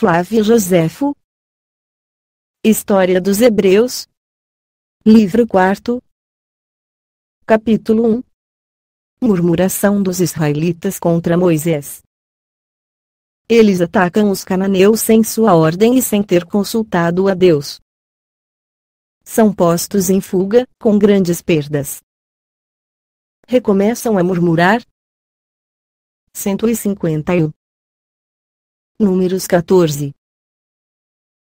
Flávio Josefo. História dos Hebreus. Livro 4. Capítulo 1. Murmuração dos israelitas contra Moisés. Eles atacam os cananeus sem sua ordem e sem ter consultado a Deus. São postos em fuga, com grandes perdas. Recomeçam a murmurar. 151 Números 14.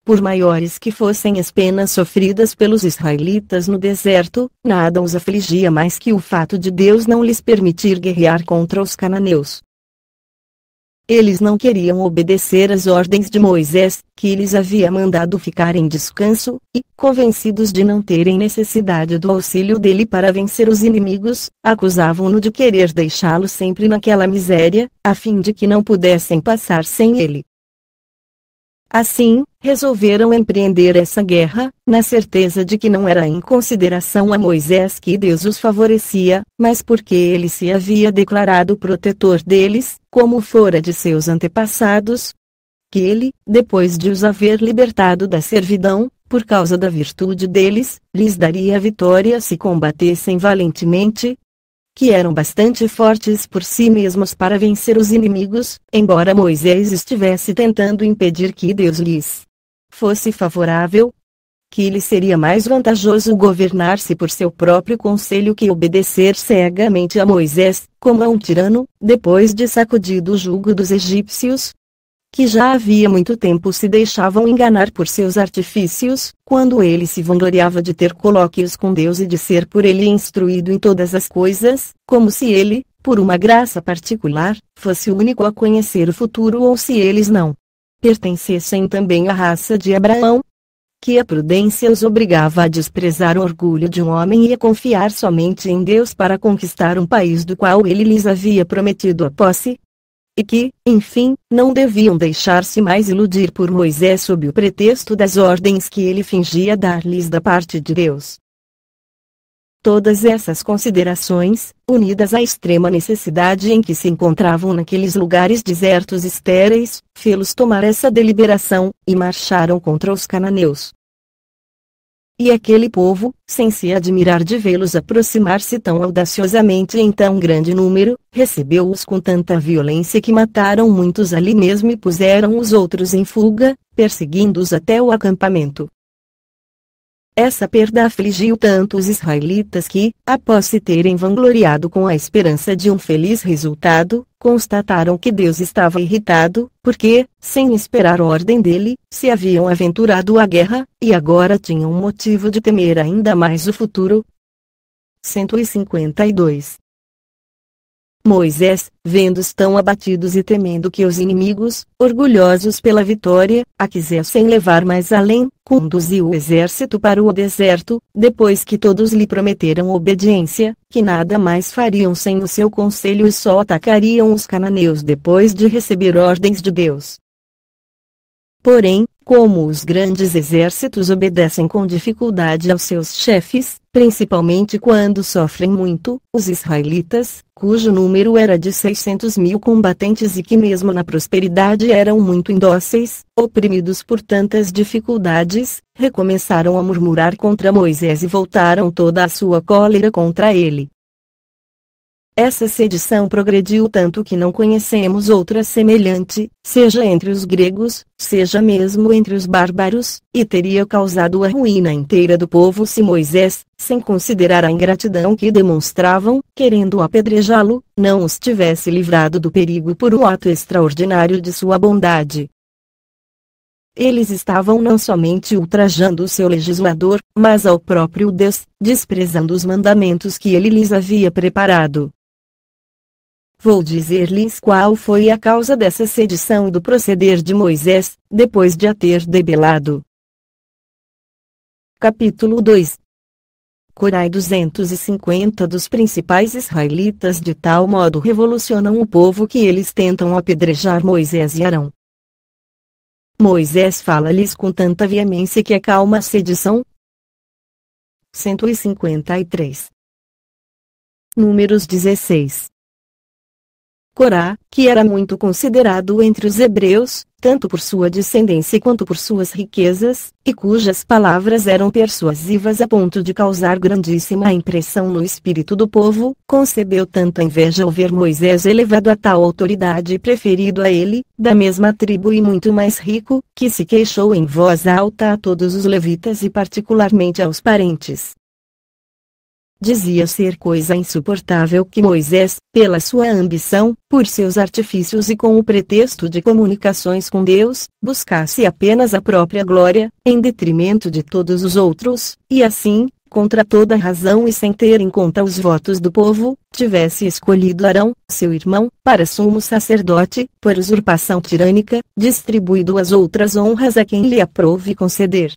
Por maiores que fossem as penas sofridas pelos israelitas no deserto, nada os afligia mais que o fato de Deus não lhes permitir guerrear contra os cananeus. Eles não queriam obedecer às ordens de Moisés, que lhes havia mandado ficar em descanso, e, convencidos de não terem necessidade do auxílio dele para vencer os inimigos, acusavam-no de querer deixá-lo sempre naquela miséria, a fim de que não pudessem passar sem ele. Assim, resolveram empreender essa guerra, na certeza de que não era em consideração a Moisés que Deus os favorecia, mas porque ele se havia declarado protetor deles, como fora de seus antepassados. Que ele, depois de os haver libertado da servidão, por causa da virtude deles, lhes daria vitória se combatessem valentemente, que eram bastante fortes por si mesmos para vencer os inimigos, embora Moisés estivesse tentando impedir que Deus lhes fosse favorável, que lhe seria mais vantajoso governar-se por seu próprio conselho que obedecer cegamente a Moisés, como a um tirano, depois de sacudido o jugo dos egípcios, que já havia muito tempo se deixavam enganar por seus artifícios, quando ele se vangloriava de ter colóquios com Deus e de ser por ele instruído em todas as coisas, como se ele, por uma graça particular, fosse o único a conhecer o futuro ou se eles não pertencessem também à raça de Abraão, que a prudência os obrigava a desprezar o orgulho de um homem e a confiar somente em Deus para conquistar um país do qual ele lhes havia prometido a posse, e que, enfim, não deviam deixar-se mais iludir por Moisés sob o pretexto das ordens que ele fingia dar-lhes da parte de Deus. Todas essas considerações, unidas à extrema necessidade em que se encontravam naqueles lugares desertos estéreis, fê-los tomar essa deliberação, e marcharam contra os cananeus. E aquele povo, sem se admirar de vê-los aproximar-se tão audaciosamente em tão grande número, recebeu-os com tanta violência que mataram muitos ali mesmo e puseram os outros em fuga, perseguindo-os até o acampamento. Essa perda afligiu tanto os israelitas que, após se terem vangloriado com a esperança de um feliz resultado, constataram que Deus estava irritado, porque, sem esperar ordem dele, se haviam aventurado à guerra, e agora tinham motivo de temer ainda mais o futuro. 152 Moisés, vendo-os tão abatidos e temendo que os inimigos, orgulhosos pela vitória, a quisessem levar mais além, conduziu o exército para o deserto, depois que todos lhe prometeram obediência, que nada mais fariam sem o seu conselho e só atacariam os cananeus depois de receber ordens de Deus. Porém, como os grandes exércitos obedecem com dificuldade aos seus chefes, principalmente quando sofrem muito, os israelitas, cujo número era de 600 mil combatentes e que mesmo na prosperidade eram muito indóceis, oprimidos por tantas dificuldades, recomeçaram a murmurar contra Moisés e voltaram toda a sua cólera contra ele. Essa sedição progrediu tanto que não conhecemos outra semelhante, seja entre os gregos, seja mesmo entre os bárbaros, e teria causado a ruína inteira do povo se Moisés, sem considerar a ingratidão que demonstravam, querendo apedrejá-lo, não os tivesse livrado do perigo por um ato extraordinário de sua bondade. Eles estavam não somente ultrajando o seu legislador, mas ao próprio Deus, desprezando os mandamentos que ele lhes havia preparado. Vou dizer-lhes qual foi a causa dessa sedição e do proceder de Moisés, depois de a ter debelado. Capítulo 2 Corai 250 dos principais israelitas de tal modo revolucionam o povo que eles tentam apedrejar Moisés e Arão. Moisés fala-lhes com tanta veemência que acalma a sedição. 153 Números 16 Corá, que era muito considerado entre os hebreus, tanto por sua descendência quanto por suas riquezas, e cujas palavras eram persuasivas a ponto de causar grandíssima impressão no espírito do povo, concebeu tanta inveja ao ver Moisés elevado a tal autoridade e preferido a ele, da mesma tribo e muito mais rico, que se queixou em voz alta a todos os levitas e particularmente aos parentes, dizia ser coisa insuportável que Moisés, pela sua ambição, por seus artifícios e com o pretexto de comunicações com Deus, buscasse apenas a própria glória, em detrimento de todos os outros, e assim, contra toda razão e sem ter em conta os votos do povo, tivesse escolhido Arão, seu irmão, para sumo sacerdote, por usurpação tirânica, distribuído as outras honras a quem lhe aprove conceder,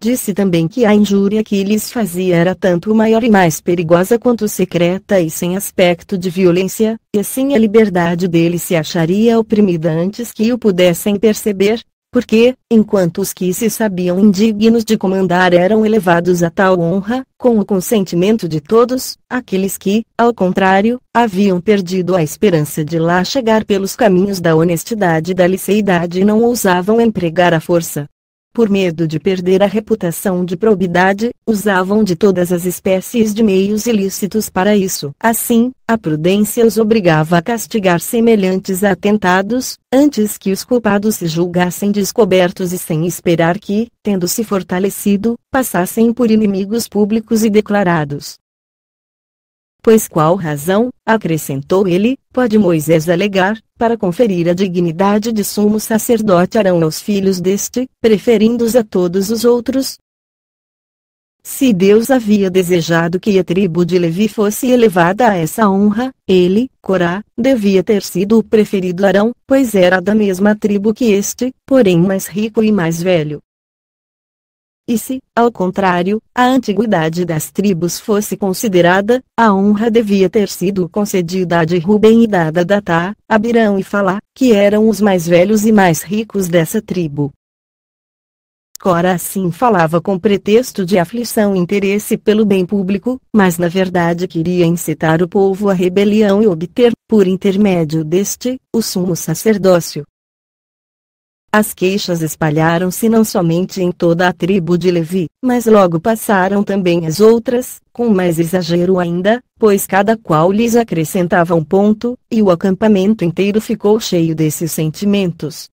Disse também que a injúria que lhes fazia era tanto maior e mais perigosa quanto secreta e sem aspecto de violência, e assim a liberdade deles se acharia oprimida antes que o pudessem perceber, porque, enquanto os que se sabiam indignos de comandar eram elevados a tal honra, com o consentimento de todos, aqueles que, ao contrário, haviam perdido a esperança de lá chegar pelos caminhos da honestidade e da liceidade não ousavam empregar a força, por medo de perder a reputação de probidade, usavam de todas as espécies de meios ilícitos para isso. Assim, a prudência os obrigava a castigar semelhantes atentados, antes que os culpados se julgassem descobertos e sem esperar que, tendo se fortalecido, passassem por inimigos públicos e declarados. Pois qual razão, acrescentou ele, pode Moisés alegar, para conferir a dignidade de sumo sacerdote Arão aos filhos deste, preferindo-os a todos os outros? Se Deus havia desejado que a tribo de Levi fosse elevada a essa honra, ele, Corá, devia ter sido o preferido Arão, pois era da mesma tribo que este, porém mais rico e mais velho. E se, ao contrário, a antiguidade das tribos fosse considerada, a honra devia ter sido concedida a de Rubem e dada a Datá, Abirão e Falá, que eram os mais velhos e mais ricos dessa tribo. Cora assim falava com pretexto de aflição e interesse pelo bem público, mas na verdade queria incitar o povo à rebelião e obter, por intermédio deste, o sumo sacerdócio. As queixas espalharam-se não somente em toda a tribo de Levi, mas logo passaram também as outras, com mais exagero ainda, pois cada qual lhes acrescentava um ponto, e o acampamento inteiro ficou cheio desses sentimentos.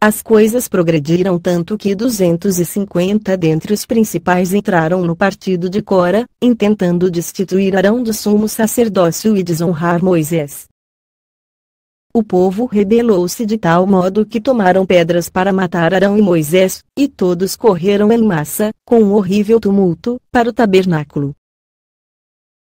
As coisas progrediram tanto que 250 dentre os principais entraram no partido de Cora, intentando destituir Arão do sumo sacerdócio e desonrar Moisés. O povo rebelou-se de tal modo que tomaram pedras para matar Arão e Moisés, e todos correram em massa, com um horrível tumulto, para o tabernáculo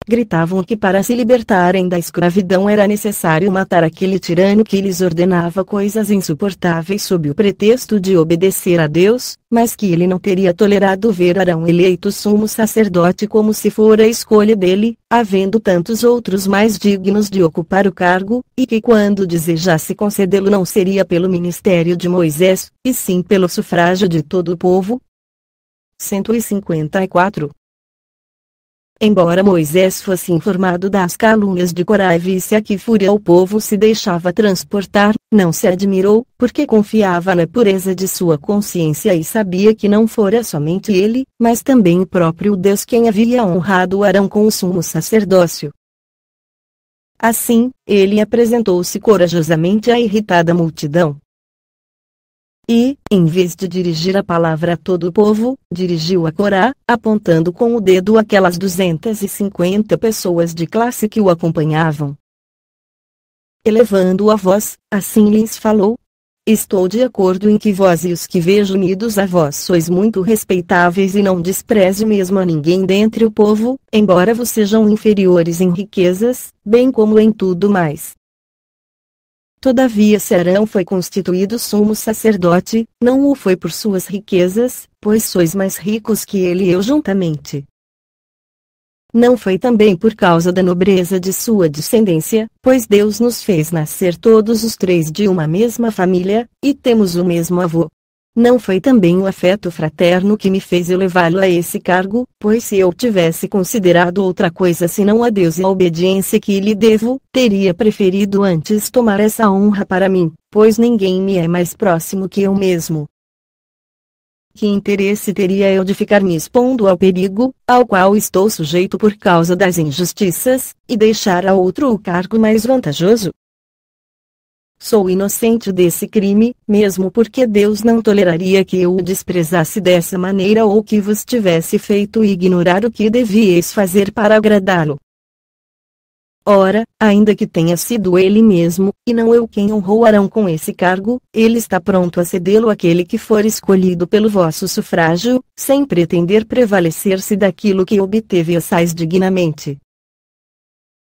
gritavam que para se libertarem da escravidão era necessário matar aquele tirano que lhes ordenava coisas insuportáveis sob o pretexto de obedecer a Deus, mas que ele não teria tolerado ver Arão eleito sumo sacerdote como se fora a escolha dele, havendo tantos outros mais dignos de ocupar o cargo, e que quando desejasse concedê-lo não seria pelo ministério de Moisés, e sim pelo sufrágio de todo o povo. 154 Embora Moisés fosse informado das calúnias de Corá e visse a que fúria o povo se deixava transportar, não se admirou, porque confiava na pureza de sua consciência e sabia que não fora somente ele, mas também o próprio Deus quem havia honrado Arão com o sumo sacerdócio. Assim, ele apresentou-se corajosamente à irritada multidão, e, em vez de dirigir a palavra a todo o povo, dirigiu a Corá, apontando com o dedo aquelas 250 pessoas de classe que o acompanhavam. Elevando a voz, assim lhes falou: Estou de acordo em que vós e os que vejo unidos a vós sois muito respeitáveis e não despreze mesmo a ninguém dentre o povo, embora vos sejam inferiores em riquezas, bem como em tudo mais. Todavia Serão foi constituído sumo sacerdote, não o foi por suas riquezas, pois sois mais ricos que ele e eu juntamente. Não foi também por causa da nobreza de sua descendência, pois Deus nos fez nascer todos os três de uma mesma família, e temos o mesmo avô, não foi também o afeto fraterno que me fez elevá-lo a esse cargo, pois se eu tivesse considerado outra coisa senão a Deus e a obediência que lhe devo, teria preferido antes tomar essa honra para mim, pois ninguém me é mais próximo que eu mesmo. Que interesse teria eu de ficar me expondo ao perigo, ao qual estou sujeito por causa das injustiças, e deixar a outro o cargo mais vantajoso? Sou inocente desse crime, mesmo porque Deus não toleraria que eu o desprezasse dessa maneira ou que vos tivesse feito ignorar o que devieis fazer para agradá-lo. Ora, ainda que tenha sido ele mesmo, e não eu quem honrou Arão com esse cargo, ele está pronto a cedê-lo àquele que for escolhido pelo vosso sufrágio, sem pretender prevalecer-se daquilo que obteve assais dignamente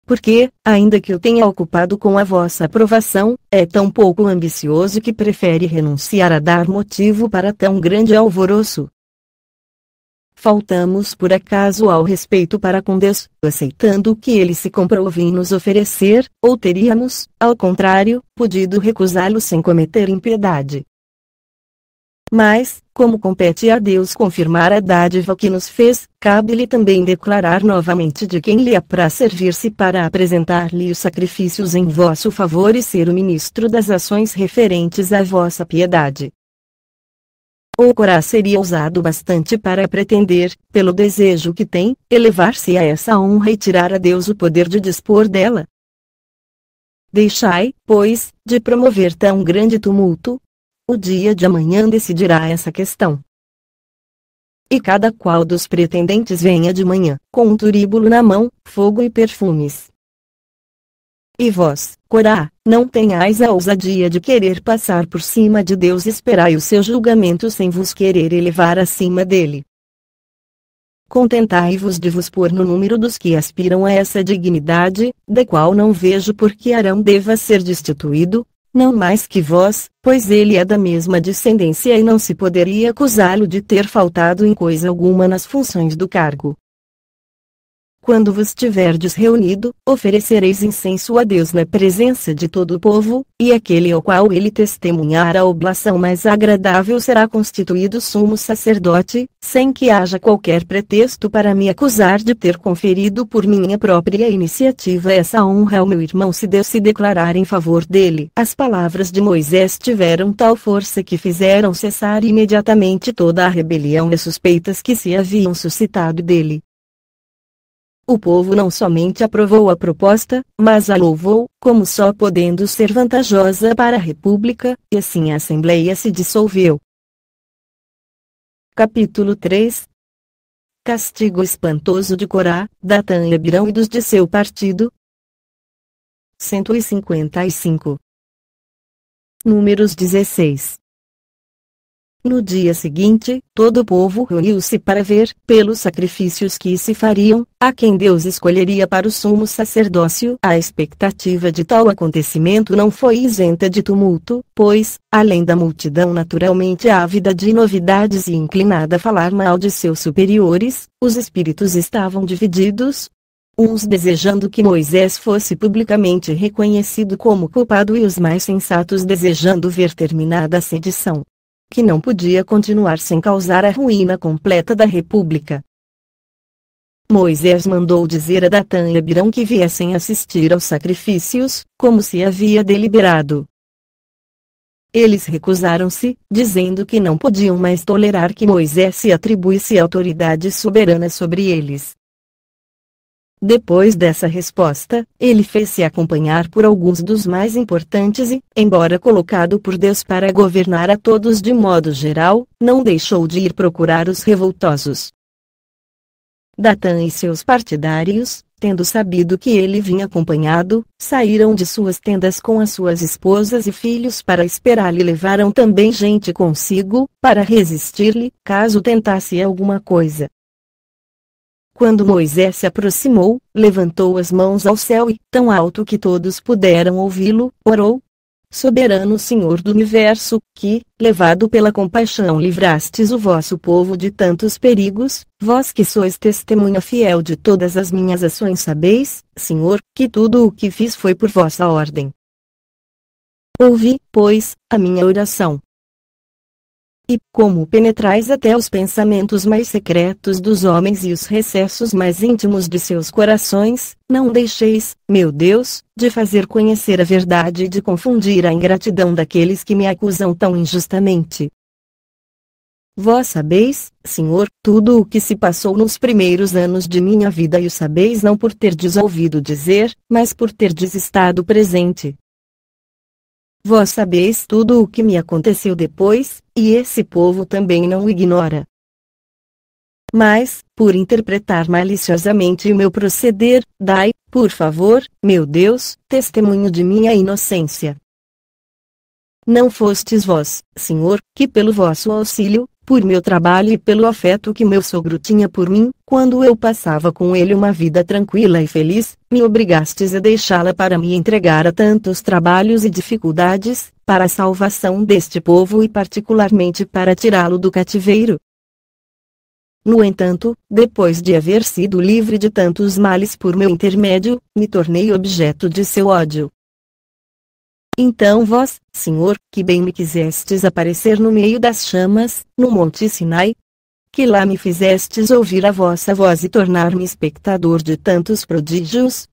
porque, ainda que o tenha ocupado com a vossa aprovação, é tão pouco ambicioso que prefere renunciar a dar motivo para tão grande alvoroço. Faltamos por acaso ao respeito para com Deus, aceitando o que ele se comprove em nos oferecer, ou teríamos, ao contrário, podido recusá-lo sem cometer impiedade. Mas, como compete a Deus confirmar a dádiva que nos fez, cabe-lhe também declarar novamente de quem lhe é para servir-se para apresentar-lhe os sacrifícios em vosso favor e ser o ministro das ações referentes à vossa piedade. O Corá seria ousado bastante para pretender, pelo desejo que tem, elevar-se a essa honra e tirar a Deus o poder de dispor dela. Deixai, pois, de promover tão grande tumulto, o dia de amanhã decidirá essa questão. E cada qual dos pretendentes venha de manhã, com um turíbulo na mão, fogo e perfumes. E vós, Corá, não tenhais a ousadia de querer passar por cima de Deus e esperai o seu julgamento sem vos querer elevar acima dele. Contentai-vos de vos pôr no número dos que aspiram a essa dignidade, da qual não vejo por que Arão deva ser destituído, não mais que vós, pois ele é da mesma descendência e não se poderia acusá-lo de ter faltado em coisa alguma nas funções do cargo. Quando vos tiverdes reunido, oferecereis incenso a Deus na presença de todo o povo, e aquele ao qual ele testemunhar a oblação mais agradável será constituído sumo sacerdote, sem que haja qualquer pretexto para me acusar de ter conferido por minha própria iniciativa essa honra ao meu irmão se Deus se declarar em favor dele. As palavras de Moisés tiveram tal força que fizeram cessar imediatamente toda a rebelião e suspeitas que se haviam suscitado dele. O povo não somente aprovou a proposta, mas a louvou, como só podendo ser vantajosa para a República, e assim a Assembleia se dissolveu. Capítulo 3 Castigo espantoso de Corá, Datan e dos de seu partido. 155 Números 16 no dia seguinte, todo o povo reuniu-se para ver, pelos sacrifícios que se fariam, a quem Deus escolheria para o sumo sacerdócio. A expectativa de tal acontecimento não foi isenta de tumulto, pois, além da multidão naturalmente ávida de novidades e inclinada a falar mal de seus superiores, os espíritos estavam divididos, uns desejando que Moisés fosse publicamente reconhecido como culpado e os mais sensatos desejando ver terminada a sedição que não podia continuar sem causar a ruína completa da república. Moisés mandou dizer a Datã e Abirão que viessem assistir aos sacrifícios, como se havia deliberado. Eles recusaram-se, dizendo que não podiam mais tolerar que Moisés se atribuísse autoridade soberana sobre eles. Depois dessa resposta, ele fez-se acompanhar por alguns dos mais importantes e, embora colocado por Deus para governar a todos de modo geral, não deixou de ir procurar os revoltosos. Datan e seus partidários, tendo sabido que ele vinha acompanhado, saíram de suas tendas com as suas esposas e filhos para esperá-lo e levaram também gente consigo, para resistir-lhe, caso tentasse alguma coisa. Quando Moisés se aproximou, levantou as mãos ao céu e, tão alto que todos puderam ouvi-lo, orou: Soberano Senhor do Universo, que, levado pela compaixão livrastes o vosso povo de tantos perigos, vós que sois testemunha fiel de todas as minhas ações sabeis, Senhor, que tudo o que fiz foi por vossa ordem. Ouvi, pois, a minha oração. E como penetrais até os pensamentos mais secretos dos homens e os recessos mais íntimos de seus corações, não deixeis, meu Deus, de fazer conhecer a verdade e de confundir a ingratidão daqueles que me acusam tão injustamente. Vós sabeis, Senhor, tudo o que se passou nos primeiros anos de minha vida e o sabeis não por ter ouvido dizer, mas por ter estado presente. Vós sabeis tudo o que me aconteceu depois, e esse povo também não o ignora. Mas, por interpretar maliciosamente o meu proceder, dai, por favor, meu Deus, testemunho de minha inocência. Não fostes vós, Senhor, que pelo vosso auxílio, por meu trabalho e pelo afeto que meu sogro tinha por mim, quando eu passava com ele uma vida tranquila e feliz, me obrigastes a deixá-la para me entregar a tantos trabalhos e dificuldades, para a salvação deste povo e particularmente para tirá-lo do cativeiro. No entanto, depois de haver sido livre de tantos males por meu intermédio, me tornei objeto de seu ódio. Então vós, Senhor, que bem me quisestes aparecer no meio das chamas, no monte Sinai, que lá me fizestes ouvir a vossa voz e tornar-me espectador de tantos prodígios,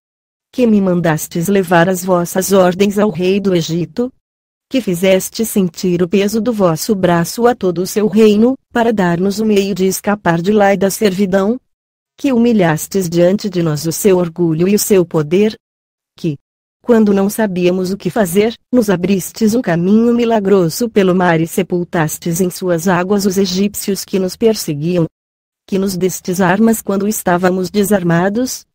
que me mandastes levar as vossas ordens ao rei do Egito, que fizeste sentir o peso do vosso braço a todo o seu reino, para dar-nos o meio de escapar de lá e da servidão, que humilhastes diante de nós o seu orgulho e o seu poder, quando não sabíamos o que fazer, nos abristes um caminho milagroso pelo mar e sepultastes em suas águas os egípcios que nos perseguiam. Que nos destes armas quando estávamos desarmados,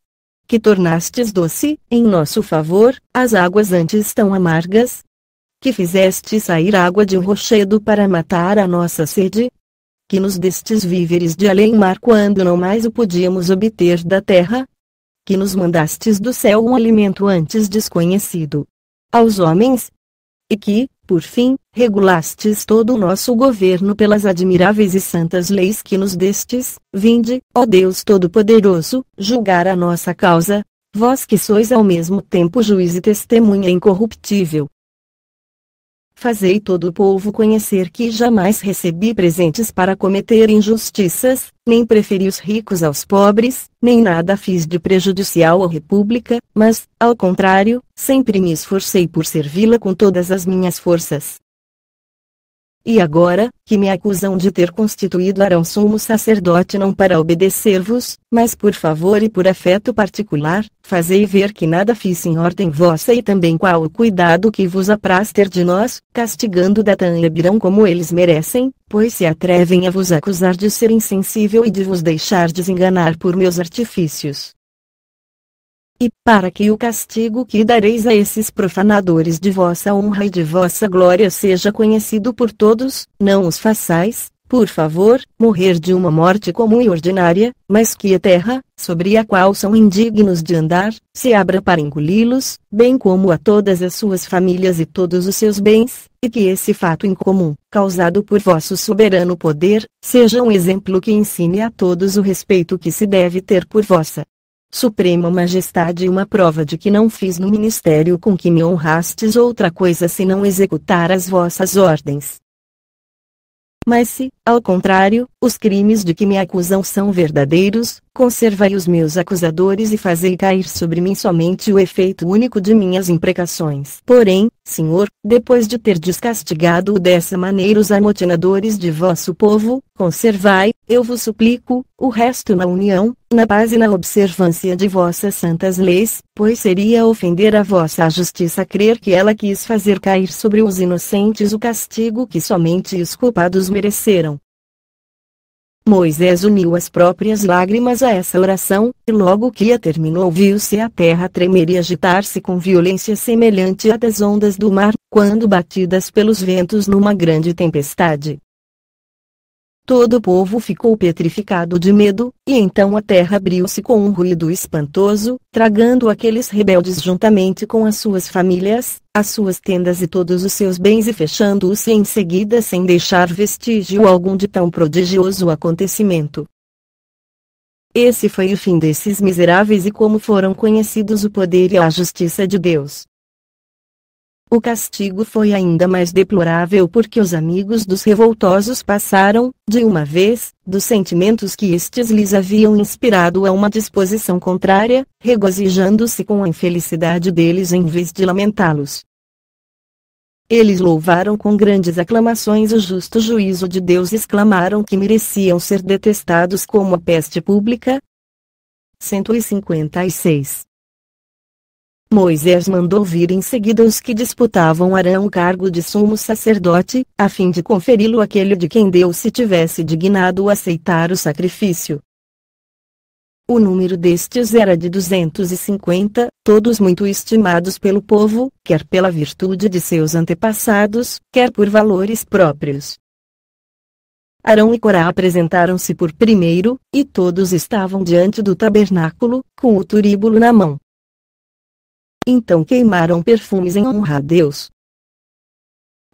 que tornastes doce, em nosso favor, as águas antes tão amargas, que fizeste sair água de um rochedo para matar a nossa sede, que nos destes víveres de além mar quando não mais o podíamos obter da terra, que nos mandastes do céu um alimento antes desconhecido aos homens, e que, por fim, regulastes todo o nosso governo pelas admiráveis e santas leis que nos destes, vinde, ó Deus Todo-Poderoso, julgar a nossa causa, vós que sois ao mesmo tempo juiz e testemunha incorruptível. Fazei todo o povo conhecer que jamais recebi presentes para cometer injustiças, nem preferi os ricos aos pobres, nem nada fiz de prejudicial à República, mas, ao contrário, sempre me esforcei por servi-la com todas as minhas forças. E agora, que me acusam de ter constituído Arão sumo sacerdote não para obedecer-vos, mas por favor e por afeto particular, fazei ver que nada fiz em ordem vossa e também qual o cuidado que vos apraz ter de nós, castigando Datan e Abirão como eles merecem, pois se atrevem a vos acusar de ser insensível e de vos deixar desenganar por meus artifícios e para que o castigo que dareis a esses profanadores de vossa honra e de vossa glória seja conhecido por todos, não os façais, por favor, morrer de uma morte comum e ordinária, mas que a terra, sobre a qual são indignos de andar, se abra para engoli-los, bem como a todas as suas famílias e todos os seus bens, e que esse fato incomum, causado por vosso soberano poder, seja um exemplo que ensine a todos o respeito que se deve ter por vossa Suprema Majestade uma prova de que não fiz no ministério com que me honrastes outra coisa senão executar as vossas ordens. Mas se, ao contrário, os crimes de que me acusam são verdadeiros, conservai os meus acusadores e fazei cair sobre mim somente o efeito único de minhas imprecações. Porém, Senhor, depois de ter descastigado dessa maneira os amotinadores de vosso povo, conservai, eu vos suplico, o resto na união, na paz e na observância de vossas santas leis, pois seria ofender a vossa justiça crer que ela quis fazer cair sobre os inocentes o castigo que somente os culpados mereceram. Moisés uniu as próprias lágrimas a essa oração, e logo que a terminou viu-se a terra tremer e agitar-se com violência semelhante à das ondas do mar, quando batidas pelos ventos numa grande tempestade. Todo o povo ficou petrificado de medo, e então a terra abriu-se com um ruído espantoso, tragando aqueles rebeldes juntamente com as suas famílias, as suas tendas e todos os seus bens e fechando-os em seguida sem deixar vestígio algum de tão prodigioso acontecimento. Esse foi o fim desses miseráveis e como foram conhecidos o poder e a justiça de Deus. O castigo foi ainda mais deplorável porque os amigos dos revoltosos passaram, de uma vez, dos sentimentos que estes lhes haviam inspirado a uma disposição contrária, regozijando-se com a infelicidade deles em vez de lamentá-los. Eles louvaram com grandes aclamações o justo juízo de Deus e exclamaram que mereciam ser detestados como a peste pública. 156 Moisés mandou vir em seguida os que disputavam Arão o cargo de sumo sacerdote, a fim de conferi-lo aquele de quem Deus se tivesse dignado aceitar o sacrifício. O número destes era de 250, todos muito estimados pelo povo, quer pela virtude de seus antepassados, quer por valores próprios. Arão e Corá apresentaram-se por primeiro, e todos estavam diante do tabernáculo, com o turíbulo na mão. Então queimaram perfumes em honra a Deus.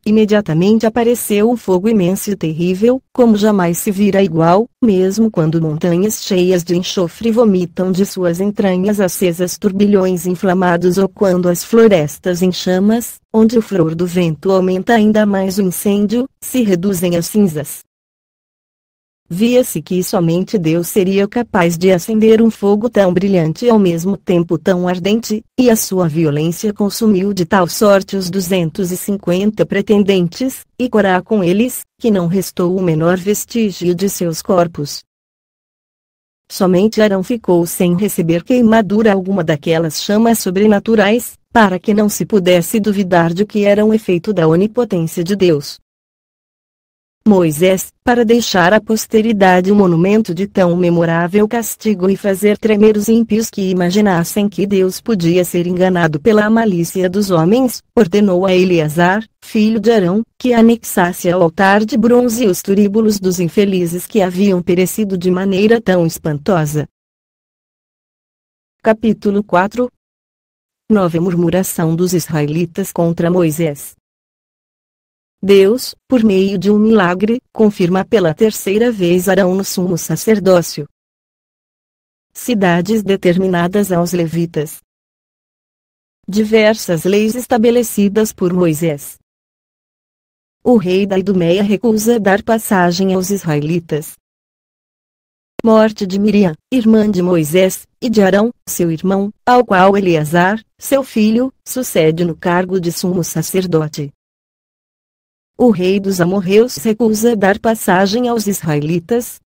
Imediatamente apareceu um fogo imenso e terrível, como jamais se vira igual, mesmo quando montanhas cheias de enxofre vomitam de suas entranhas acesas turbilhões inflamados ou quando as florestas em chamas, onde o furor do vento aumenta ainda mais o incêndio, se reduzem às cinzas. Via-se que somente Deus seria capaz de acender um fogo tão brilhante e ao mesmo tempo tão ardente, e a sua violência consumiu de tal sorte os 250 pretendentes, e corá com eles, que não restou o menor vestígio de seus corpos. Somente Arão ficou sem receber queimadura alguma daquelas chamas sobrenaturais, para que não se pudesse duvidar de que eram um efeito da onipotência de Deus. Moisés, para deixar à posteridade o um monumento de tão memorável castigo e fazer tremer os ímpios que imaginassem que Deus podia ser enganado pela malícia dos homens, ordenou a Eleazar, filho de Arão, que anexasse ao altar de bronze os turíbulos dos infelizes que haviam perecido de maneira tão espantosa. Capítulo 4 Nova murmuração dos israelitas contra Moisés Deus, por meio de um milagre, confirma pela terceira vez Arão no sumo sacerdócio. Cidades determinadas aos levitas. Diversas leis estabelecidas por Moisés. O rei da Idumeia recusa dar passagem aos israelitas. Morte de Miriam, irmã de Moisés, e de Arão, seu irmão, ao qual Eleazar, seu filho, sucede no cargo de sumo sacerdote o rei dos amorreus recusa dar passagem aos israelitas.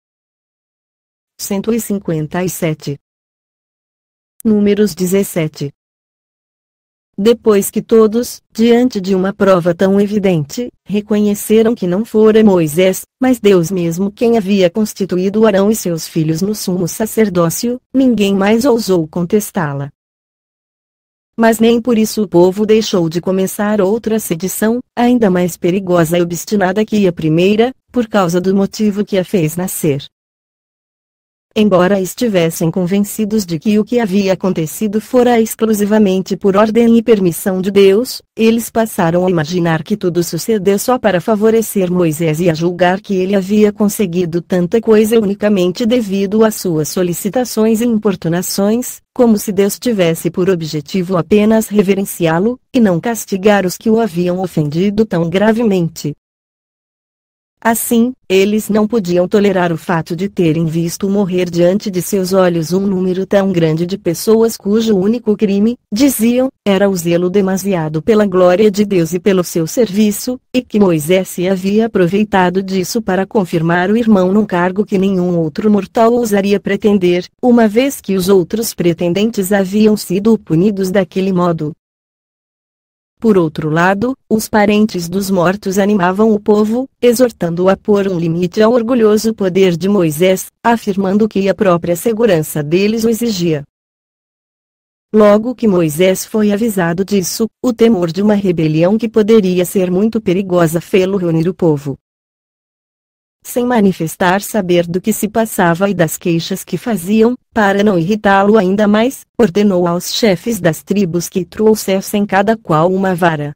157 Números 17 Depois que todos, diante de uma prova tão evidente, reconheceram que não fora Moisés, mas Deus mesmo quem havia constituído Arão e seus filhos no sumo sacerdócio, ninguém mais ousou contestá-la. Mas nem por isso o povo deixou de começar outra sedição, ainda mais perigosa e obstinada que a primeira, por causa do motivo que a fez nascer embora estivessem convencidos de que o que havia acontecido fora exclusivamente por ordem e permissão de Deus, eles passaram a imaginar que tudo sucedeu só para favorecer Moisés e a julgar que ele havia conseguido tanta coisa unicamente devido às suas solicitações e importunações, como se Deus tivesse por objetivo apenas reverenciá-lo, e não castigar os que o haviam ofendido tão gravemente. Assim, eles não podiam tolerar o fato de terem visto morrer diante de seus olhos um número tão grande de pessoas cujo único crime, diziam, era o zelo demasiado pela glória de Deus e pelo seu serviço, e que Moisés se havia aproveitado disso para confirmar o irmão num cargo que nenhum outro mortal ousaria pretender, uma vez que os outros pretendentes haviam sido punidos daquele modo. Por outro lado, os parentes dos mortos animavam o povo, exortando-o a pôr um limite ao orgulhoso poder de Moisés, afirmando que a própria segurança deles o exigia. Logo que Moisés foi avisado disso, o temor de uma rebelião que poderia ser muito perigosa fê-lo reunir o povo sem manifestar saber do que se passava e das queixas que faziam, para não irritá-lo ainda mais, ordenou aos chefes das tribos que trouxessem cada qual uma vara.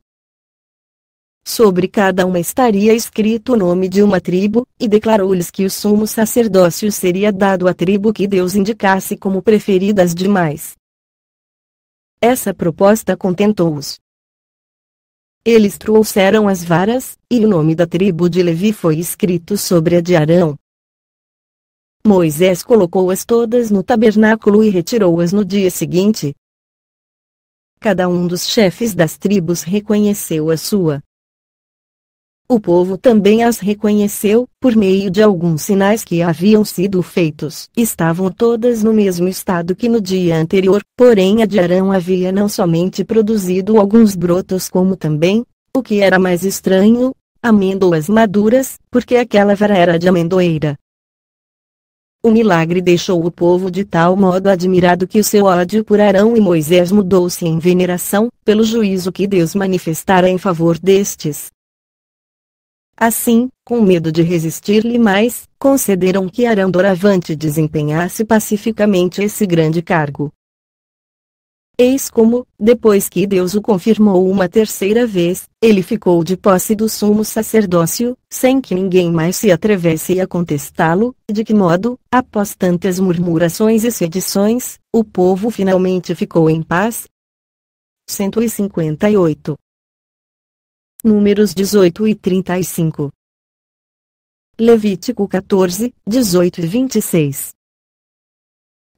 Sobre cada uma estaria escrito o nome de uma tribo, e declarou-lhes que o sumo sacerdócio seria dado à tribo que Deus indicasse como preferida às demais. Essa proposta contentou-os. Eles trouxeram as varas, e o nome da tribo de Levi foi escrito sobre a de Arão. Moisés colocou-as todas no tabernáculo e retirou-as no dia seguinte. Cada um dos chefes das tribos reconheceu a sua. O povo também as reconheceu, por meio de alguns sinais que haviam sido feitos. Estavam todas no mesmo estado que no dia anterior, porém a de Arão havia não somente produzido alguns brotos como também, o que era mais estranho, amêndoas maduras, porque aquela vara era de amendoeira. O milagre deixou o povo de tal modo admirado que o seu ódio por Arão e Moisés mudou-se em veneração, pelo juízo que Deus manifestara em favor destes. Assim, com medo de resistir-lhe mais, concederam que Arandoravante desempenhasse pacificamente esse grande cargo. Eis como, depois que Deus o confirmou uma terceira vez, ele ficou de posse do sumo sacerdócio, sem que ninguém mais se atrevesse a contestá-lo, de que modo, após tantas murmurações e sedições, o povo finalmente ficou em paz? 158 números 18 e 35. Levítico 14, 18 e 26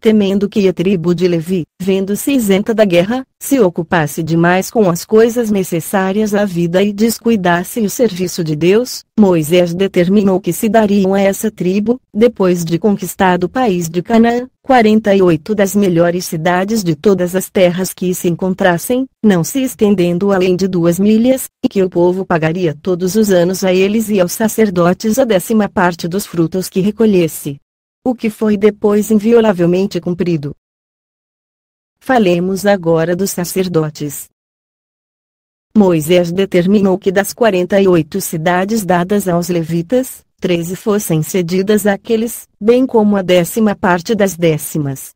temendo que a tribo de Levi, vendo-se isenta da guerra, se ocupasse demais com as coisas necessárias à vida e descuidasse o serviço de Deus, Moisés determinou que se dariam a essa tribo, depois de conquistado o país de Canaã, 48 das melhores cidades de todas as terras que se encontrassem, não se estendendo além de duas milhas, e que o povo pagaria todos os anos a eles e aos sacerdotes a décima parte dos frutos que recolhesse o que foi depois inviolavelmente cumprido. Falemos agora dos sacerdotes. Moisés determinou que das 48 cidades dadas aos levitas, 13 fossem cedidas àqueles, bem como a décima parte das décimas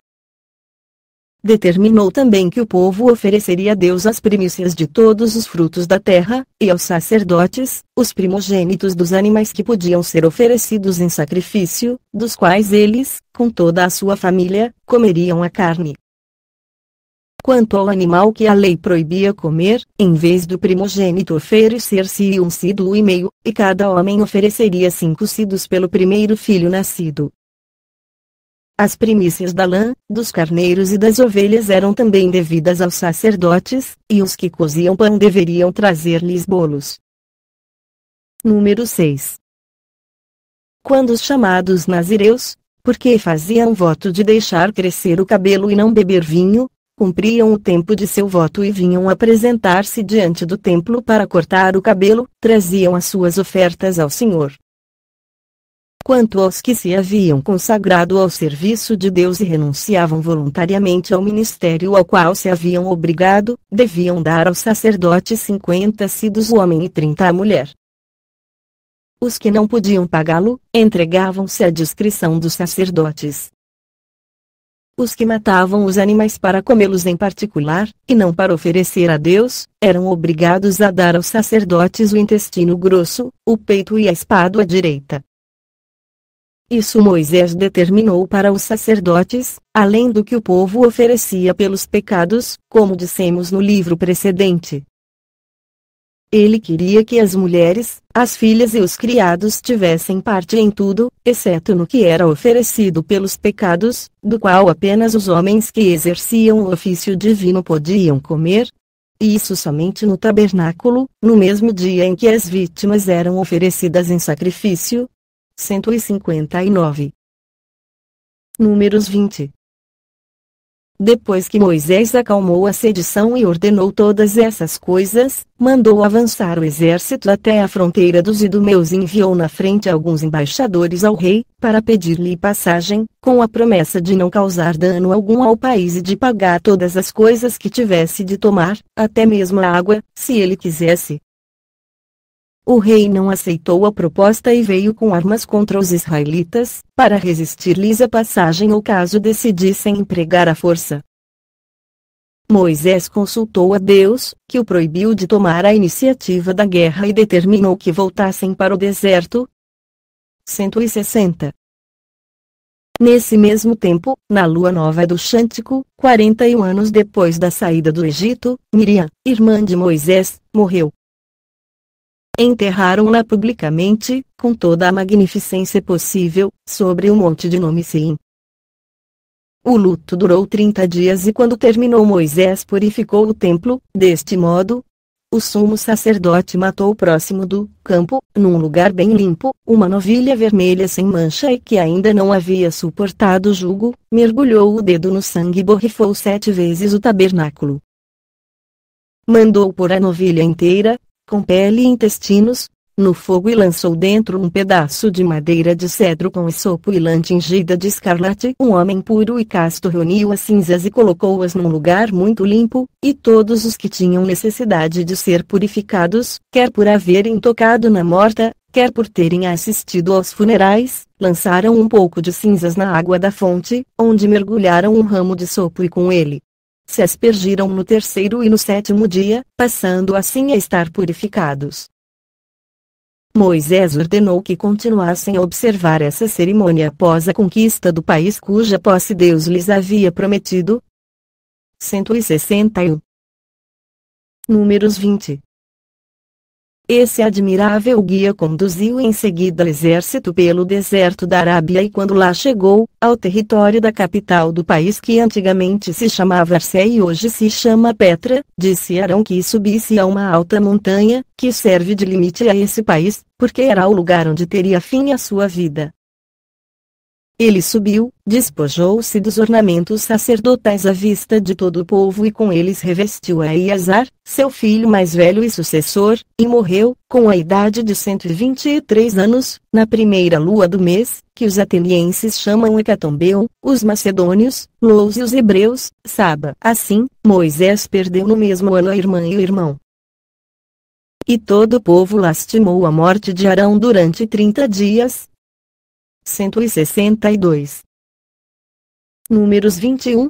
determinou também que o povo ofereceria a Deus as primícias de todos os frutos da terra, e aos sacerdotes, os primogênitos dos animais que podiam ser oferecidos em sacrifício, dos quais eles, com toda a sua família, comeriam a carne. Quanto ao animal que a lei proibia comer, em vez do primogênito oferecer-se um sido e meio, e cada homem ofereceria cinco sidos pelo primeiro filho nascido. As primícias da lã, dos carneiros e das ovelhas eram também devidas aos sacerdotes, e os que coziam pão deveriam trazer-lhes bolos. Número 6. Quando os chamados nazireus, porque faziam voto de deixar crescer o cabelo e não beber vinho, cumpriam o tempo de seu voto e vinham apresentar-se diante do templo para cortar o cabelo, traziam as suas ofertas ao Senhor quanto aos que se haviam consagrado ao serviço de Deus e renunciavam voluntariamente ao ministério ao qual se haviam obrigado, deviam dar ao sacerdote 50 sidos o homem e 30 a mulher. Os que não podiam pagá-lo, entregavam-se à discrição dos sacerdotes. Os que matavam os animais para comê-los em particular, e não para oferecer a Deus, eram obrigados a dar aos sacerdotes o intestino grosso, o peito e a espádua direita. Isso Moisés determinou para os sacerdotes, além do que o povo oferecia pelos pecados, como dissemos no livro precedente. Ele queria que as mulheres, as filhas e os criados tivessem parte em tudo, exceto no que era oferecido pelos pecados, do qual apenas os homens que exerciam o ofício divino podiam comer. Isso somente no tabernáculo, no mesmo dia em que as vítimas eram oferecidas em sacrifício, 159. Números 20. Depois que Moisés acalmou a sedição e ordenou todas essas coisas, mandou avançar o exército até a fronteira dos idumeus e enviou na frente alguns embaixadores ao rei, para pedir-lhe passagem, com a promessa de não causar dano algum ao país e de pagar todas as coisas que tivesse de tomar, até mesmo a água, se ele quisesse. O rei não aceitou a proposta e veio com armas contra os israelitas, para resistir-lhes a passagem ou caso decidissem empregar a força. Moisés consultou a Deus, que o proibiu de tomar a iniciativa da guerra e determinou que voltassem para o deserto. 160 Nesse mesmo tempo, na lua nova do Xântico, 41 anos depois da saída do Egito, Miriam, irmã de Moisés, morreu. Enterraram-na publicamente, com toda a magnificência possível, sobre um monte de nome O luto durou 30 dias e quando terminou Moisés purificou o templo, deste modo, o sumo sacerdote matou próximo do campo, num lugar bem limpo, uma novilha vermelha sem mancha e que ainda não havia suportado o jugo, mergulhou o dedo no sangue e borrifou sete vezes o tabernáculo. Mandou por a novilha inteira, com pele e intestinos, no fogo e lançou dentro um pedaço de madeira de cedro com sopo e lã tingida de escarlate. Um homem puro e casto reuniu as cinzas e colocou-as num lugar muito limpo, e todos os que tinham necessidade de ser purificados, quer por haverem tocado na morta, quer por terem assistido aos funerais, lançaram um pouco de cinzas na água da fonte, onde mergulharam um ramo de sopo e com ele, se aspergiram no terceiro e no sétimo dia, passando assim a estar purificados. Moisés ordenou que continuassem a observar essa cerimônia após a conquista do país cuja posse Deus lhes havia prometido. 161 Números 20 esse admirável guia conduziu em seguida o exército pelo deserto da Arábia e quando lá chegou, ao território da capital do país que antigamente se chamava Arsé e hoje se chama Petra, disse Arão que subisse a uma alta montanha, que serve de limite a esse país, porque era o lugar onde teria fim a sua vida. Ele subiu, despojou-se dos ornamentos sacerdotais à vista de todo o povo e com eles revestiu a Iazar, seu filho mais velho e sucessor, e morreu, com a idade de 123 anos, na primeira lua do mês, que os atenienses chamam Hecatombeu, os macedônios, Lous e os hebreus, Saba. Assim, Moisés perdeu no mesmo ano a irmã e o irmão. E todo o povo lastimou a morte de Arão durante 30 dias, 162. Números 21.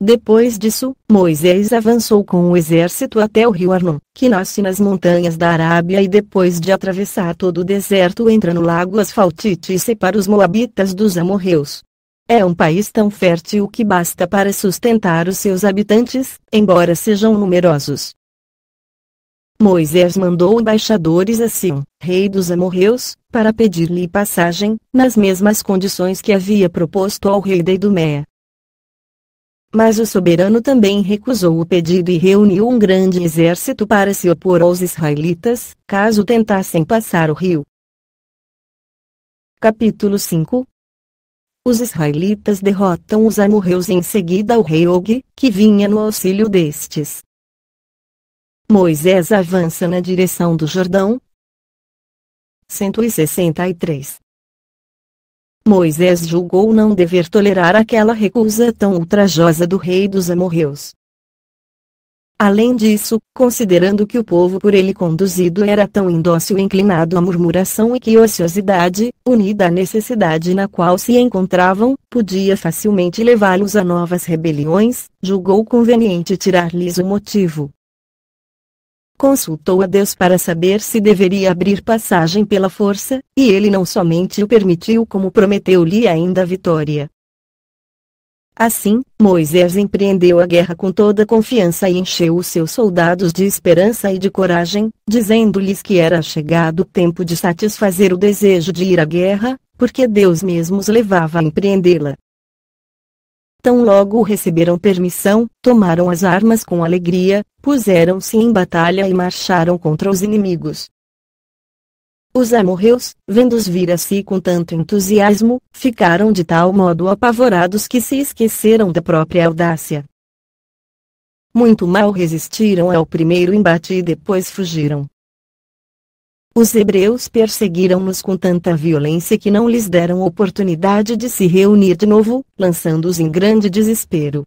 Depois disso, Moisés avançou com o exército até o rio Arnon, que nasce nas montanhas da Arábia e depois de atravessar todo o deserto entra no lago Asfaltite e separa os moabitas dos amorreus. É um país tão fértil que basta para sustentar os seus habitantes, embora sejam numerosos. Moisés mandou embaixadores a Sion, rei dos amorreus, para pedir-lhe passagem, nas mesmas condições que havia proposto ao rei da Idumeia. Mas o soberano também recusou o pedido e reuniu um grande exército para se opor aos israelitas, caso tentassem passar o rio. Capítulo 5 Os israelitas derrotam os amorreus e em seguida o rei Og, que vinha no auxílio destes. Moisés avança na direção do Jordão. 163. Moisés julgou não dever tolerar aquela recusa tão ultrajosa do rei dos amorreus. Além disso, considerando que o povo por ele conduzido era tão indócil e inclinado à murmuração e que ociosidade, unida à necessidade na qual se encontravam, podia facilmente levá-los a novas rebeliões, julgou conveniente tirar-lhes o motivo, consultou a Deus para saber se deveria abrir passagem pela força, e ele não somente o permitiu como prometeu-lhe ainda a vitória. Assim, Moisés empreendeu a guerra com toda confiança e encheu os seus soldados de esperança e de coragem, dizendo-lhes que era chegado o tempo de satisfazer o desejo de ir à guerra, porque Deus mesmo os levava a empreendê-la. Tão logo receberam permissão, tomaram as armas com alegria, puseram-se em batalha e marcharam contra os inimigos. Os amorreus, vendo-os vir a si com tanto entusiasmo, ficaram de tal modo apavorados que se esqueceram da própria audácia. Muito mal resistiram ao primeiro embate e depois fugiram. Os hebreus perseguiram-nos com tanta violência que não lhes deram oportunidade de se reunir de novo, lançando-os em grande desespero.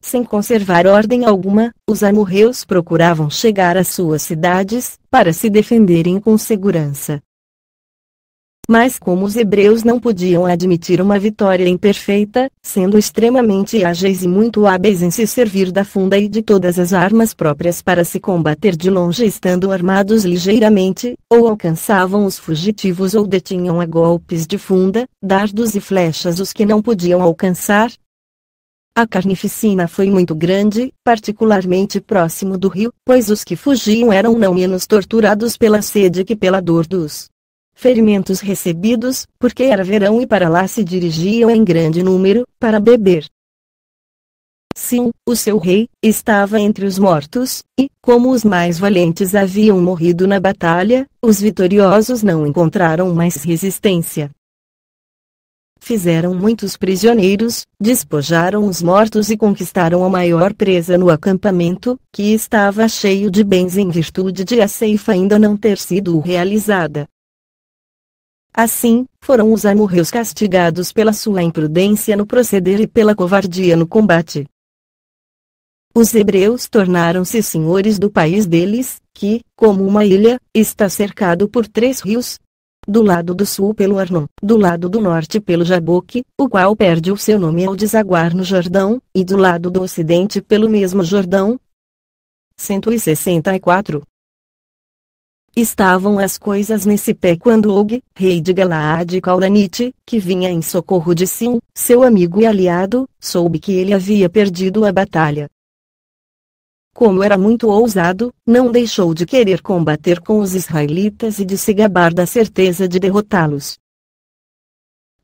Sem conservar ordem alguma, os amorreus procuravam chegar às suas cidades, para se defenderem com segurança. Mas como os hebreus não podiam admitir uma vitória imperfeita, sendo extremamente ágeis e muito hábeis em se servir da funda e de todas as armas próprias para se combater de longe estando armados ligeiramente, ou alcançavam os fugitivos ou detinham a golpes de funda, dardos e flechas os que não podiam alcançar, a carnificina foi muito grande, particularmente próximo do rio, pois os que fugiam eram não menos torturados pela sede que pela dor dos ferimentos recebidos, porque era verão e para lá se dirigiam em grande número, para beber. Sim, o seu rei, estava entre os mortos, e, como os mais valentes haviam morrido na batalha, os vitoriosos não encontraram mais resistência. Fizeram muitos prisioneiros, despojaram os mortos e conquistaram a maior presa no acampamento, que estava cheio de bens em virtude de a ceifa ainda não ter sido realizada. Assim, foram os amorreus castigados pela sua imprudência no proceder e pela covardia no combate. Os hebreus tornaram-se senhores do país deles, que, como uma ilha, está cercado por três rios. Do lado do sul pelo Arnon, do lado do norte pelo Jaboque, o qual perde o seu nome ao desaguar no Jordão, e do lado do ocidente pelo mesmo Jordão. 164 Estavam as coisas nesse pé quando Og, rei de Galaad e Caulanite, que vinha em socorro de Sim, seu amigo e aliado, soube que ele havia perdido a batalha. Como era muito ousado, não deixou de querer combater com os israelitas e de se gabar da certeza de derrotá-los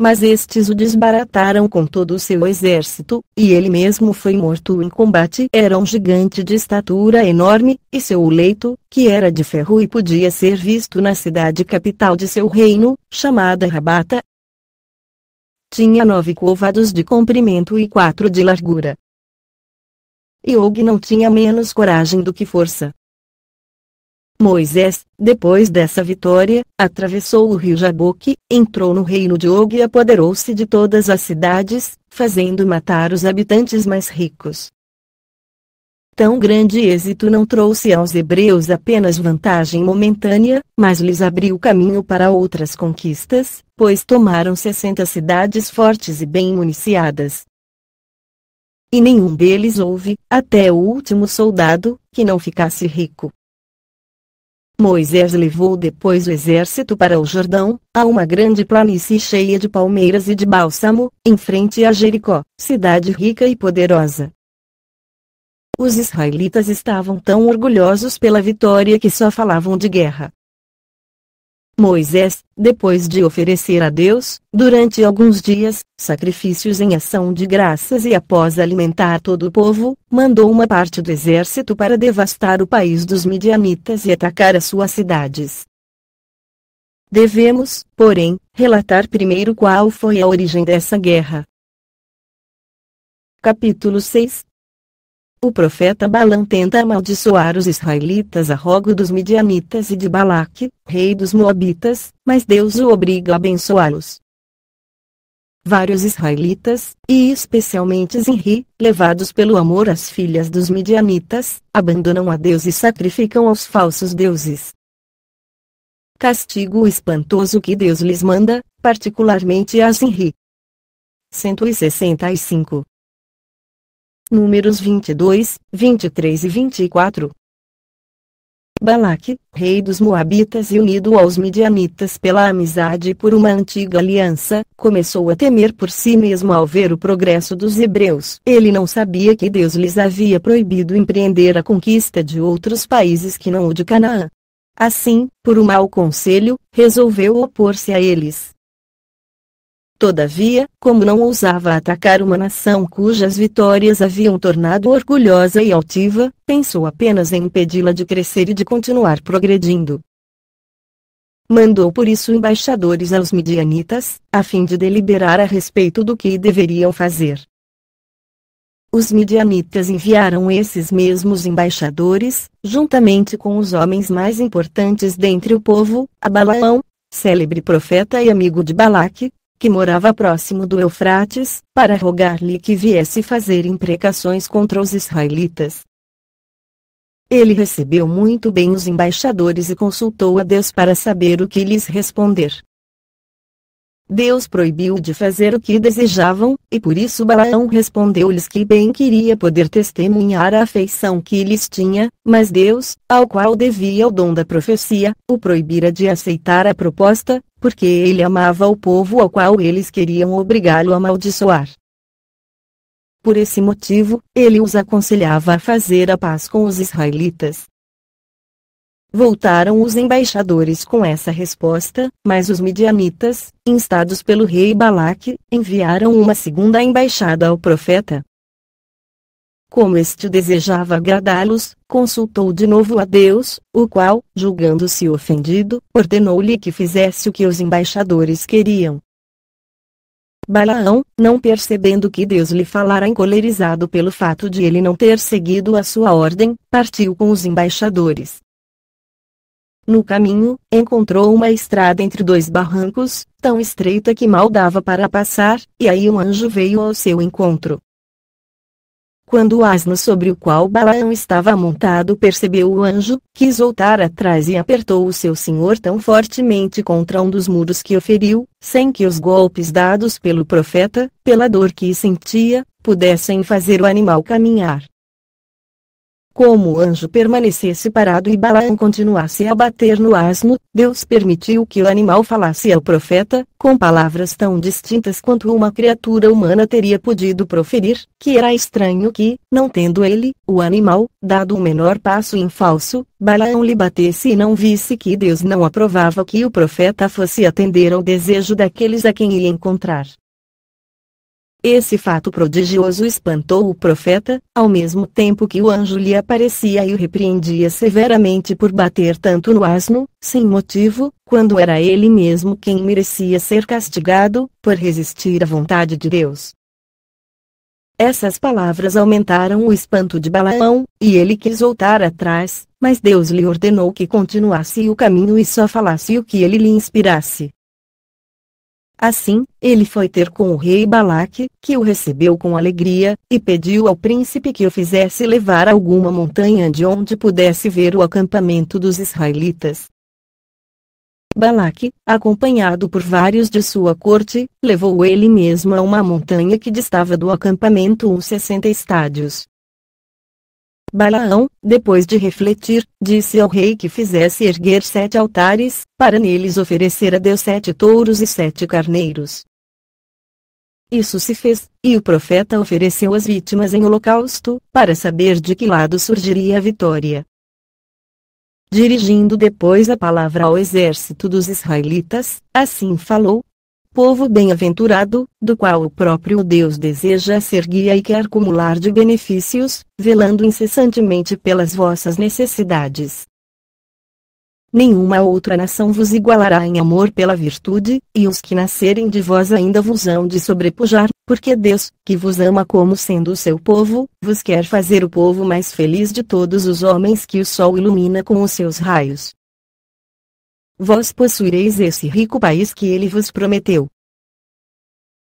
mas estes o desbarataram com todo o seu exército, e ele mesmo foi morto em combate. Era um gigante de estatura enorme, e seu leito, que era de ferro e podia ser visto na cidade capital de seu reino, chamada Rabata, tinha nove covados de comprimento e quatro de largura. Yogi não tinha menos coragem do que força. Moisés, depois dessa vitória, atravessou o rio Jaboque, entrou no reino de Og e apoderou-se de todas as cidades, fazendo matar os habitantes mais ricos. Tão grande êxito não trouxe aos hebreus apenas vantagem momentânea, mas lhes abriu caminho para outras conquistas, pois tomaram 60 cidades fortes e bem municiadas. E nenhum deles houve, até o último soldado, que não ficasse rico. Moisés levou depois o exército para o Jordão, a uma grande planície cheia de palmeiras e de bálsamo, em frente a Jericó, cidade rica e poderosa. Os israelitas estavam tão orgulhosos pela vitória que só falavam de guerra. Moisés, depois de oferecer a Deus, durante alguns dias, sacrifícios em ação de graças e após alimentar todo o povo, mandou uma parte do exército para devastar o país dos midianitas e atacar as suas cidades. Devemos, porém, relatar primeiro qual foi a origem dessa guerra. Capítulo 6 o profeta Balan tenta amaldiçoar os israelitas a rogo dos midianitas e de Balaque, rei dos moabitas, mas Deus o obriga a abençoá-los. Vários israelitas, e especialmente Zinri, levados pelo amor às filhas dos midianitas, abandonam a Deus e sacrificam aos falsos deuses. Castigo espantoso que Deus lhes manda, particularmente a Zinri. 165 números 22, 23 e 24. Balaque, rei dos Moabitas e unido aos Midianitas pela amizade e por uma antiga aliança, começou a temer por si mesmo ao ver o progresso dos hebreus. Ele não sabia que Deus lhes havia proibido empreender a conquista de outros países que não o de Canaã. Assim, por um mau conselho, resolveu opor-se a eles. Todavia, como não ousava atacar uma nação cujas vitórias haviam tornado orgulhosa e altiva, pensou apenas em impedi-la de crescer e de continuar progredindo. Mandou por isso embaixadores aos midianitas, a fim de deliberar a respeito do que deveriam fazer. Os midianitas enviaram esses mesmos embaixadores, juntamente com os homens mais importantes dentre o povo, a Balaão, célebre profeta e amigo de Balaque, que morava próximo do Eufrates, para rogar-lhe que viesse fazer imprecações contra os israelitas. Ele recebeu muito bem os embaixadores e consultou a Deus para saber o que lhes responder. Deus proibiu de fazer o que desejavam, e por isso Balaão respondeu-lhes que bem queria poder testemunhar a afeição que lhes tinha, mas Deus, ao qual devia o dom da profecia, o proibira de aceitar a proposta, porque ele amava o povo ao qual eles queriam obrigá-lo a amaldiçoar. Por esse motivo, ele os aconselhava a fazer a paz com os israelitas, Voltaram os embaixadores com essa resposta, mas os midianitas, instados pelo rei Balaque, enviaram uma segunda embaixada ao profeta. Como este desejava agradá-los, consultou de novo a Deus, o qual, julgando-se ofendido, ordenou-lhe que fizesse o que os embaixadores queriam. Balaão, não percebendo que Deus lhe falara encolerizado pelo fato de ele não ter seguido a sua ordem, partiu com os embaixadores. No caminho, encontrou uma estrada entre dois barrancos, tão estreita que mal dava para passar, e aí um anjo veio ao seu encontro. Quando o asno sobre o qual Balaão estava montado percebeu o anjo, quis voltar atrás e apertou o seu senhor tão fortemente contra um dos muros que o feriu, sem que os golpes dados pelo profeta, pela dor que sentia, pudessem fazer o animal caminhar. Como o anjo permanecesse parado e Balaão continuasse a bater no asno, Deus permitiu que o animal falasse ao profeta, com palavras tão distintas quanto uma criatura humana teria podido proferir, que era estranho que, não tendo ele, o animal, dado o menor passo em falso, Balaão lhe batesse e não visse que Deus não aprovava que o profeta fosse atender ao desejo daqueles a quem ia encontrar. Esse fato prodigioso espantou o profeta, ao mesmo tempo que o anjo lhe aparecia e o repreendia severamente por bater tanto no asno, sem motivo, quando era ele mesmo quem merecia ser castigado, por resistir à vontade de Deus. Essas palavras aumentaram o espanto de Balaão, e ele quis voltar atrás, mas Deus lhe ordenou que continuasse o caminho e só falasse o que ele lhe inspirasse. Assim, ele foi ter com o rei Balaque, que o recebeu com alegria, e pediu ao príncipe que o fizesse levar a alguma montanha de onde pudesse ver o acampamento dos israelitas. Balaque, acompanhado por vários de sua corte, levou ele mesmo a uma montanha que distava do acampamento uns 60 estádios, Balaão, depois de refletir, disse ao rei que fizesse erguer sete altares, para neles oferecer a Deus sete touros e sete carneiros. Isso se fez, e o profeta ofereceu as vítimas em holocausto, para saber de que lado surgiria a vitória. Dirigindo depois a palavra ao exército dos israelitas, assim falou: povo bem-aventurado, do qual o próprio Deus deseja ser guia e quer acumular de benefícios, velando incessantemente pelas vossas necessidades. Nenhuma outra nação vos igualará em amor pela virtude, e os que nascerem de vós ainda vos hão de sobrepujar, porque Deus, que vos ama como sendo o seu povo, vos quer fazer o povo mais feliz de todos os homens que o sol ilumina com os seus raios. Vós possuireis esse rico país que ele vos prometeu.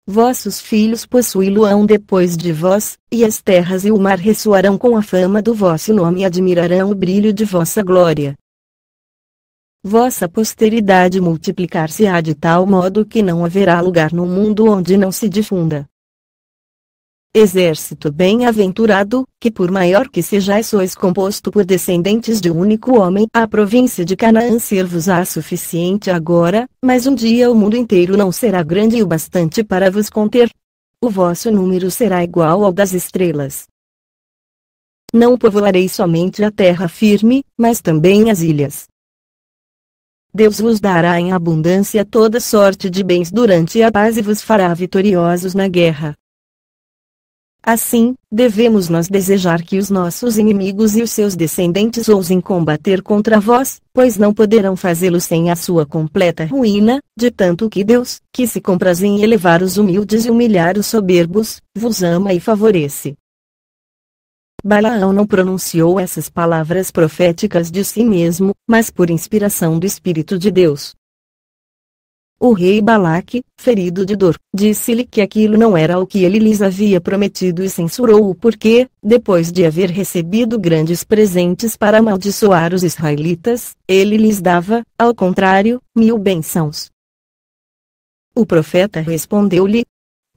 Vossos filhos possuí-lo-ão depois de vós, e as terras e o mar ressoarão com a fama do vosso nome e admirarão o brilho de vossa glória. Vossa posteridade multiplicar-se-á de tal modo que não haverá lugar no mundo onde não se difunda. Exército bem-aventurado, que por maior que sejais sois é composto por descendentes de um único homem. A província de Canaã ser-vos-á suficiente agora, mas um dia o mundo inteiro não será grande o bastante para vos conter. O vosso número será igual ao das estrelas. Não povoarei somente a terra firme, mas também as ilhas. Deus vos dará em abundância toda sorte de bens durante a paz e vos fará vitoriosos na guerra. Assim, devemos nós desejar que os nossos inimigos e os seus descendentes ousem combater contra vós, pois não poderão fazê-lo sem a sua completa ruína, de tanto que Deus, que se compraz em elevar os humildes e humilhar os soberbos, vos ama e favorece. Balaão não pronunciou essas palavras proféticas de si mesmo, mas por inspiração do Espírito de Deus. O rei Balaque, ferido de dor, disse-lhe que aquilo não era o que ele lhes havia prometido e censurou-o porque, depois de haver recebido grandes presentes para amaldiçoar os israelitas, ele lhes dava, ao contrário, mil bênçãos. O profeta respondeu-lhe,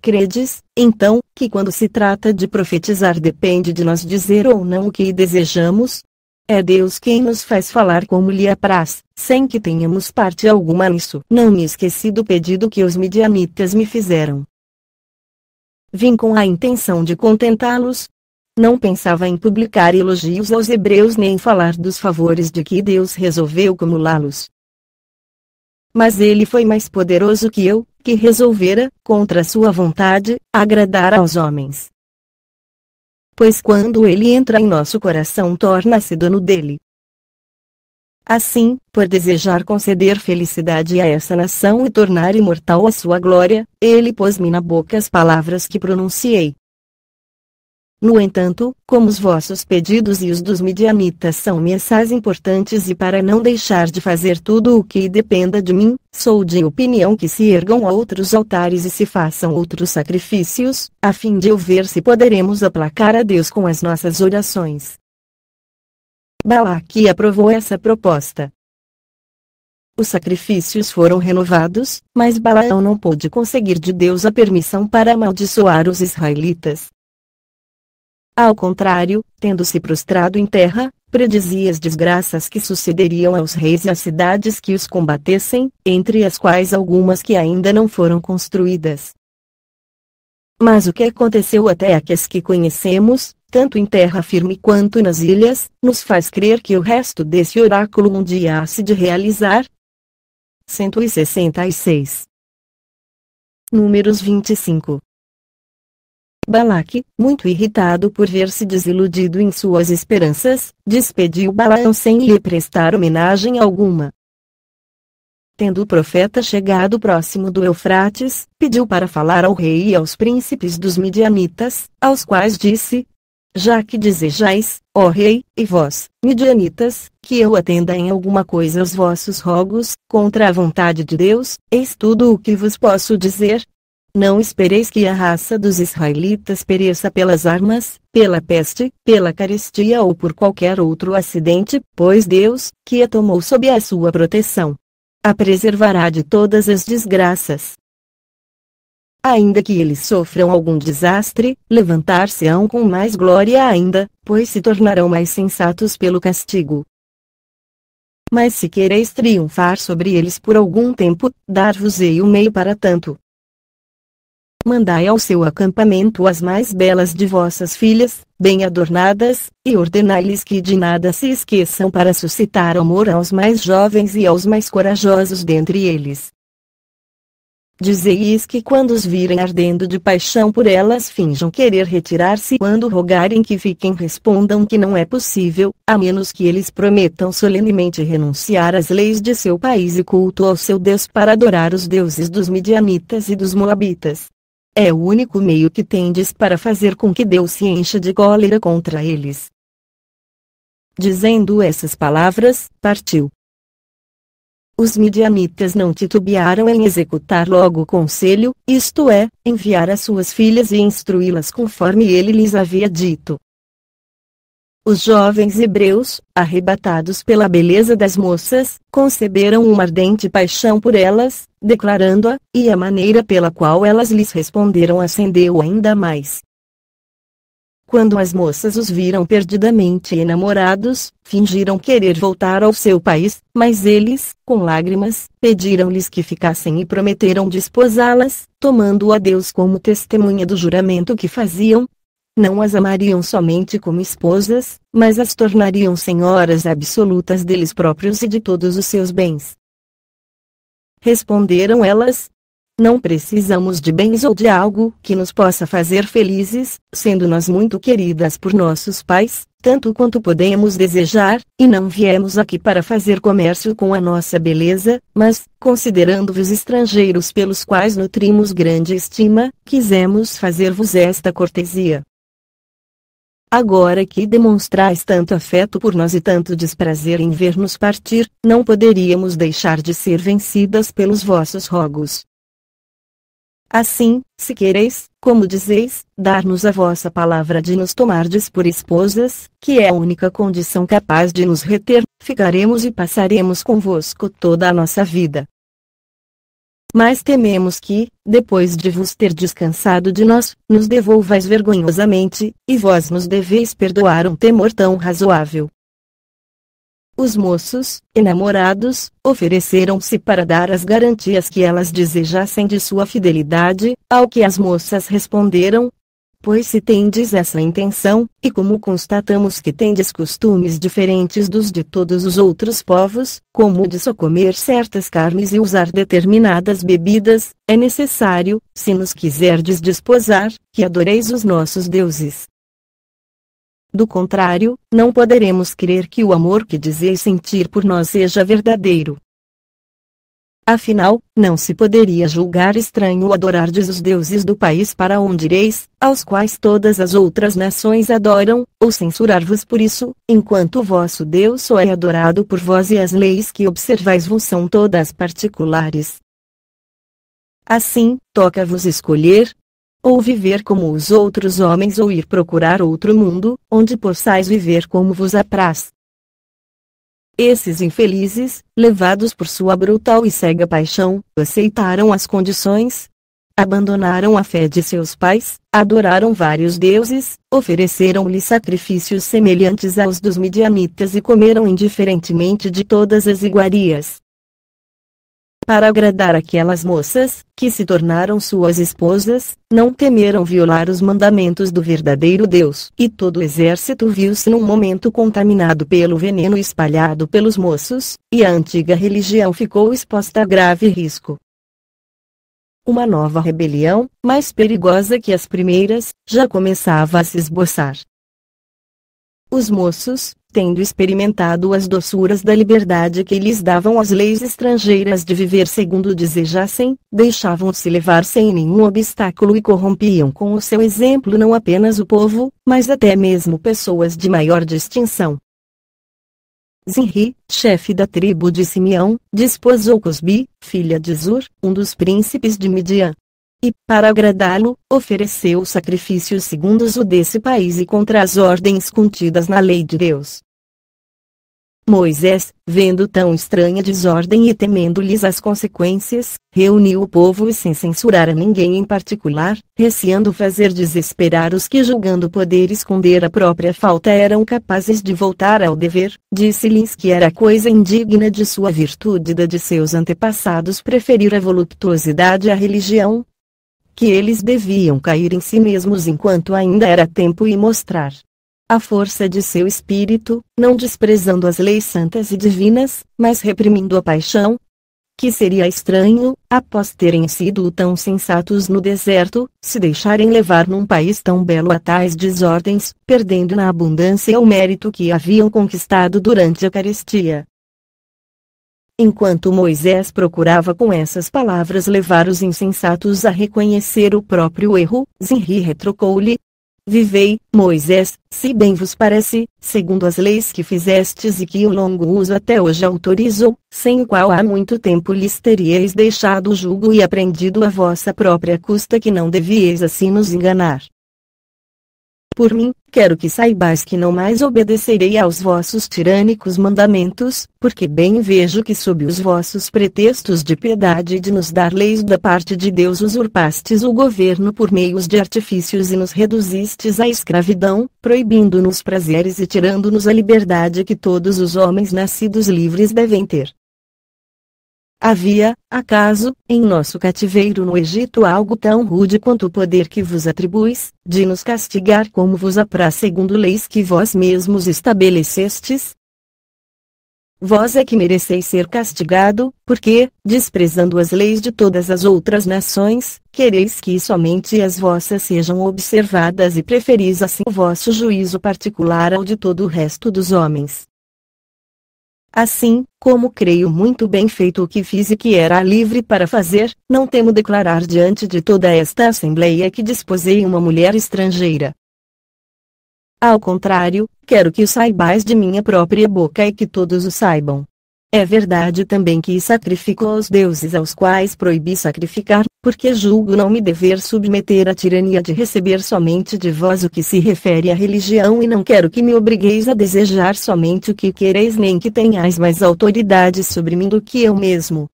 Credes, então, que quando se trata de profetizar depende de nós dizer ou não o que desejamos? É Deus quem nos faz falar como lhe apraz, sem que tenhamos parte alguma nisso. Não me esqueci do pedido que os midianitas me fizeram. Vim com a intenção de contentá-los. Não pensava em publicar elogios aos hebreus nem falar dos favores de que Deus resolveu acumulá-los. Mas ele foi mais poderoso que eu, que resolvera, contra sua vontade, agradar aos homens pois quando ele entra em nosso coração torna-se dono dele. Assim, por desejar conceder felicidade a essa nação e tornar imortal a sua glória, ele pôs-me na boca as palavras que pronunciei. No entanto, como os vossos pedidos e os dos midianitas são mensais importantes e para não deixar de fazer tudo o que dependa de mim, sou de opinião que se ergam outros altares e se façam outros sacrifícios, a fim de eu ver se poderemos aplacar a Deus com as nossas orações. Balaque aprovou essa proposta. Os sacrifícios foram renovados, mas Balaão não pôde conseguir de Deus a permissão para amaldiçoar os israelitas, ao contrário, tendo-se prostrado em terra, predizia as desgraças que sucederiam aos reis e às cidades que os combatessem, entre as quais algumas que ainda não foram construídas. Mas o que aconteceu até aqui as que conhecemos, tanto em terra firme quanto nas ilhas, nos faz crer que o resto desse oráculo um dia há se de realizar. 166 Números 25 Balaque, muito irritado por ver-se desiludido em suas esperanças, despediu Balaão sem lhe prestar homenagem alguma. Tendo o profeta chegado próximo do Eufrates, pediu para falar ao rei e aos príncipes dos midianitas, aos quais disse: já que desejais, ó rei, e vós, midianitas, que eu atenda em alguma coisa aos vossos rogos, contra a vontade de Deus, eis tudo o que vos posso dizer, não espereis que a raça dos israelitas pereça pelas armas, pela peste, pela carestia ou por qualquer outro acidente, pois Deus, que a tomou sob a sua proteção, a preservará de todas as desgraças. Ainda que eles sofram algum desastre, levantar-se-ão com mais glória ainda, pois se tornarão mais sensatos pelo castigo. Mas se quereis triunfar sobre eles por algum tempo, dar-vos-ei o meio para tanto mandai ao seu acampamento as mais belas de vossas filhas, bem adornadas, e ordenai-lhes que de nada se esqueçam para suscitar amor aos mais jovens e aos mais corajosos dentre eles. Dizeis que quando os virem ardendo de paixão por elas finjam querer retirar-se quando rogarem que fiquem respondam que não é possível, a menos que eles prometam solenemente renunciar às leis de seu país e culto ao seu Deus para adorar os deuses dos midianitas e dos moabitas. É o único meio que tendes para fazer com que Deus se encha de cólera contra eles. Dizendo essas palavras, partiu. Os midianitas não titubearam em executar logo o conselho, isto é, enviar as suas filhas e instruí-las conforme ele lhes havia dito. Os jovens hebreus, arrebatados pela beleza das moças, conceberam uma ardente paixão por elas, declarando-a, e a maneira pela qual elas lhes responderam acendeu ainda mais. Quando as moças os viram perdidamente enamorados, fingiram querer voltar ao seu país, mas eles, com lágrimas, pediram-lhes que ficassem e prometeram desposá-las, tomando a Deus como testemunha do juramento que faziam, não as amariam somente como esposas, mas as tornariam senhoras absolutas deles próprios e de todos os seus bens. Responderam elas: Não precisamos de bens ou de algo que nos possa fazer felizes, sendo nós muito queridas por nossos pais, tanto quanto podemos desejar, e não viemos aqui para fazer comércio com a nossa beleza, mas, considerando-vos estrangeiros pelos quais nutrimos grande estima, quisemos fazer-vos esta cortesia. Agora que demonstrais tanto afeto por nós e tanto desprazer em ver-nos partir, não poderíamos deixar de ser vencidas pelos vossos rogos. Assim, se quereis, como dizeis, dar-nos a vossa palavra de nos tomardes por esposas, que é a única condição capaz de nos reter, ficaremos e passaremos convosco toda a nossa vida mas tememos que, depois de vos ter descansado de nós, nos devolvais vergonhosamente, e vós nos deveis perdoar um temor tão razoável. Os moços, enamorados, ofereceram-se para dar as garantias que elas desejassem de sua fidelidade, ao que as moças responderam, Pois se tendes essa intenção, e como constatamos que tendes costumes diferentes dos de todos os outros povos, como o de só comer certas carnes e usar determinadas bebidas, é necessário, se nos quiserdes desposar, que adoreis os nossos deuses. Do contrário, não poderemos crer que o amor que dizeis sentir por nós seja verdadeiro. Afinal, não se poderia julgar estranho adorardes os deuses do país para onde ireis, aos quais todas as outras nações adoram, ou censurar-vos por isso, enquanto o vosso Deus só é adorado por vós e as leis que observais vos são todas particulares. Assim, toca-vos escolher, ou viver como os outros homens ou ir procurar outro mundo, onde possais viver como vos apraz. Esses infelizes, levados por sua brutal e cega paixão, aceitaram as condições, abandonaram a fé de seus pais, adoraram vários deuses, ofereceram-lhe sacrifícios semelhantes aos dos midianitas e comeram indiferentemente de todas as iguarias para agradar aquelas moças, que se tornaram suas esposas, não temeram violar os mandamentos do verdadeiro Deus. E todo o exército viu-se num momento contaminado pelo veneno espalhado pelos moços, e a antiga religião ficou exposta a grave risco. Uma nova rebelião, mais perigosa que as primeiras, já começava a se esboçar. Os moços, tendo experimentado as doçuras da liberdade que lhes davam as leis estrangeiras de viver segundo desejassem, deixavam-se levar sem nenhum obstáculo e corrompiam com o seu exemplo não apenas o povo, mas até mesmo pessoas de maior distinção. Zinri, chefe da tribo de Simeão, desposou Cosbi, filha de Zur, um dos príncipes de Midian e, para agradá-lo, ofereceu sacrifícios segundo o desse país e contra as ordens contidas na lei de Deus. Moisés, vendo tão estranha desordem e temendo-lhes as consequências, reuniu o povo e sem censurar a ninguém em particular, receando fazer desesperar os que julgando poder esconder a própria falta eram capazes de voltar ao dever, disse-lhes que era coisa indigna de sua virtude e da de seus antepassados preferir a voluptuosidade à religião, que eles deviam cair em si mesmos enquanto ainda era tempo e mostrar a força de seu espírito, não desprezando as leis santas e divinas, mas reprimindo a paixão, que seria estranho, após terem sido tão sensatos no deserto, se deixarem levar num país tão belo a tais desordens, perdendo na abundância o mérito que haviam conquistado durante a carestia. Enquanto Moisés procurava com essas palavras levar os insensatos a reconhecer o próprio erro, Zinri retrocou-lhe. Vivei, Moisés, se bem vos parece, segundo as leis que fizestes e que o longo uso até hoje autorizou, sem o qual há muito tempo lhes teríeis deixado o jugo e aprendido a vossa própria custa que não devieis assim nos enganar. Por mim, quero que saibais que não mais obedecerei aos vossos tirânicos mandamentos, porque bem vejo que sob os vossos pretextos de piedade e de nos dar leis da parte de Deus usurpastes o governo por meios de artifícios e nos reduzistes à escravidão, proibindo-nos prazeres e tirando-nos a liberdade que todos os homens nascidos livres devem ter. Havia, acaso, em nosso cativeiro no Egito algo tão rude quanto o poder que vos atribuis, de nos castigar como vos apraz segundo leis que vós mesmos estabelecestes? Vós é que mereceis ser castigado, porque, desprezando as leis de todas as outras nações, quereis que somente as vossas sejam observadas e preferis assim o vosso juízo particular ao de todo o resto dos homens. Assim, como creio muito bem feito o que fiz e que era livre para fazer, não temo declarar diante de toda esta Assembleia que disposei uma mulher estrangeira. Ao contrário, quero que o saibais de minha própria boca e que todos o saibam. É verdade também que sacrificou aos deuses aos quais proibi sacrificar, porque julgo não me dever submeter à tirania de receber somente de vós o que se refere à religião e não quero que me obrigueis a desejar somente o que quereis nem que tenhais mais autoridade sobre mim do que eu mesmo.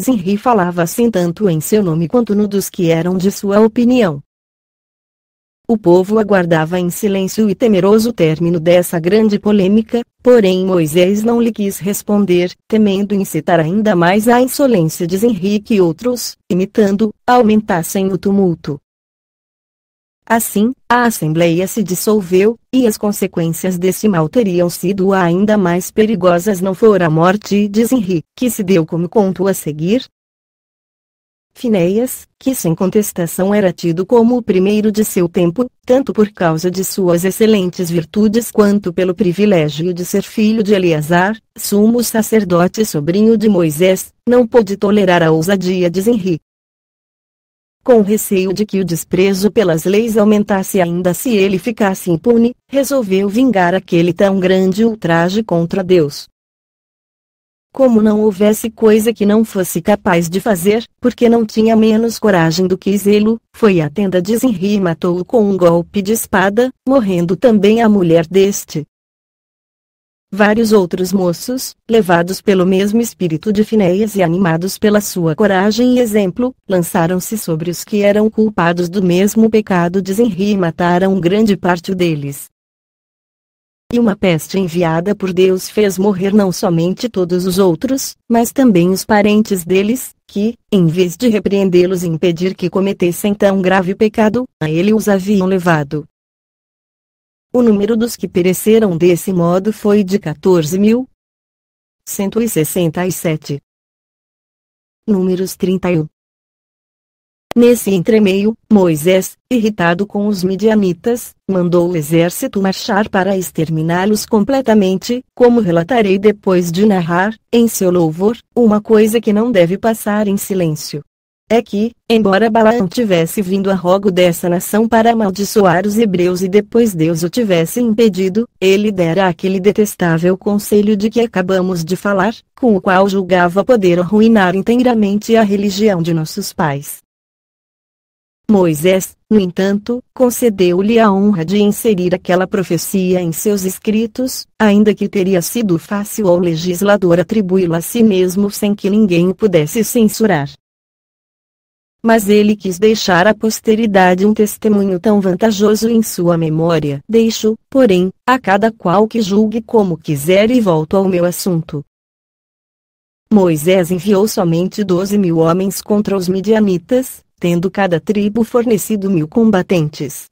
Zinri falava assim tanto em seu nome quanto no dos que eram de sua opinião. O povo aguardava em silêncio e temeroso o término dessa grande polêmica, porém Moisés não lhe quis responder, temendo incitar ainda mais a insolência de Henrique e outros, imitando, aumentassem o tumulto. Assim, a Assembleia se dissolveu, e as consequências desse mal teriam sido ainda mais perigosas não fora a morte de Zinri, que se deu como conto a seguir, Finéias, que sem contestação era tido como o primeiro de seu tempo, tanto por causa de suas excelentes virtudes quanto pelo privilégio de ser filho de Eleazar, sumo sacerdote e sobrinho de Moisés, não pôde tolerar a ousadia de Zinri. Com receio de que o desprezo pelas leis aumentasse ainda se ele ficasse impune, resolveu vingar aquele tão grande ultraje contra Deus como não houvesse coisa que não fosse capaz de fazer, porque não tinha menos coragem do que zelo, foi à tenda de Zinri e matou-o com um golpe de espada, morrendo também a mulher deste. Vários outros moços, levados pelo mesmo espírito de Finéias e animados pela sua coragem e exemplo, lançaram-se sobre os que eram culpados do mesmo pecado de Zinri e mataram grande parte deles e uma peste enviada por Deus fez morrer não somente todos os outros, mas também os parentes deles, que, em vez de repreendê-los e impedir que cometessem tão grave pecado, a ele os haviam levado. O número dos que pereceram desse modo foi de 14.167. Números 31 Nesse entremeio, Moisés, irritado com os midianitas, mandou o exército marchar para exterminá-los completamente, como relatarei depois de narrar, em seu louvor, uma coisa que não deve passar em silêncio. É que, embora Balaão tivesse vindo a rogo dessa nação para amaldiçoar os hebreus e depois Deus o tivesse impedido, ele dera aquele detestável conselho de que acabamos de falar, com o qual julgava poder arruinar inteiramente a religião de nossos pais. Moisés, no entanto, concedeu-lhe a honra de inserir aquela profecia em seus escritos, ainda que teria sido fácil ao legislador atribuí-la a si mesmo sem que ninguém o pudesse censurar. Mas ele quis deixar à posteridade um testemunho tão vantajoso em sua memória. Deixo, porém, a cada qual que julgue como quiser e volto ao meu assunto. Moisés enviou somente doze mil homens contra os midianitas, tendo cada tribo fornecido mil combatentes.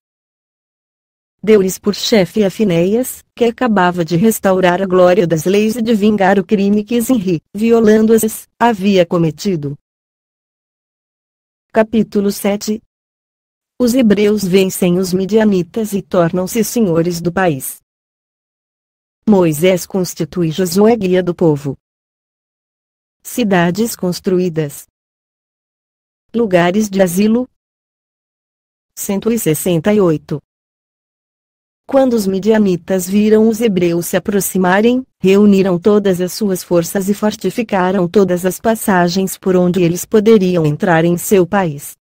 Deu-lhes por chefe a Finéias, que acabava de restaurar a glória das leis e de vingar o crime que Zinri, violando-as, havia cometido. Capítulo 7 Os hebreus vencem os midianitas e tornam-se senhores do país. Moisés constitui Josué guia do povo. Cidades construídas Lugares de asilo. 168. Quando os midianitas viram os hebreus se aproximarem, reuniram todas as suas forças e fortificaram todas as passagens por onde eles poderiam entrar em seu país.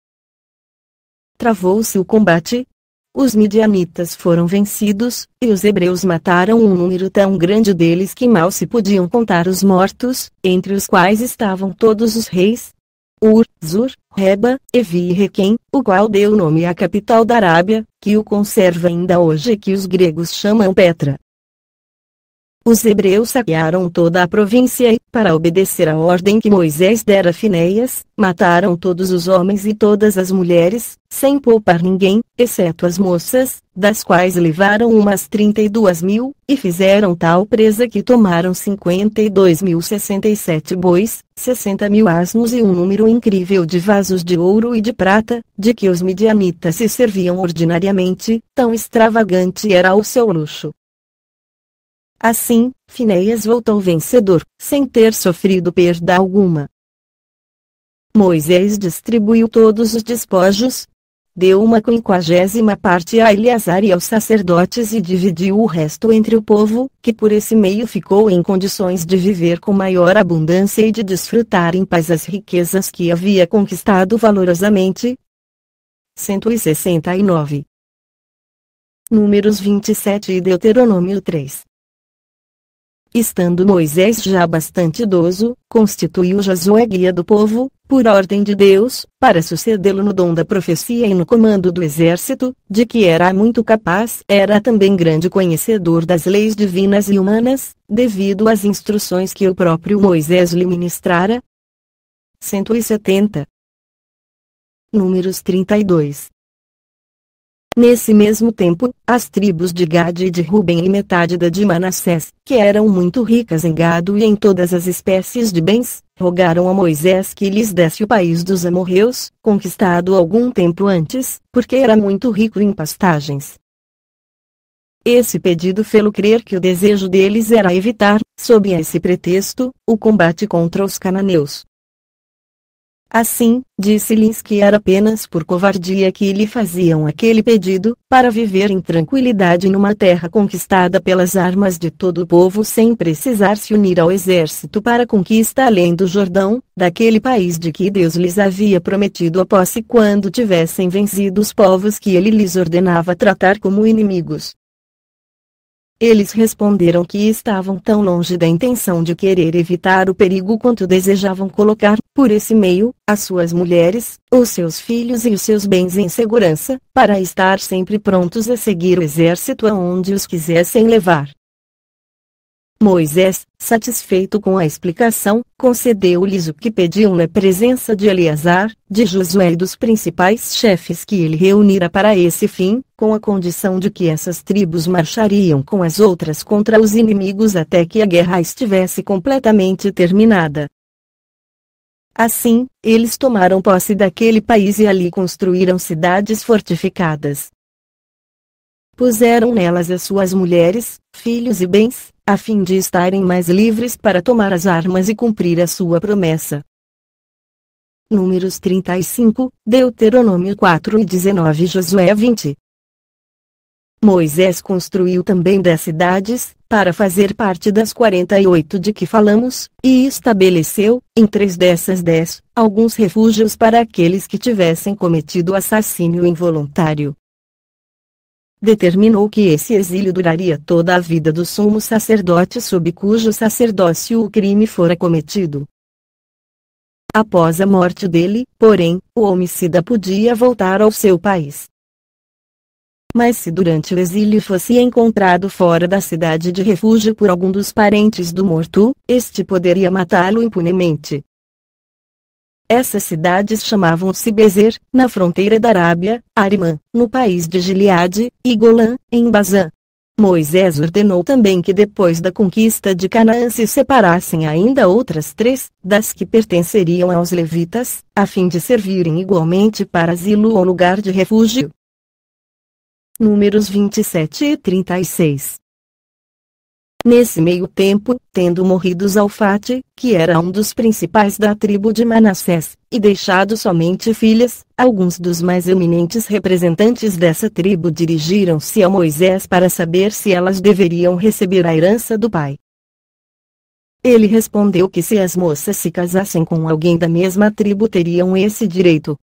Travou-se o combate. Os midianitas foram vencidos, e os hebreus mataram um número tão grande deles que mal se podiam contar os mortos, entre os quais estavam todos os reis. Ur, Zur, Reba, Evi e Requem, o qual deu nome à capital da Arábia, que o conserva ainda hoje e que os gregos chamam Petra. Os hebreus saquearam toda a província e, para obedecer à ordem que Moisés dera a Finéias, mataram todos os homens e todas as mulheres, sem poupar ninguém, exceto as moças, das quais levaram umas 32 mil, e fizeram tal presa que tomaram 52.067 bois, 60 mil asnos e um número incrível de vasos de ouro e de prata, de que os midianitas se serviam ordinariamente, tão extravagante era o seu luxo. Assim, Fineias voltou vencedor, sem ter sofrido perda alguma. Moisés distribuiu todos os despojos, deu uma quinquagésima parte a Eleazar e aos sacerdotes e dividiu o resto entre o povo, que por esse meio ficou em condições de viver com maior abundância e de desfrutar em paz as riquezas que havia conquistado valorosamente. 169 Números 27 e Deuteronômio 3 Estando Moisés já bastante idoso, constituiu Josué guia do povo, por ordem de Deus, para sucedê-lo no dom da profecia e no comando do exército, de que era muito capaz, era também grande conhecedor das leis divinas e humanas, devido às instruções que o próprio Moisés lhe ministrara. 170 Números 32 Nesse mesmo tempo, as tribos de Gad e de Ruben e metade da de Manassés, que eram muito ricas em gado e em todas as espécies de bens, rogaram a Moisés que lhes desse o país dos amorreus, conquistado algum tempo antes, porque era muito rico em pastagens. Esse pedido fê-lo crer que o desejo deles era evitar, sob esse pretexto, o combate contra os cananeus. Assim, disse-lhes que era apenas por covardia que lhe faziam aquele pedido, para viver em tranquilidade numa terra conquistada pelas armas de todo o povo sem precisar se unir ao exército para conquista além do Jordão, daquele país de que Deus lhes havia prometido a posse quando tivessem vencido os povos que ele lhes ordenava tratar como inimigos. Eles responderam que estavam tão longe da intenção de querer evitar o perigo quanto desejavam colocar, por esse meio, as suas mulheres, os seus filhos e os seus bens em segurança, para estar sempre prontos a seguir o exército aonde os quisessem levar. Moisés, satisfeito com a explicação, concedeu-lhes o que pediam na presença de Eleazar, de Josué e dos principais chefes que ele reunira para esse fim, com a condição de que essas tribos marchariam com as outras contra os inimigos até que a guerra estivesse completamente terminada. Assim, eles tomaram posse daquele país e ali construíram cidades fortificadas, puseram nelas as suas mulheres, filhos e bens, a fim de estarem mais livres para tomar as armas e cumprir a sua promessa. Números 35, Deuteronômio 4 e 19 Josué 20 Moisés construiu também dez cidades, para fazer parte das quarenta e oito de que falamos, e estabeleceu, em três dessas dez, alguns refúgios para aqueles que tivessem cometido assassínio involuntário determinou que esse exílio duraria toda a vida do sumo sacerdote sob cujo sacerdócio o crime fora cometido. Após a morte dele, porém, o homicida podia voltar ao seu país. Mas se durante o exílio fosse encontrado fora da cidade de refúgio por algum dos parentes do morto, este poderia matá-lo impunemente. Essas cidades chamavam-se Bezer, na fronteira da Arábia, Arimã, no país de Gileade, e Golã, em Bazã. Moisés ordenou também que depois da conquista de Canaã se separassem ainda outras três, das que pertenceriam aos levitas, a fim de servirem igualmente para asilo ou lugar de refúgio. Números 27 e 36 Nesse meio tempo, tendo morrido Zalfate, que era um dos principais da tribo de Manassés, e deixado somente filhas, alguns dos mais eminentes representantes dessa tribo dirigiram-se a Moisés para saber se elas deveriam receber a herança do pai. Ele respondeu que se as moças se casassem com alguém da mesma tribo teriam esse direito,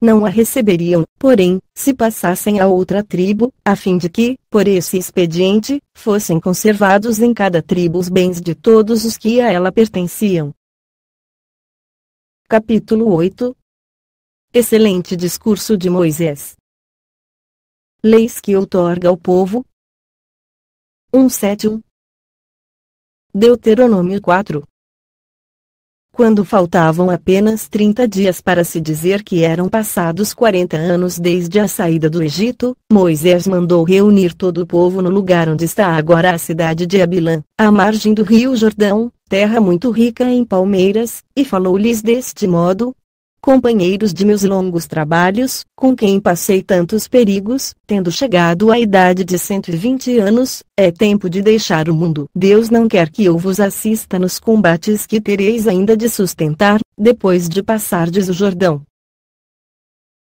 não a receberiam, porém, se passassem a outra tribo, a fim de que, por esse expediente, fossem conservados em cada tribo os bens de todos os que a ela pertenciam. Capítulo 8 Excelente discurso de Moisés. Leis que outorga ao povo. 171 Deuteronômio 4 quando faltavam apenas 30 dias para se dizer que eram passados 40 anos desde a saída do Egito, Moisés mandou reunir todo o povo no lugar onde está agora a cidade de Abilã, à margem do rio Jordão, terra muito rica em palmeiras, e falou-lhes deste modo, companheiros de meus longos trabalhos, com quem passei tantos perigos, tendo chegado à idade de 120 anos, é tempo de deixar o mundo. Deus não quer que eu vos assista nos combates que tereis ainda de sustentar, depois de passardes o Jordão.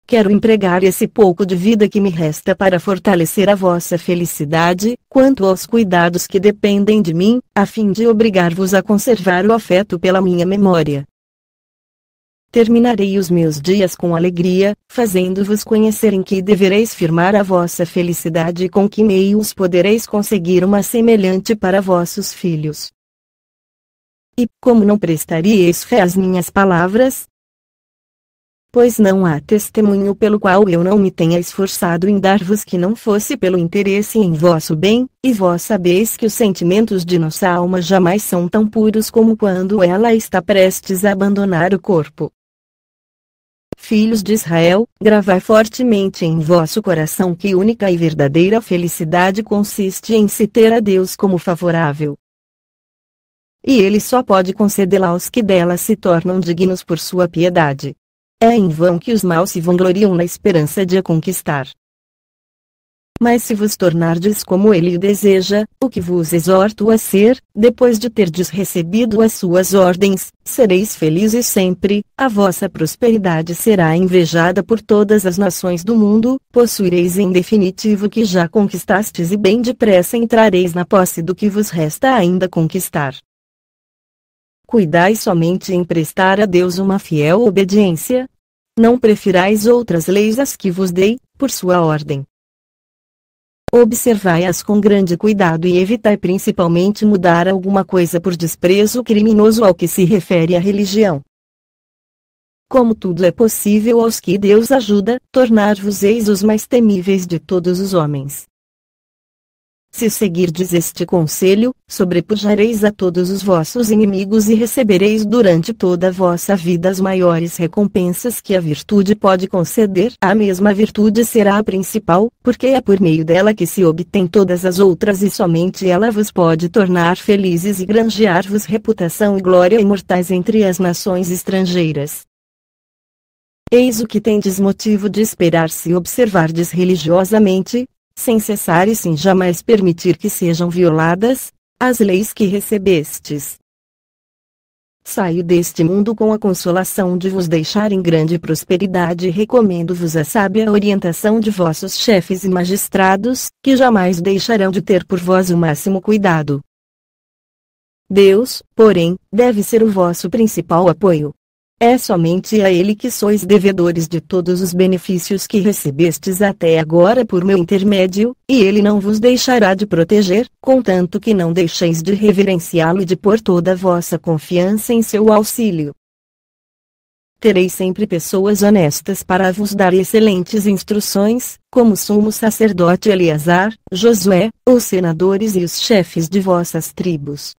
Quero empregar esse pouco de vida que me resta para fortalecer a vossa felicidade, quanto aos cuidados que dependem de mim, a fim de obrigar-vos a conservar o afeto pela minha memória. Terminarei os meus dias com alegria, fazendo-vos conhecer em que devereis firmar a vossa felicidade e com que meios podereis conseguir uma semelhante para vossos filhos. E como não prestarieis fé às minhas palavras? Pois não há testemunho pelo qual eu não me tenha esforçado em dar-vos que não fosse pelo interesse em vosso bem, e vós sabeis que os sentimentos de nossa alma jamais são tão puros como quando ela está prestes a abandonar o corpo filhos de Israel, gravai fortemente em vosso coração que única e verdadeira felicidade consiste em se ter a Deus como favorável. E Ele só pode concedê-la aos que dela se tornam dignos por sua piedade. É em vão que os maus se vangloriam na esperança de a conquistar mas se vos tornardes como ele deseja, o que vos exorto a ser, depois de terdes recebido as suas ordens, sereis felizes sempre, a vossa prosperidade será invejada por todas as nações do mundo, possuireis em definitivo o que já conquistastes e bem depressa entrareis na posse do que vos resta ainda conquistar cuidai somente em prestar a Deus uma fiel obediência. Não prefirais outras leis às que vos dei, por sua ordem. Observai-as com grande cuidado e evitai principalmente mudar alguma coisa por desprezo criminoso ao que se refere à religião. Como tudo é possível aos que Deus ajuda, tornar-vos-eis os mais temíveis de todos os homens. Se seguirdes este conselho, sobrepujareis a todos os vossos inimigos e recebereis durante toda a vossa vida as maiores recompensas que a virtude pode conceder. A mesma virtude será a principal, porque é por meio dela que se obtém todas as outras e somente ela vos pode tornar felizes e granjear-vos reputação e glória imortais entre as nações estrangeiras. Eis o que tendes motivo de esperar se observardes religiosamente, sem cessar e sem jamais permitir que sejam violadas, as leis que recebestes. Saio deste mundo com a consolação de vos deixar em grande prosperidade e recomendo-vos a sábia orientação de vossos chefes e magistrados, que jamais deixarão de ter por vós o máximo cuidado. Deus, porém, deve ser o vosso principal apoio, é somente a Ele que sois devedores de todos os benefícios que recebestes até agora por meu intermédio, e Ele não vos deixará de proteger, contanto que não deixeis de reverenciá-lo e de pôr toda a vossa confiança em seu auxílio. Terei sempre pessoas honestas para vos dar excelentes instruções, como sumo sacerdote Eleazar, Josué, os senadores e os chefes de vossas tribos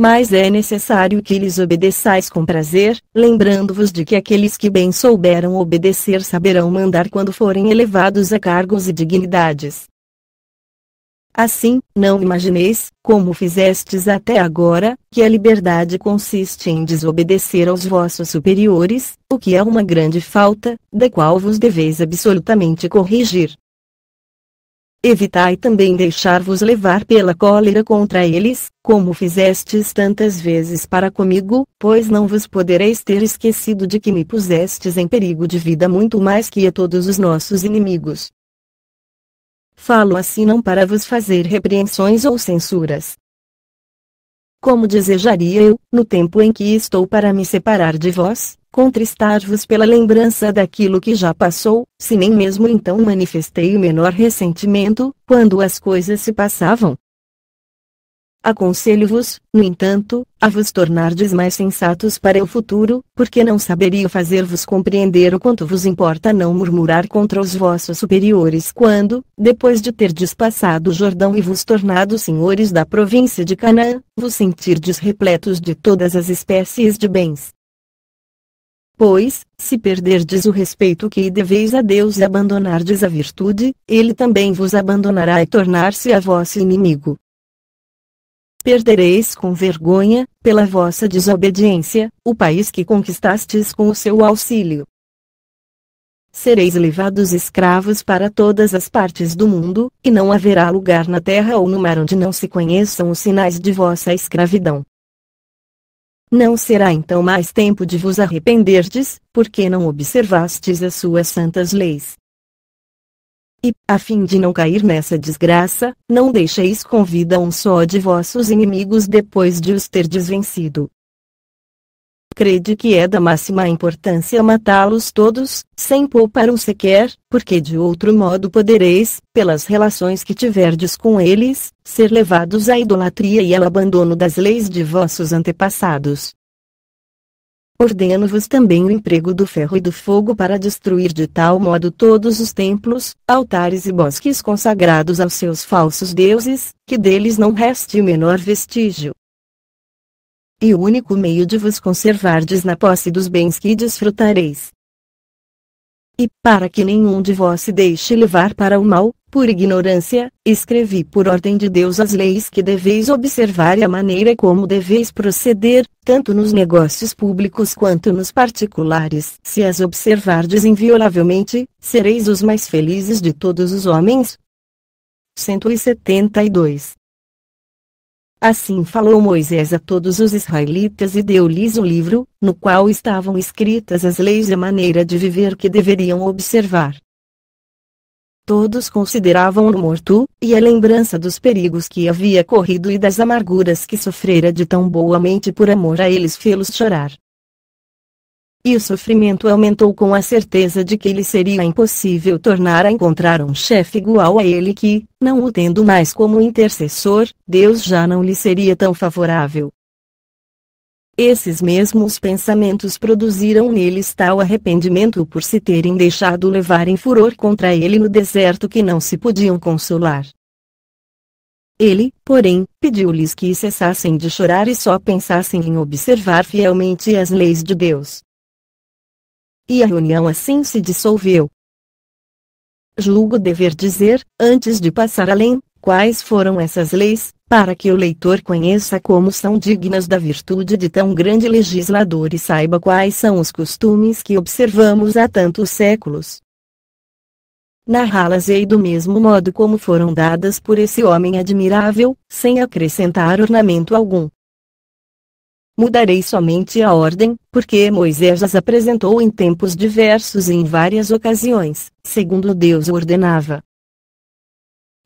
mas é necessário que lhes obedeçais com prazer, lembrando-vos de que aqueles que bem souberam obedecer saberão mandar quando forem elevados a cargos e dignidades. Assim, não imagineis, como fizestes até agora, que a liberdade consiste em desobedecer aos vossos superiores, o que é uma grande falta, da qual vos deveis absolutamente corrigir. Evitai também deixar-vos levar pela cólera contra eles, como fizestes tantas vezes para comigo, pois não vos podereis ter esquecido de que me pusestes em perigo de vida muito mais que a todos os nossos inimigos. Falo assim não para vos fazer repreensões ou censuras. Como desejaria eu, no tempo em que estou para me separar de vós, contristar-vos pela lembrança daquilo que já passou, se nem mesmo então manifestei o menor ressentimento, quando as coisas se passavam. Aconselho-vos, no entanto, a vos tornardes mais sensatos para o futuro, porque não saberia fazer-vos compreender o quanto vos importa não murmurar contra os vossos superiores quando, depois de terdes passado o Jordão e vos tornado senhores da província de Canaã, vos sentirdes repletos de todas as espécies de bens, Pois, se perderdes o respeito que deveis a Deus e abandonardes a virtude, ele também vos abandonará e tornar-se a vosso inimigo. Perdereis com vergonha, pela vossa desobediência, o país que conquistastes com o seu auxílio. Sereis levados escravos para todas as partes do mundo, e não haverá lugar na terra ou no mar onde não se conheçam os sinais de vossa escravidão. Não será então mais tempo de vos arrependerdes, porque não observastes as suas santas leis. E, a fim de não cair nessa desgraça, não deixeis com vida um só de vossos inimigos depois de os ter desvencido crede que é da máxima importância matá-los todos, sem poupar um sequer, porque de outro modo podereis, pelas relações que tiverdes com eles, ser levados à idolatria e ao abandono das leis de vossos antepassados. Ordeno-vos também o emprego do ferro e do fogo para destruir de tal modo todos os templos, altares e bosques consagrados aos seus falsos deuses, que deles não reste o menor vestígio e o único meio de vos conservardes na posse dos bens que desfrutareis. E, para que nenhum de vós se deixe levar para o mal, por ignorância, escrevi por ordem de Deus as leis que deveis observar e a maneira como deveis proceder, tanto nos negócios públicos quanto nos particulares. Se as observardes inviolavelmente, sereis os mais felizes de todos os homens. 172 Assim falou Moisés a todos os israelitas e deu-lhes o livro, no qual estavam escritas as leis e a maneira de viver que deveriam observar. Todos consideravam-no morto, e a lembrança dos perigos que havia corrido e das amarguras que sofrera de tão boa mente por amor a eles fê-los chorar e o sofrimento aumentou com a certeza de que lhe seria impossível tornar a encontrar um chefe igual a ele que, não o tendo mais como intercessor, Deus já não lhe seria tão favorável. Esses mesmos pensamentos produziram neles tal arrependimento por se terem deixado levar em furor contra ele no deserto que não se podiam consolar. Ele, porém, pediu-lhes que cessassem de chorar e só pensassem em observar fielmente as leis de Deus e a reunião assim se dissolveu. Julgo dever dizer, antes de passar além, quais foram essas leis, para que o leitor conheça como são dignas da virtude de tão grande legislador e saiba quais são os costumes que observamos há tantos séculos. Narrá-las-ei do mesmo modo como foram dadas por esse homem admirável, sem acrescentar ornamento algum. Mudarei somente a ordem, porque Moisés as apresentou em tempos diversos e em várias ocasiões, segundo Deus ordenava.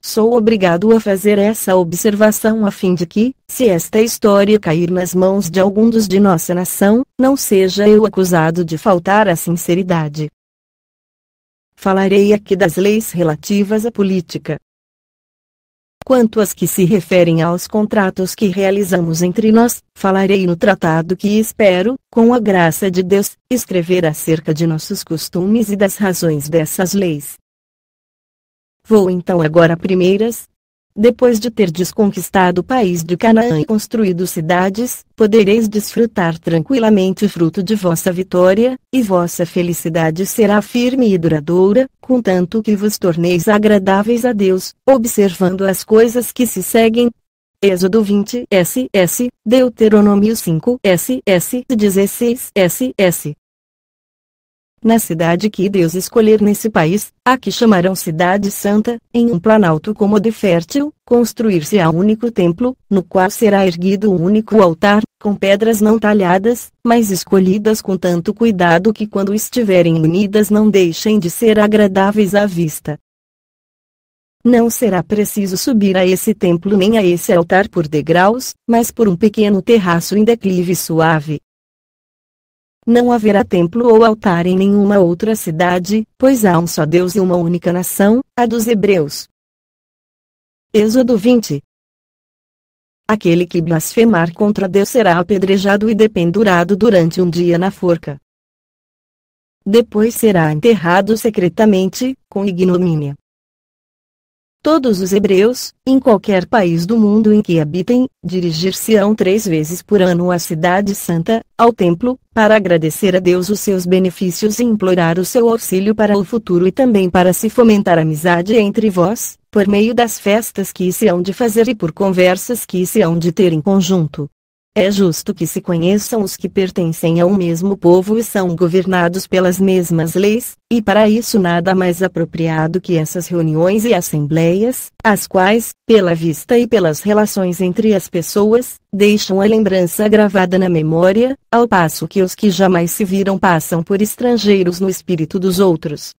Sou obrigado a fazer essa observação a fim de que, se esta história cair nas mãos de algum dos de nossa nação, não seja eu acusado de faltar à sinceridade. Falarei aqui das leis relativas à política, Quanto às que se referem aos contratos que realizamos entre nós, falarei no tratado que espero, com a graça de Deus, escrever acerca de nossos costumes e das razões dessas leis. Vou então agora primeiras, depois de ter desconquistado o país de Canaã e construído cidades, podereis desfrutar tranquilamente o fruto de vossa vitória, e vossa felicidade será firme e duradoura, contanto que vos torneis agradáveis a Deus, observando as coisas que se seguem. Êxodo 20 SS, Deuteronômio 5 SS, 16 SS na cidade que Deus escolher nesse país, a que chamarão Cidade Santa, em um planalto cômodo fértil, construir-se-á um único templo, no qual será erguido um único altar, com pedras não talhadas, mas escolhidas com tanto cuidado que quando estiverem unidas não deixem de ser agradáveis à vista. Não será preciso subir a esse templo nem a esse altar por degraus, mas por um pequeno terraço em declive suave, não haverá templo ou altar em nenhuma outra cidade, pois há um só Deus e uma única nação, a dos Hebreus. Êxodo 20 Aquele que blasfemar contra Deus será apedrejado e dependurado durante um dia na forca. Depois será enterrado secretamente, com ignomínia todos os hebreus, em qualquer país do mundo em que habitem, dirigir-se-ão três vezes por ano à Cidade Santa, ao Templo, para agradecer a Deus os seus benefícios e implorar o seu auxílio para o futuro e também para se fomentar amizade entre vós, por meio das festas que se hão de fazer e por conversas que se hão de ter em conjunto. É justo que se conheçam os que pertencem ao mesmo povo e são governados pelas mesmas leis, e para isso nada mais apropriado que essas reuniões e assembleias, as quais, pela vista e pelas relações entre as pessoas, deixam a lembrança gravada na memória, ao passo que os que jamais se viram passam por estrangeiros no espírito dos outros.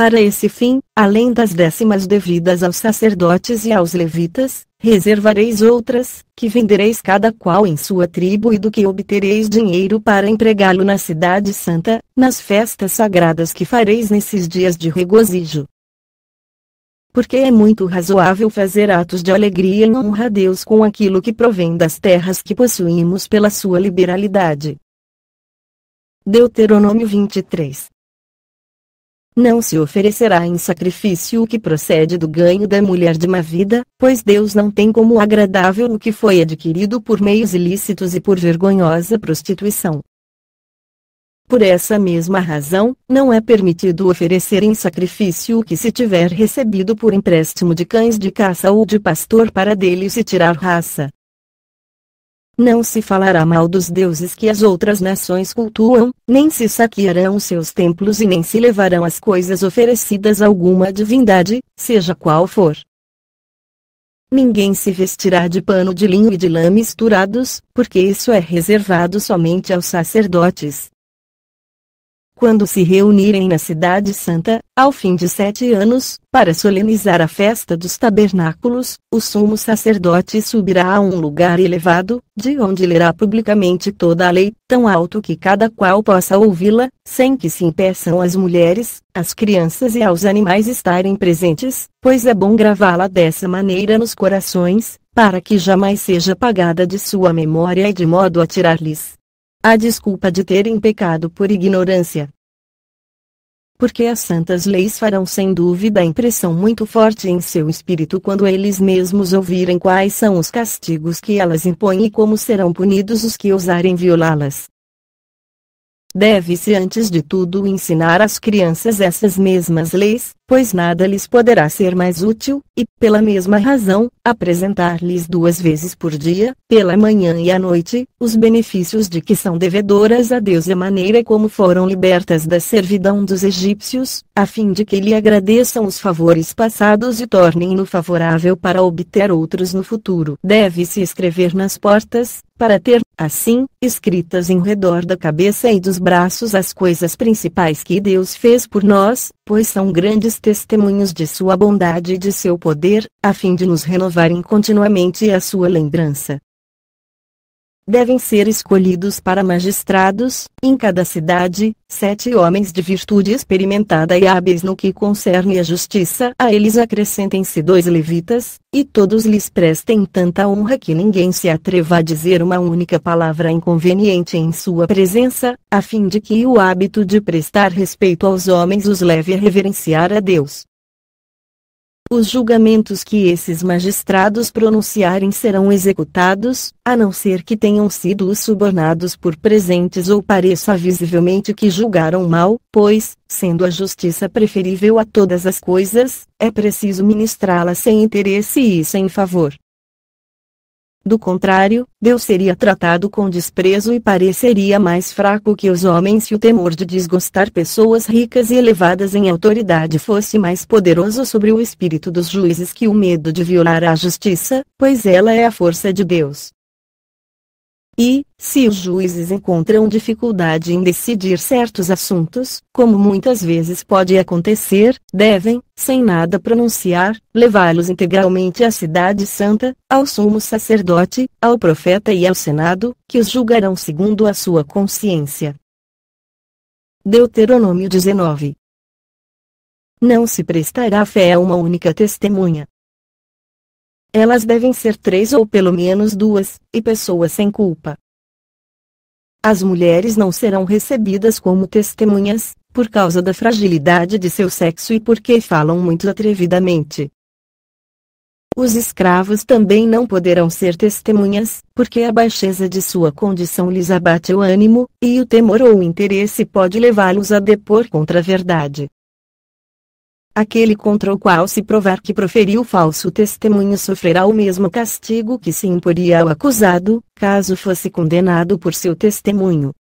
Para esse fim, além das décimas devidas aos sacerdotes e aos levitas, reservareis outras, que vendereis cada qual em sua tribo e do que obtereis dinheiro para empregá-lo na cidade santa, nas festas sagradas que fareis nesses dias de regozijo. Porque é muito razoável fazer atos de alegria em honra a Deus com aquilo que provém das terras que possuímos pela sua liberalidade. Deuteronômio 23 não se oferecerá em sacrifício o que procede do ganho da mulher de uma vida, pois Deus não tem como agradável o que foi adquirido por meios ilícitos e por vergonhosa prostituição. Por essa mesma razão, não é permitido oferecer em sacrifício o que se tiver recebido por empréstimo de cães de caça ou de pastor para dele se tirar raça. Não se falará mal dos deuses que as outras nações cultuam, nem se saquearão seus templos e nem se levarão as coisas oferecidas a alguma divindade, seja qual for. Ninguém se vestirá de pano de linho e de lã misturados, porque isso é reservado somente aos sacerdotes quando se reunirem na Cidade Santa, ao fim de sete anos, para solenizar a festa dos tabernáculos, o sumo sacerdote subirá a um lugar elevado, de onde lerá publicamente toda a lei, tão alto que cada qual possa ouvi-la, sem que se impeçam as mulheres, as crianças e aos animais estarem presentes, pois é bom gravá-la dessa maneira nos corações, para que jamais seja apagada de sua memória e de modo a tirar-lhes a desculpa de terem pecado por ignorância. Porque as santas leis farão sem dúvida impressão muito forte em seu espírito quando eles mesmos ouvirem quais são os castigos que elas impõem e como serão punidos os que ousarem violá-las. Deve-se antes de tudo ensinar às crianças essas mesmas leis, pois nada lhes poderá ser mais útil, e, pela mesma razão, apresentar-lhes duas vezes por dia, pela manhã e à noite, os benefícios de que são devedoras a Deus e a maneira como foram libertas da servidão dos egípcios, a fim de que lhe agradeçam os favores passados e tornem-no favorável para obter outros no futuro. Deve-se escrever nas portas, para ter, assim, escritas em redor da cabeça e dos braços as coisas principais que Deus fez por nós, pois são grandes testemunhos de sua bondade e de seu poder, a fim de nos renovarem continuamente a sua lembrança devem ser escolhidos para magistrados, em cada cidade, sete homens de virtude experimentada e hábeis no que concerne a justiça. A eles acrescentem-se dois levitas, e todos lhes prestem tanta honra que ninguém se atreva a dizer uma única palavra inconveniente em sua presença, a fim de que o hábito de prestar respeito aos homens os leve a reverenciar a Deus. Os julgamentos que esses magistrados pronunciarem serão executados, a não ser que tenham sido subornados por presentes ou pareça visivelmente que julgaram mal, pois, sendo a justiça preferível a todas as coisas, é preciso ministrá-la sem interesse e sem favor. Do contrário, Deus seria tratado com desprezo e pareceria mais fraco que os homens se o temor de desgostar pessoas ricas e elevadas em autoridade fosse mais poderoso sobre o espírito dos juízes que o medo de violar a justiça, pois ela é a força de Deus. E, se os juízes encontram dificuldade em decidir certos assuntos, como muitas vezes pode acontecer, devem, sem nada pronunciar, levá-los integralmente à Cidade Santa, ao sumo sacerdote, ao profeta e ao Senado, que os julgarão segundo a sua consciência. Deuteronômio 19 Não se prestará fé a uma única testemunha, elas devem ser três ou pelo menos duas, e pessoas sem culpa. As mulheres não serão recebidas como testemunhas, por causa da fragilidade de seu sexo e porque falam muito atrevidamente. Os escravos também não poderão ser testemunhas, porque a baixeza de sua condição lhes abate o ânimo, e o temor ou o interesse pode levá-los a depor contra a verdade. Aquele contra o qual se provar que proferiu falso testemunho sofrerá o mesmo castigo que se imporia ao acusado, caso fosse condenado por seu testemunho.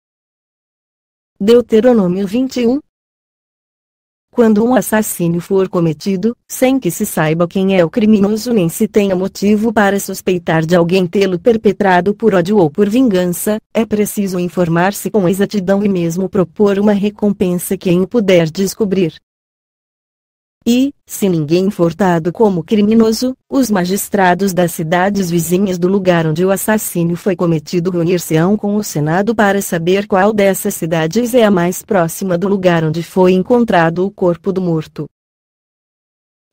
Deuteronômio 21 Quando um assassínio for cometido, sem que se saiba quem é o criminoso nem se tenha motivo para suspeitar de alguém tê-lo perpetrado por ódio ou por vingança, é preciso informar-se com exatidão e mesmo propor uma recompensa quem o puder descobrir. E, se ninguém for dado como criminoso, os magistrados das cidades vizinhas do lugar onde o assassínio foi cometido reunir-se-ão com o Senado para saber qual dessas cidades é a mais próxima do lugar onde foi encontrado o corpo do morto.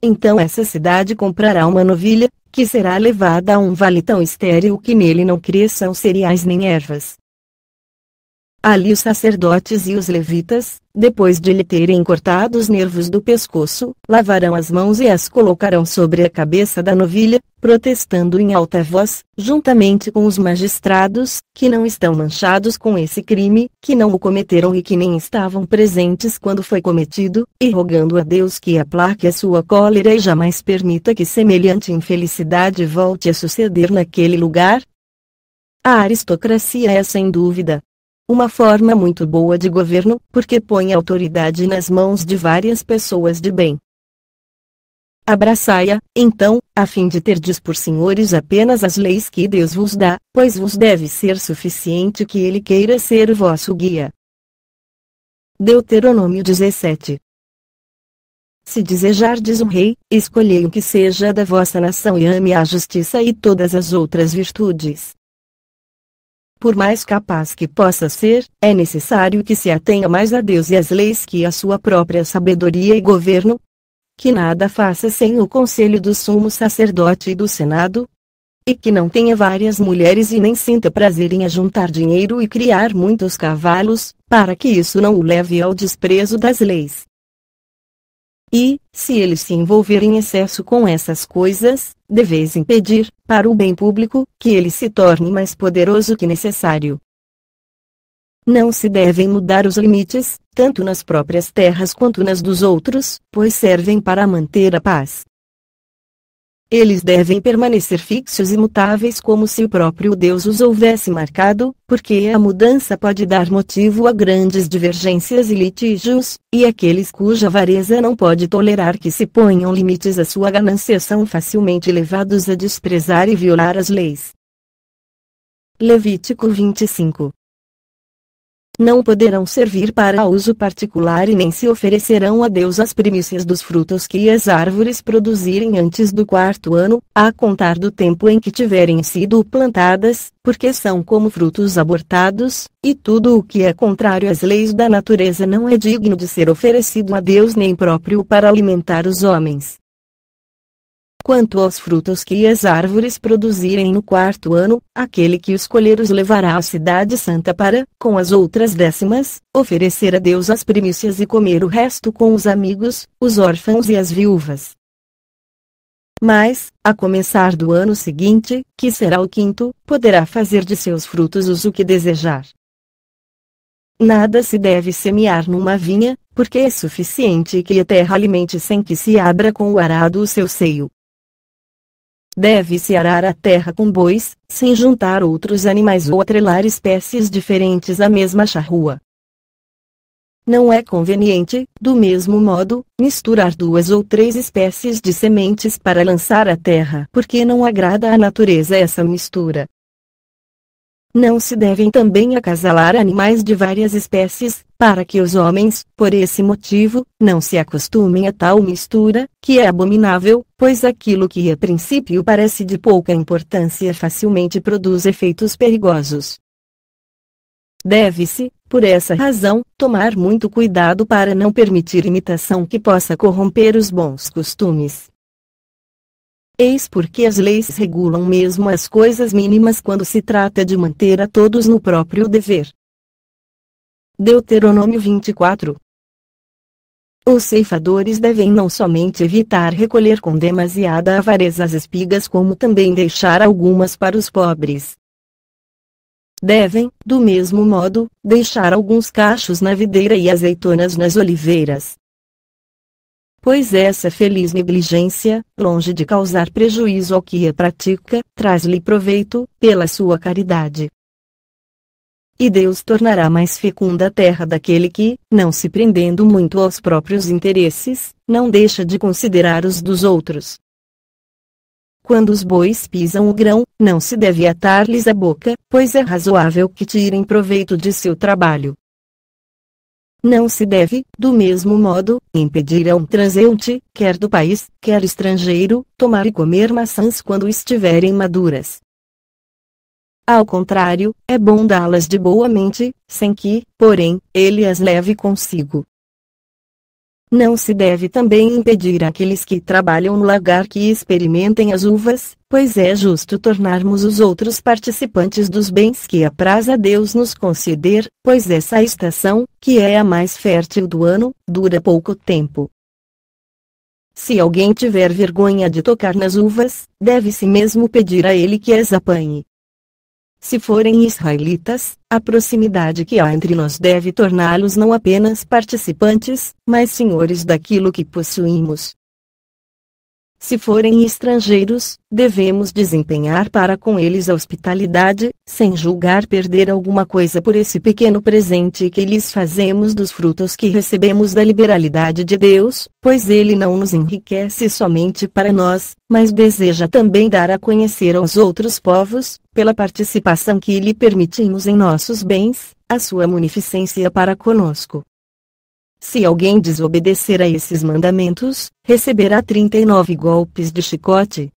Então essa cidade comprará uma novilha, que será levada a um vale tão estéril que nele não cresçam cereais nem ervas, Ali os sacerdotes e os levitas, depois de lhe terem cortado os nervos do pescoço, lavarão as mãos e as colocarão sobre a cabeça da novilha, protestando em alta voz, juntamente com os magistrados, que não estão manchados com esse crime, que não o cometeram e que nem estavam presentes quando foi cometido, e rogando a Deus que aplaque a sua cólera e jamais permita que semelhante infelicidade volte a suceder naquele lugar, a aristocracia é sem dúvida, uma forma muito boa de governo, porque põe a autoridade nas mãos de várias pessoas de bem. Abraçai-a, então, a fim de terdes por senhores apenas as leis que Deus vos dá, pois vos deve ser suficiente que Ele queira ser o vosso guia. Deuteronômio 17 Se desejardes um rei, escolhei o que seja da vossa nação e ame a justiça e todas as outras virtudes, por mais capaz que possa ser, é necessário que se atenha mais a Deus e às leis que a sua própria sabedoria e governo. Que nada faça sem o conselho do sumo sacerdote e do senado. E que não tenha várias mulheres e nem sinta prazer em ajuntar dinheiro e criar muitos cavalos, para que isso não o leve ao desprezo das leis. E, se eles se envolverem em excesso com essas coisas, deveis impedir, para o bem público, que ele se torne mais poderoso que necessário. Não se devem mudar os limites, tanto nas próprias terras quanto nas dos outros, pois servem para manter a paz. Eles devem permanecer fixos e mutáveis como se o próprio Deus os houvesse marcado, porque a mudança pode dar motivo a grandes divergências e litígios, e aqueles cuja avareza não pode tolerar que se ponham limites à sua ganância são facilmente levados a desprezar e violar as leis. Levítico 25 não poderão servir para uso particular e nem se oferecerão a Deus as primícias dos frutos que as árvores produzirem antes do quarto ano, a contar do tempo em que tiverem sido plantadas, porque são como frutos abortados, e tudo o que é contrário às leis da natureza não é digno de ser oferecido a Deus nem próprio para alimentar os homens. Quanto aos frutos que as árvores produzirem no quarto ano, aquele que escolher os levará à cidade santa para, com as outras décimas, oferecer a Deus as primícias e comer o resto com os amigos, os órfãos e as viúvas. Mas, a começar do ano seguinte, que será o quinto, poderá fazer de seus frutos o que desejar. Nada se deve semear numa vinha, porque é suficiente que a terra alimente sem que se abra com o arado o seu seio deve-se arar a terra com bois, sem juntar outros animais ou atrelar espécies diferentes à mesma charrua. Não é conveniente, do mesmo modo, misturar duas ou três espécies de sementes para lançar a terra, porque não agrada à natureza essa mistura. Não se devem também acasalar animais de várias espécies, para que os homens, por esse motivo, não se acostumem a tal mistura, que é abominável, pois aquilo que a princípio parece de pouca importância facilmente produz efeitos perigosos. Deve-se, por essa razão, tomar muito cuidado para não permitir imitação que possa corromper os bons costumes. Eis porque as leis regulam mesmo as coisas mínimas quando se trata de manter a todos no próprio dever. Deuteronômio 24 os ceifadores devem não somente evitar recolher com demasiada avareza as espigas, como também deixar algumas para os pobres. Devem, do mesmo modo, deixar alguns cachos na videira e azeitonas nas oliveiras pois essa feliz negligência, longe de causar prejuízo ao que a é pratica, traz-lhe proveito, pela sua caridade. E Deus tornará mais fecunda a terra daquele que, não se prendendo muito aos próprios interesses, não deixa de considerar os dos outros. Quando os bois pisam o grão, não se deve atar-lhes a boca, pois é razoável que tirem proveito de seu trabalho. Não se deve, do mesmo modo, impedir a um transeunte, quer do país, quer estrangeiro, tomar e comer maçãs quando estiverem maduras. Ao contrário, é bom dá-las de boa mente, sem que, porém, ele as leve consigo. Não se deve também impedir aqueles que trabalham no lagar que experimentem as uvas, pois é justo tornarmos os outros participantes dos bens que apraz a Deus nos conceder, pois essa estação, que é a mais fértil do ano, dura pouco tempo. Se alguém tiver vergonha de tocar nas uvas, deve-se mesmo pedir a ele que as apanhe. Se forem israelitas, a proximidade que há entre nós deve torná-los não apenas participantes, mas senhores daquilo que possuímos. Se forem estrangeiros, devemos desempenhar para com eles a hospitalidade, sem julgar perder alguma coisa por esse pequeno presente que lhes fazemos dos frutos que recebemos da liberalidade de Deus, pois Ele não nos enriquece somente para nós, mas deseja também dar a conhecer aos outros povos, pela participação que lhe permitimos em nossos bens, a sua munificência para conosco. Se alguém desobedecer a esses mandamentos, receberá 39 golpes de chicote.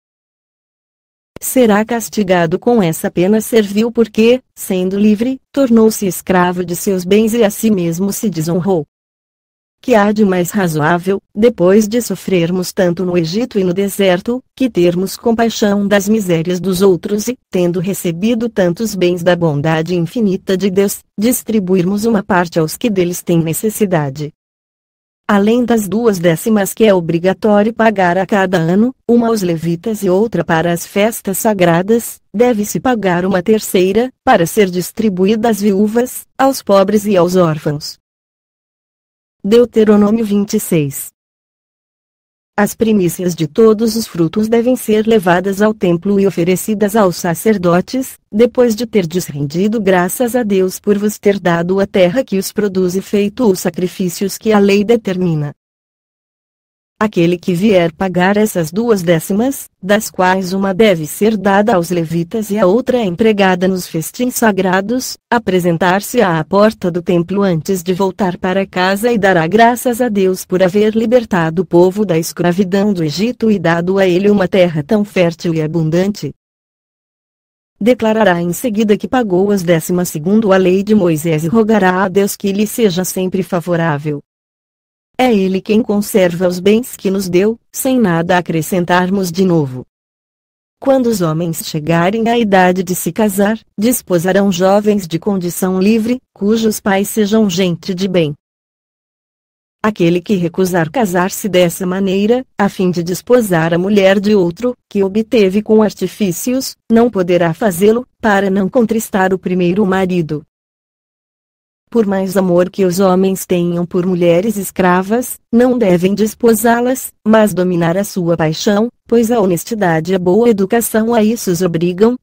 Será castigado com essa pena servil porque, sendo livre, tornou-se escravo de seus bens e a si mesmo se desonrou que há de mais razoável, depois de sofrermos tanto no Egito e no deserto, que termos compaixão das misérias dos outros e, tendo recebido tantos bens da bondade infinita de Deus, distribuirmos uma parte aos que deles têm necessidade. Além das duas décimas que é obrigatório pagar a cada ano, uma aos levitas e outra para as festas sagradas, deve-se pagar uma terceira, para ser distribuída às viúvas, aos pobres e aos órfãos. Deuteronômio 26 As primícias de todos os frutos devem ser levadas ao templo e oferecidas aos sacerdotes, depois de terdes rendido graças a Deus por vos ter dado a terra que os produz e feito os sacrifícios que a lei determina. Aquele que vier pagar essas duas décimas, das quais uma deve ser dada aos levitas e a outra empregada nos festins sagrados, apresentar-se à porta do templo antes de voltar para casa e dará graças a Deus por haver libertado o povo da escravidão do Egito e dado a ele uma terra tão fértil e abundante. Declarará em seguida que pagou as décimas segundo a lei de Moisés e rogará a Deus que lhe seja sempre favorável. É Ele quem conserva os bens que nos deu, sem nada acrescentarmos de novo. Quando os homens chegarem à idade de se casar, desposarão jovens de condição livre, cujos pais sejam gente de bem. Aquele que recusar casar-se dessa maneira, a fim de desposar a mulher de outro, que obteve com artifícios, não poderá fazê-lo, para não contristar o primeiro marido por mais amor que os homens tenham por mulheres escravas, não devem desposá-las, mas dominar a sua paixão, pois a honestidade e a boa educação a isso os obrigam.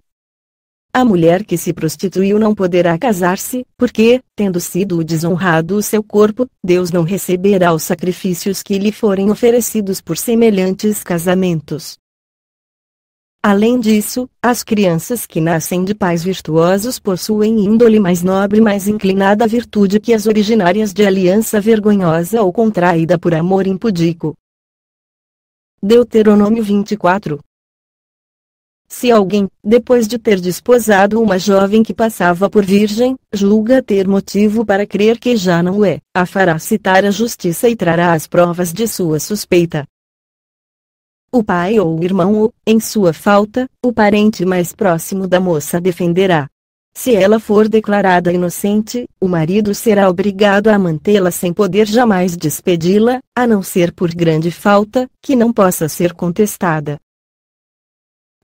A mulher que se prostituiu não poderá casar-se, porque, tendo sido desonrado o seu corpo, Deus não receberá os sacrifícios que lhe forem oferecidos por semelhantes casamentos. Além disso, as crianças que nascem de pais virtuosos possuem índole mais nobre mais inclinada à virtude que as originárias de aliança vergonhosa ou contraída por amor impudico. Deuteronômio 24 se alguém, depois de ter desposado uma jovem que passava por virgem, julga ter motivo para crer que já não o é, a fará citar a justiça e trará as provas de sua suspeita, o pai ou o irmão ou, em sua falta, o parente mais próximo da moça defenderá. Se ela for declarada inocente, o marido será obrigado a mantê-la sem poder jamais despedi-la, a não ser por grande falta, que não possa ser contestada.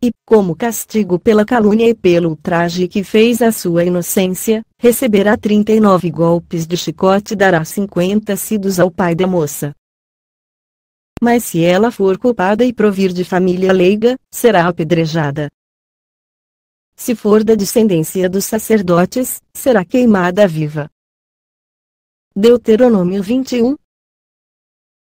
E, como castigo pela calúnia e pelo ultraje que fez à sua inocência, receberá 39 golpes de chicote e dará 50 sidos ao pai da moça mas se ela for culpada e provir de família leiga, será apedrejada. Se for da descendência dos sacerdotes, será queimada viva. Deuteronômio 21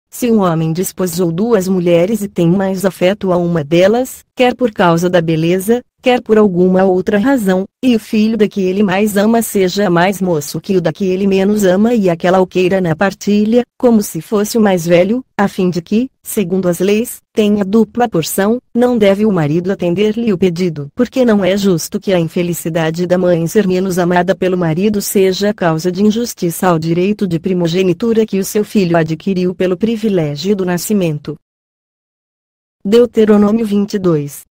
Se um homem desposou duas mulheres e tem mais afeto a uma delas, quer por causa da beleza, quer por alguma outra razão, e o filho da que ele mais ama seja mais moço que o da que ele menos ama e aquela o queira na partilha, como se fosse o mais velho, a fim de que, segundo as leis, tenha dupla porção, não deve o marido atender-lhe o pedido, porque não é justo que a infelicidade da mãe ser menos amada pelo marido seja causa de injustiça ao direito de primogenitura que o seu filho adquiriu pelo privilégio do nascimento. Deuteronômio 22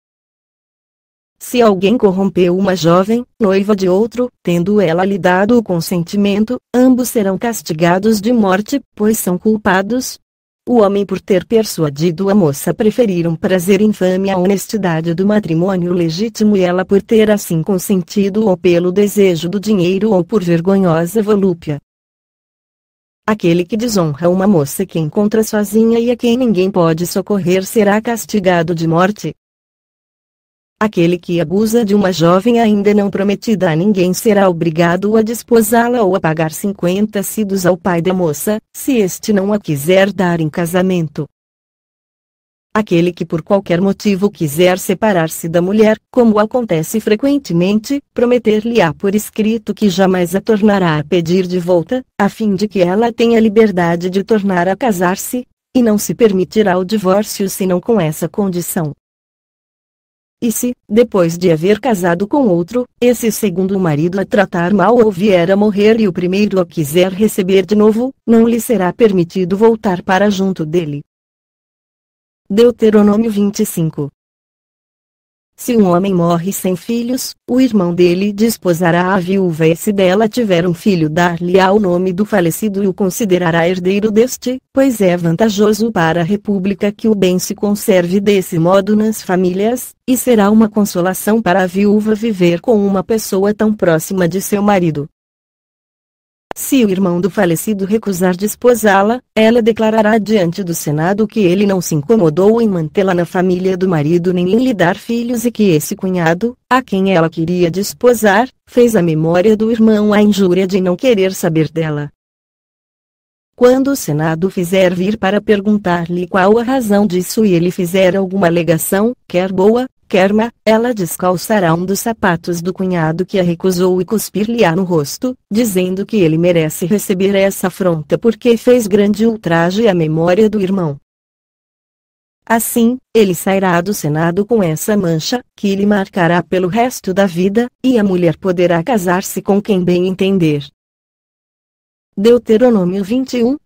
se alguém corrompeu uma jovem, noiva de outro, tendo ela lhe dado o consentimento, ambos serão castigados de morte, pois são culpados. O homem por ter persuadido a moça a preferir um prazer infame à honestidade do matrimônio legítimo e ela por ter assim consentido ou pelo desejo do dinheiro ou por vergonhosa volúpia. Aquele que desonra uma moça que encontra sozinha e a quem ninguém pode socorrer será castigado de morte. Aquele que abusa de uma jovem ainda não prometida a ninguém será obrigado a desposá-la ou a pagar 50 sidos ao pai da moça, se este não a quiser dar em casamento. Aquele que por qualquer motivo quiser separar-se da mulher, como acontece frequentemente, prometer-lhe-á por escrito que jamais a tornará a pedir de volta, a fim de que ela tenha liberdade de tornar a casar-se, e não se permitirá o divórcio senão com essa condição. E se, depois de haver casado com outro, esse segundo marido a tratar mal ou vier a morrer e o primeiro a quiser receber de novo, não lhe será permitido voltar para junto dele. Deuteronômio 25 se um homem morre sem filhos, o irmão dele desposará a viúva e se dela tiver um filho dar-lhe-á o nome do falecido e o considerará herdeiro deste, pois é vantajoso para a república que o bem se conserve desse modo nas famílias, e será uma consolação para a viúva viver com uma pessoa tão próxima de seu marido. Se o irmão do falecido recusar desposá-la, ela declarará diante do Senado que ele não se incomodou em mantê-la na família do marido nem em lhe dar filhos e que esse cunhado, a quem ela queria desposar, fez a memória do irmão a injúria de não querer saber dela. Quando o Senado fizer vir para perguntar-lhe qual a razão disso e ele fizer alguma alegação, quer boa, Kerma, ela descalçará um dos sapatos do cunhado que a recusou e cuspir-lhe-á no rosto, dizendo que ele merece receber essa afronta porque fez grande ultraje à memória do irmão. Assim, ele sairá do Senado com essa mancha, que lhe marcará pelo resto da vida, e a mulher poderá casar-se com quem bem entender. Deuteronômio 21,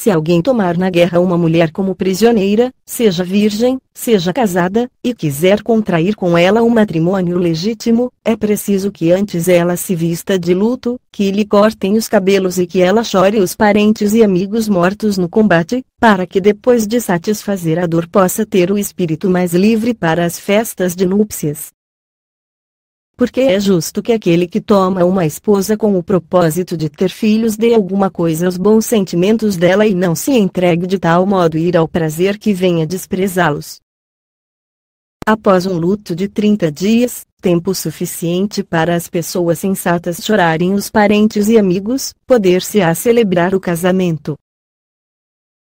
se alguém tomar na guerra uma mulher como prisioneira, seja virgem, seja casada, e quiser contrair com ela um matrimônio legítimo, é preciso que antes ela se vista de luto, que lhe cortem os cabelos e que ela chore os parentes e amigos mortos no combate, para que depois de satisfazer a dor possa ter o espírito mais livre para as festas de núpcias porque é justo que aquele que toma uma esposa com o propósito de ter filhos dê alguma coisa aos bons sentimentos dela e não se entregue de tal modo ir ao prazer que venha desprezá-los. Após um luto de 30 dias, tempo suficiente para as pessoas sensatas chorarem os parentes e amigos, poder-se-á celebrar o casamento,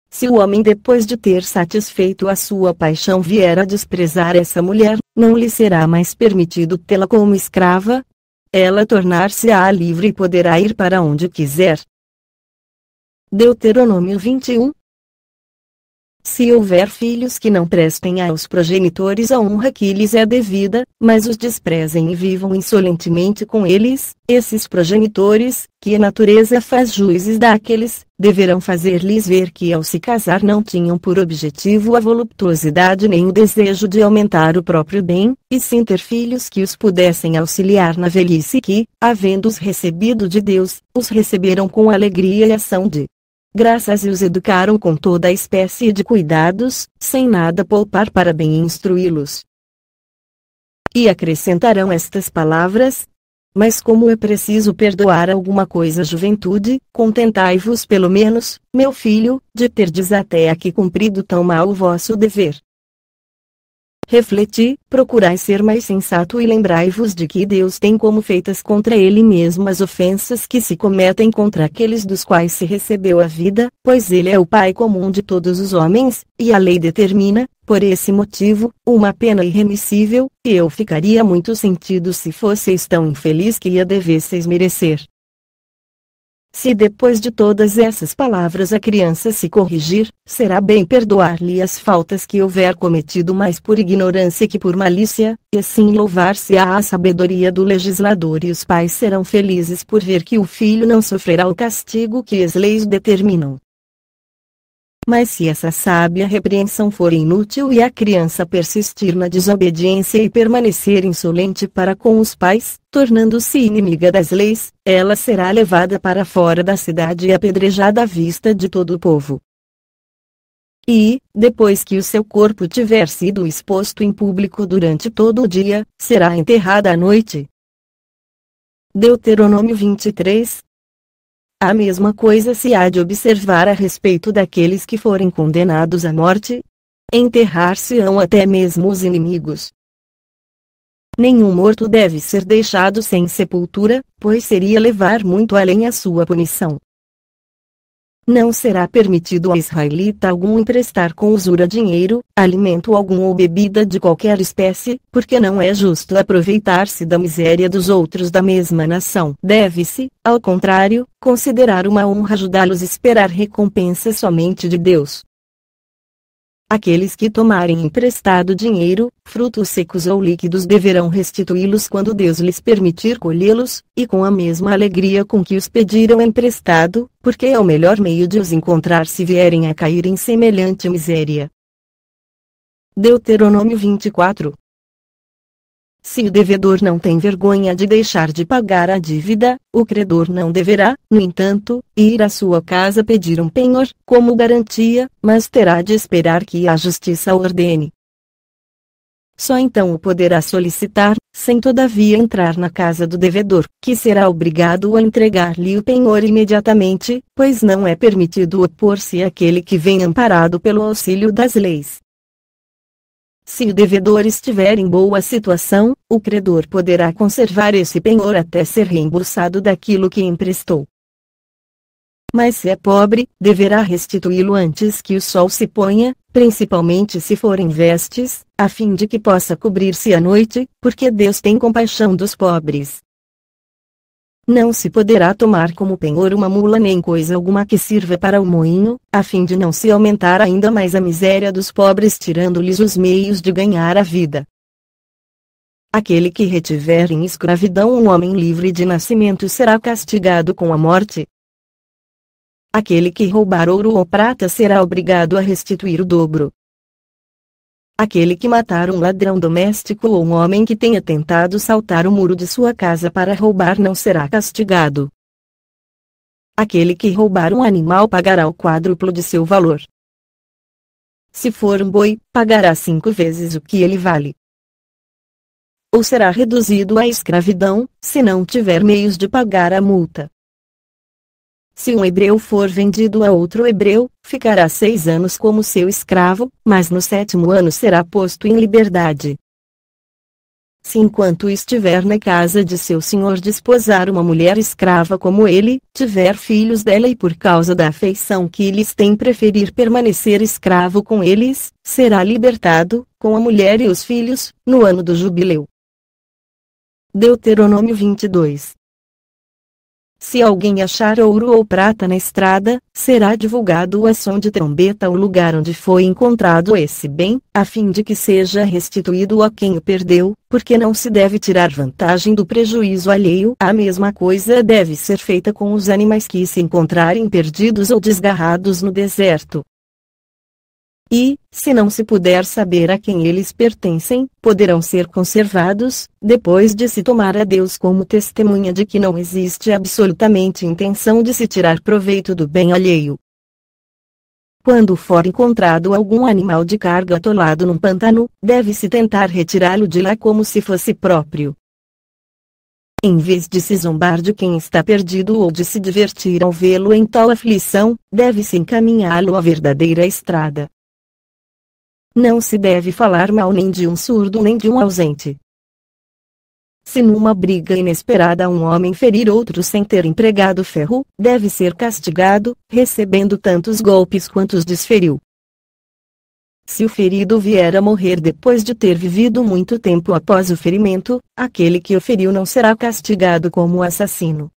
se o homem depois de ter satisfeito a sua paixão vier a desprezar essa mulher, não lhe será mais permitido tê-la como escrava. Ela tornar-se-á livre e poderá ir para onde quiser. Deuteronômio 21, se houver filhos que não prestem aos progenitores a honra que lhes é devida, mas os desprezem e vivam insolentemente com eles, esses progenitores, que a natureza faz juízes daqueles, deverão fazer-lhes ver que ao se casar não tinham por objetivo a voluptuosidade nem o desejo de aumentar o próprio bem, e sim ter filhos que os pudessem auxiliar na velhice que, havendo-os recebido de Deus, os receberam com alegria e ação de graças e os educaram com toda a espécie de cuidados, sem nada poupar para bem instruí-los. E acrescentarão estas palavras, mas como é preciso perdoar alguma coisa juventude, contentai-vos pelo menos, meu filho, de terdes até aqui cumprido tão mal o vosso dever refleti, procurai ser mais sensato e lembrai-vos de que Deus tem como feitas contra ele mesmo as ofensas que se cometem contra aqueles dos quais se recebeu a vida, pois ele é o Pai comum de todos os homens, e a lei determina, por esse motivo, uma pena irremissível, e eu ficaria muito sentido se fosseis tão infeliz que a devesseis merecer. Se depois de todas essas palavras a criança se corrigir, será bem perdoar-lhe as faltas que houver cometido mais por ignorância que por malícia, e assim louvar-se-á a sabedoria do legislador e os pais serão felizes por ver que o filho não sofrerá o castigo que as leis determinam. Mas se essa sábia repreensão for inútil e a criança persistir na desobediência e permanecer insolente para com os pais, tornando-se inimiga das leis, ela será levada para fora da cidade e apedrejada à vista de todo o povo. E, depois que o seu corpo tiver sido exposto em público durante todo o dia, será enterrada à noite. Deuteronômio 23, a mesma coisa se há de observar a respeito daqueles que forem condenados à morte. Enterrar-se-ão até mesmo os inimigos. Nenhum morto deve ser deixado sem sepultura, pois seria levar muito além a sua punição. Não será permitido a israelita algum emprestar com usura dinheiro, alimento algum ou bebida de qualquer espécie, porque não é justo aproveitar-se da miséria dos outros da mesma nação. Deve-se, ao contrário, considerar uma honra ajudá-los e esperar recompensa somente de Deus. Aqueles que tomarem emprestado dinheiro, frutos secos ou líquidos deverão restituí-los quando Deus lhes permitir colhê-los, e com a mesma alegria com que os pediram emprestado, porque é o melhor meio de os encontrar se vierem a cair em semelhante miséria. Deuteronômio 24 se o devedor não tem vergonha de deixar de pagar a dívida, o credor não deverá, no entanto, ir à sua casa pedir um penhor, como garantia, mas terá de esperar que a justiça ordene. Só então o poderá solicitar, sem todavia entrar na casa do devedor, que será obrigado a entregar-lhe o penhor imediatamente, pois não é permitido opor-se àquele que vem amparado pelo auxílio das leis. Se o devedor estiver em boa situação, o credor poderá conservar esse penhor até ser reembolsado daquilo que emprestou. Mas se é pobre, deverá restituí-lo antes que o sol se ponha, principalmente se forem vestes, a fim de que possa cobrir-se à noite, porque Deus tem compaixão dos pobres. Não se poderá tomar como penhor uma mula nem coisa alguma que sirva para o moinho, a fim de não se aumentar ainda mais a miséria dos pobres tirando-lhes os meios de ganhar a vida. Aquele que retiver em escravidão um homem livre de nascimento será castigado com a morte. Aquele que roubar ouro ou prata será obrigado a restituir o dobro. Aquele que matar um ladrão doméstico ou um homem que tenha tentado saltar o muro de sua casa para roubar não será castigado. Aquele que roubar um animal pagará o quádruplo de seu valor. Se for um boi, pagará cinco vezes o que ele vale. Ou será reduzido à escravidão, se não tiver meios de pagar a multa. Se um hebreu for vendido a outro hebreu, ficará seis anos como seu escravo, mas no sétimo ano será posto em liberdade. Se enquanto estiver na casa de seu senhor desposar uma mulher escrava como ele, tiver filhos dela e por causa da afeição que lhes tem preferir permanecer escravo com eles, será libertado, com a mulher e os filhos, no ano do jubileu. Deuteronômio 22 se alguém achar ouro ou prata na estrada, será divulgado a som de trombeta o lugar onde foi encontrado esse bem, a fim de que seja restituído a quem o perdeu, porque não se deve tirar vantagem do prejuízo alheio. A mesma coisa deve ser feita com os animais que se encontrarem perdidos ou desgarrados no deserto e, se não se puder saber a quem eles pertencem, poderão ser conservados, depois de se tomar a Deus como testemunha de que não existe absolutamente intenção de se tirar proveito do bem alheio. Quando for encontrado algum animal de carga atolado num pântano, deve-se tentar retirá-lo de lá como se fosse próprio. Em vez de se zombar de quem está perdido ou de se divertir ao vê-lo em tal aflição, deve-se encaminhá-lo à verdadeira estrada. Não se deve falar mal nem de um surdo nem de um ausente. Se numa briga inesperada um homem ferir outro sem ter empregado ferro, deve ser castigado, recebendo tantos golpes quantos desferiu. Se o ferido vier a morrer depois de ter vivido muito tempo após o ferimento, aquele que o feriu não será castigado como assassino.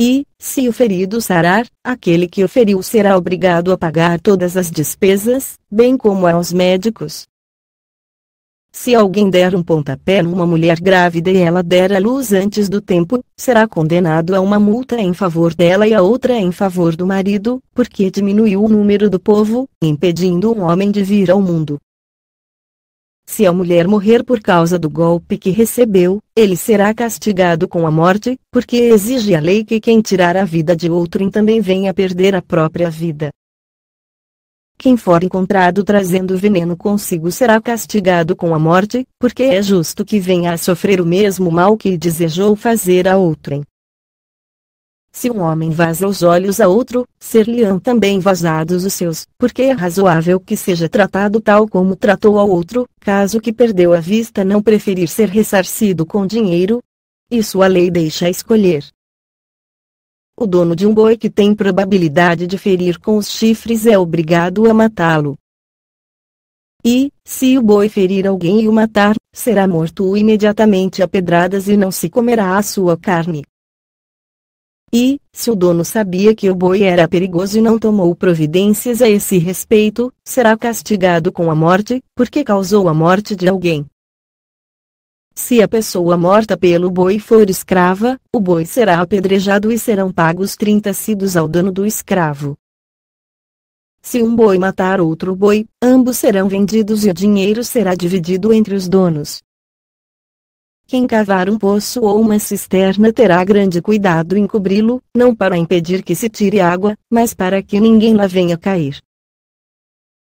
E, se o ferido sarar, aquele que o feriu será obrigado a pagar todas as despesas, bem como aos médicos. Se alguém der um pontapé numa mulher grávida e ela der a luz antes do tempo, será condenado a uma multa em favor dela e a outra em favor do marido, porque diminuiu o número do povo, impedindo um homem de vir ao mundo. Se a mulher morrer por causa do golpe que recebeu, ele será castigado com a morte, porque exige a lei que quem tirar a vida de outrem também venha perder a própria vida. Quem for encontrado trazendo veneno consigo será castigado com a morte, porque é justo que venha a sofrer o mesmo mal que desejou fazer a outrem. Se um homem vaza os olhos a outro, ser-lhe-ão também vazados os seus, porque é razoável que seja tratado tal como tratou ao outro, caso que perdeu a vista não preferir ser ressarcido com dinheiro. Isso a lei deixa escolher. O dono de um boi que tem probabilidade de ferir com os chifres é obrigado a matá-lo. E, se o boi ferir alguém e o matar, será morto imediatamente a pedradas e não se comerá a sua carne. E, se o dono sabia que o boi era perigoso e não tomou providências a esse respeito, será castigado com a morte, porque causou a morte de alguém. Se a pessoa morta pelo boi for escrava, o boi será apedrejado e serão pagos 30 sidos ao dono do escravo. Se um boi matar outro boi, ambos serão vendidos e o dinheiro será dividido entre os donos. Quem cavar um poço ou uma cisterna terá grande cuidado em cobri-lo, não para impedir que se tire água, mas para que ninguém lá venha cair.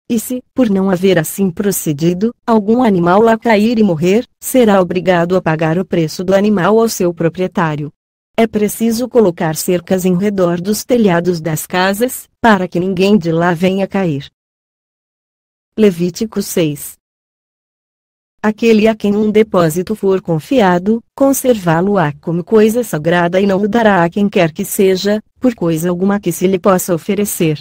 E se, por não haver assim procedido, algum animal lá cair e morrer, será obrigado a pagar o preço do animal ao seu proprietário. É preciso colocar cercas em redor dos telhados das casas, para que ninguém de lá venha cair. Levítico 6 Aquele a quem um depósito for confiado, conservá-lo-á como coisa sagrada e não o dará a quem quer que seja, por coisa alguma que se lhe possa oferecer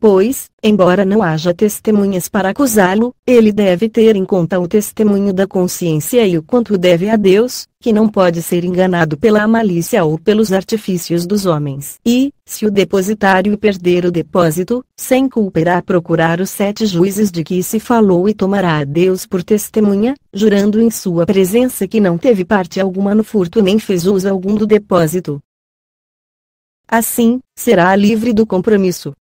pois, embora não haja testemunhas para acusá-lo, ele deve ter em conta o testemunho da consciência e o quanto deve a Deus, que não pode ser enganado pela malícia ou pelos artifícios dos homens. E, se o depositário perder o depósito, sem culpa irá procurar os sete juízes de que se falou e tomará a Deus por testemunha, jurando em sua presença que não teve parte alguma no furto nem fez uso algum do depósito. Assim, será livre do compromisso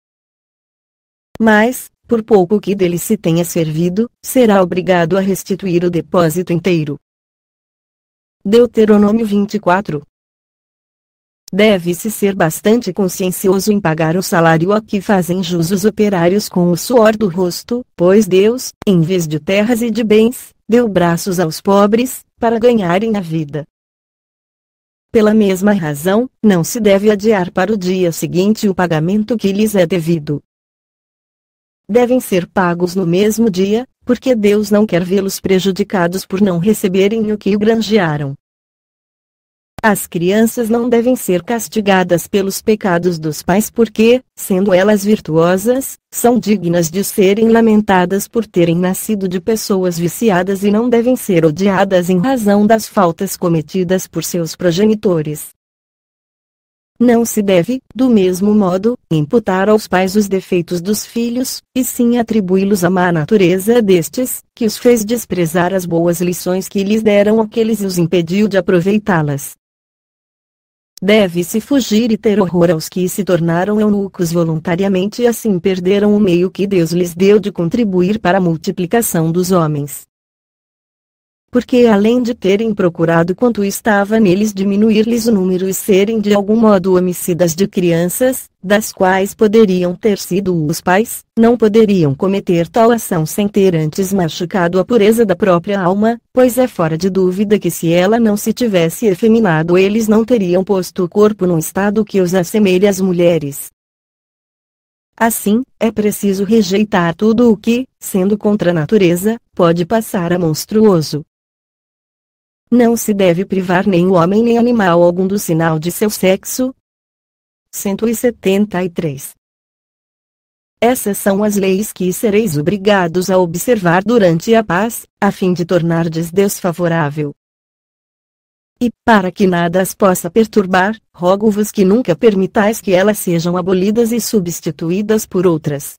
mas, por pouco que dele se tenha servido, será obrigado a restituir o depósito inteiro. Deuteronômio 24 Deve-se ser bastante consciencioso em pagar o salário a que fazem jus os operários com o suor do rosto, pois Deus, em vez de terras e de bens, deu braços aos pobres, para ganharem a vida. Pela mesma razão, não se deve adiar para o dia seguinte o pagamento que lhes é devido devem ser pagos no mesmo dia, porque Deus não quer vê-los prejudicados por não receberem o que o granjearam. As crianças não devem ser castigadas pelos pecados dos pais porque, sendo elas virtuosas, são dignas de serem lamentadas por terem nascido de pessoas viciadas e não devem ser odiadas em razão das faltas cometidas por seus progenitores. Não se deve, do mesmo modo, imputar aos pais os defeitos dos filhos, e sim atribuí-los à má natureza destes, que os fez desprezar as boas lições que lhes deram aqueles e os impediu de aproveitá-las. Deve-se fugir e ter horror aos que se tornaram eunucos voluntariamente e assim perderam o meio que Deus lhes deu de contribuir para a multiplicação dos homens porque além de terem procurado quanto estava neles diminuir-lhes o número e serem de algum modo homicidas de crianças, das quais poderiam ter sido os pais, não poderiam cometer tal ação sem ter antes machucado a pureza da própria alma, pois é fora de dúvida que se ela não se tivesse efeminado eles não teriam posto o corpo num estado que os assemelhe às mulheres. Assim, é preciso rejeitar tudo o que, sendo contra a natureza, pode passar a monstruoso, não se deve privar nem o homem nem animal algum do sinal de seu sexo. 173. Essas são as leis que sereis obrigados a observar durante a paz, a fim de tornardes Deus favorável. E, para que nada as possa perturbar, rogo-vos que nunca permitais que elas sejam abolidas e substituídas por outras.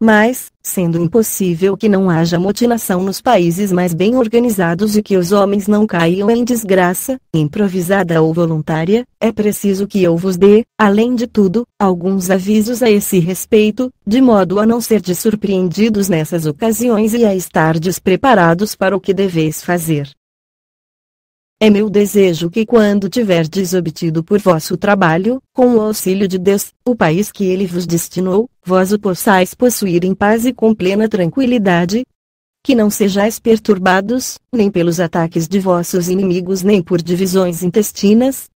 Mas, sendo impossível que não haja mutilação nos países mais bem organizados e que os homens não caiam em desgraça, improvisada ou voluntária, é preciso que eu vos dê, além de tudo, alguns avisos a esse respeito, de modo a não ser de surpreendidos nessas ocasiões e a estar despreparados para o que deveis fazer. É meu desejo que quando tiverdes obtido por vosso trabalho, com o auxílio de Deus, o país que ele vos destinou, vós o possais possuir em paz e com plena tranquilidade. Que não sejais perturbados, nem pelos ataques de vossos inimigos nem por divisões intestinas.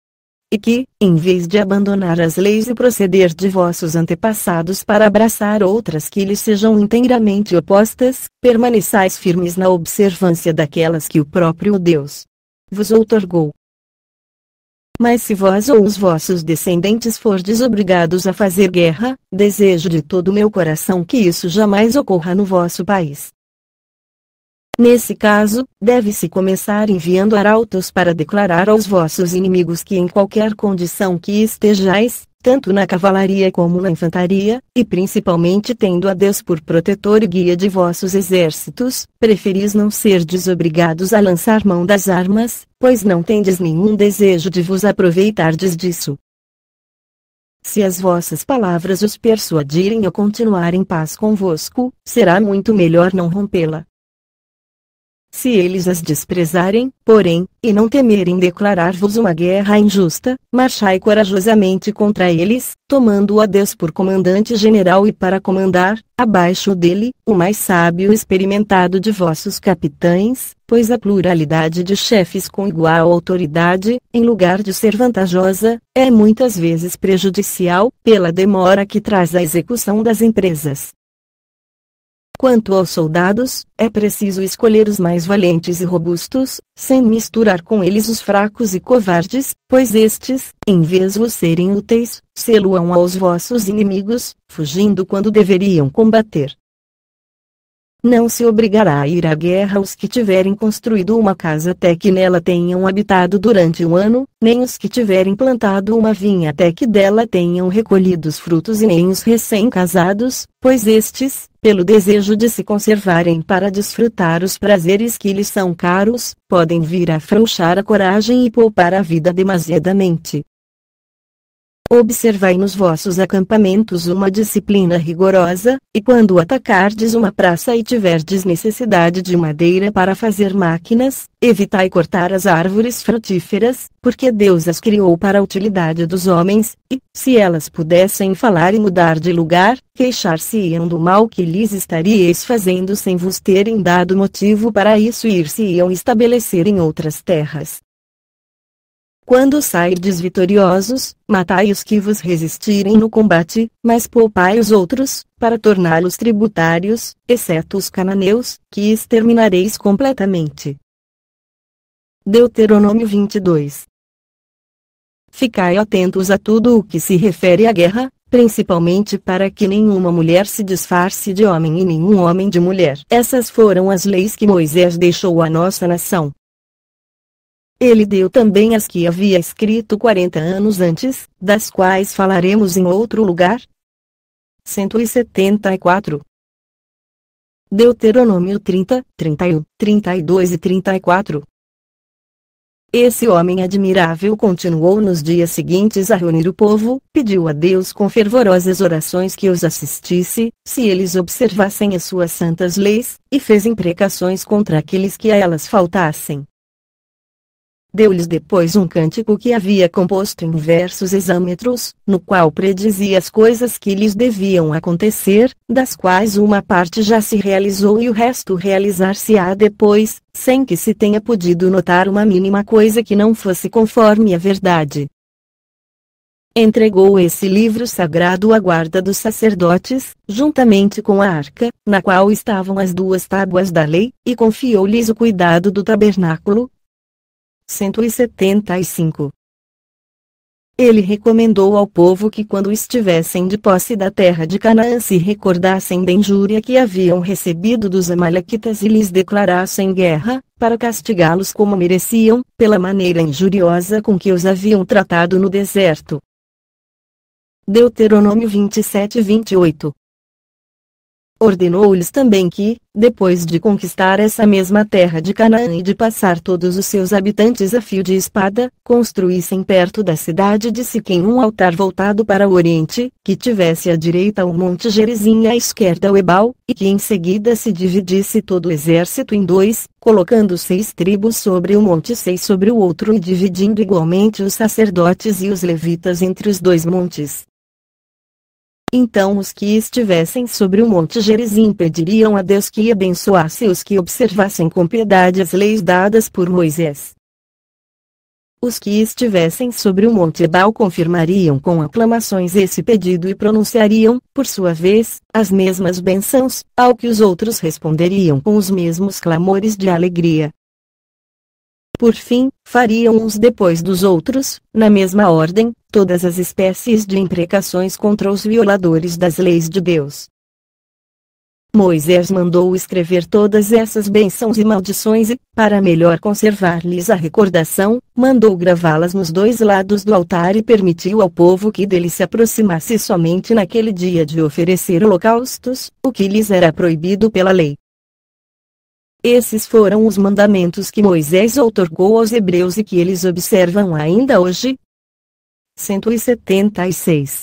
E que, em vez de abandonar as leis e proceder de vossos antepassados para abraçar outras que lhes sejam inteiramente opostas, permaneçais firmes na observância daquelas que o próprio Deus, vos outorgou. Mas se vós ou os vossos descendentes fordes obrigados a fazer guerra, desejo de todo meu coração que isso jamais ocorra no vosso país. Nesse caso, deve-se começar enviando arautos para declarar aos vossos inimigos que em qualquer condição que estejais, tanto na cavalaria como na infantaria, e principalmente tendo a Deus por protetor e guia de vossos exércitos, preferis não ser desobrigados a lançar mão das armas, pois não tendes nenhum desejo de vos aproveitardes disso. Se as vossas palavras os persuadirem a continuar em paz convosco, será muito melhor não rompê-la, se eles as desprezarem, porém, e não temerem declarar-vos uma guerra injusta, marchai corajosamente contra eles, tomando a Deus por comandante general e para comandar, abaixo dele, o mais sábio experimentado de vossos capitães, pois a pluralidade de chefes com igual autoridade, em lugar de ser vantajosa, é muitas vezes prejudicial, pela demora que traz à execução das empresas. Quanto aos soldados, é preciso escolher os mais valentes e robustos, sem misturar com eles os fracos e covardes, pois estes, em vez os serem úteis, seluam aos vossos inimigos, fugindo quando deveriam combater. Não se obrigará a ir à guerra os que tiverem construído uma casa até que nela tenham habitado durante um ano, nem os que tiverem plantado uma vinha até que dela tenham recolhido os frutos e nem os recém-casados, pois estes, pelo desejo de se conservarem para desfrutar os prazeres que lhes são caros, podem vir a afrouxar a coragem e poupar a vida demasiadamente, Observai nos vossos acampamentos uma disciplina rigorosa, e quando atacardes uma praça e tiverdes necessidade de madeira para fazer máquinas, evitai cortar as árvores frutíferas, porque Deus as criou para a utilidade dos homens, e, se elas pudessem falar e mudar de lugar, queixar-se-iam do mal que lhes estaríeis fazendo sem vos terem dado motivo para isso e ir-se-iam estabelecer em outras terras. Quando sairdes vitoriosos, matai os que vos resistirem no combate, mas poupai os outros, para torná-los tributários, exceto os cananeus, que exterminareis completamente. Deuteronômio 22 Ficai atentos a tudo o que se refere à guerra, principalmente para que nenhuma mulher se disfarce de homem e nenhum homem de mulher. Essas foram as leis que Moisés deixou à nossa nação, ele deu também as que havia escrito 40 anos antes, das quais falaremos em outro lugar. 174 Deuteronômio 30, 31, 32 e 34 esse homem admirável continuou nos dias seguintes a reunir o povo, pediu a Deus com fervorosas orações que os assistisse, se eles observassem as suas santas leis, e fez imprecações contra aqueles que a elas faltassem. Deu-lhes depois um cântico que havia composto em versos exâmetros, no qual predizia as coisas que lhes deviam acontecer, das quais uma parte já se realizou e o resto realizar-se-á depois, sem que se tenha podido notar uma mínima coisa que não fosse conforme a verdade entregou esse livro sagrado à guarda dos sacerdotes, juntamente com a arca, na qual estavam as duas tábuas da lei, e confiou-lhes o cuidado do tabernáculo, 175. Ele recomendou ao povo que quando estivessem de posse da terra de Canaã se recordassem da injúria que haviam recebido dos amalequitas e lhes declarassem guerra, para castigá-los como mereciam, pela maneira injuriosa com que os haviam tratado no deserto. Deuteronômio 27 28 Ordenou-lhes também que, depois de conquistar essa mesma terra de Canaã e de passar todos os seus habitantes a fio de espada, construíssem perto da cidade de Siquém um altar voltado para o oriente, que tivesse à direita o monte Gerizim e à esquerda o Ebal, e que em seguida se dividisse todo o exército em dois, colocando seis tribos sobre um monte e seis sobre o outro e dividindo igualmente os sacerdotes e os levitas entre os dois montes. Então os que estivessem sobre o monte Gerizim pediriam a Deus que abençoasse os que observassem com piedade as leis dadas por Moisés. Os que estivessem sobre o monte Ebal confirmariam com aclamações esse pedido e pronunciariam, por sua vez, as mesmas bênçãos, ao que os outros responderiam com os mesmos clamores de alegria. Por fim, fariam uns depois dos outros, na mesma ordem, todas as espécies de imprecações contra os violadores das leis de Deus. Moisés mandou escrever todas essas bênçãos e maldições e, para melhor conservar-lhes a recordação, mandou gravá-las nos dois lados do altar e permitiu ao povo que dele se aproximasse somente naquele dia de oferecer holocaustos, o que lhes era proibido pela lei. Esses foram os mandamentos que Moisés outorgou aos hebreus e que eles observam ainda hoje, 176.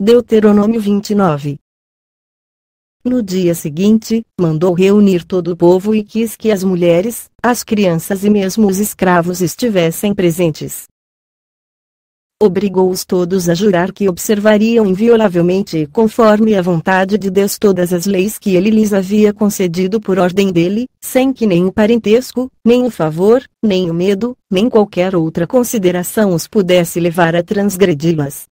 Deuteronômio 29. No dia seguinte, mandou reunir todo o povo e quis que as mulheres, as crianças e mesmo os escravos estivessem presentes obrigou-os todos a jurar que observariam inviolavelmente e conforme a vontade de Deus todas as leis que ele lhes havia concedido por ordem dele, sem que nem o parentesco, nem o favor, nem o medo, nem qualquer outra consideração os pudesse levar a transgredi-las.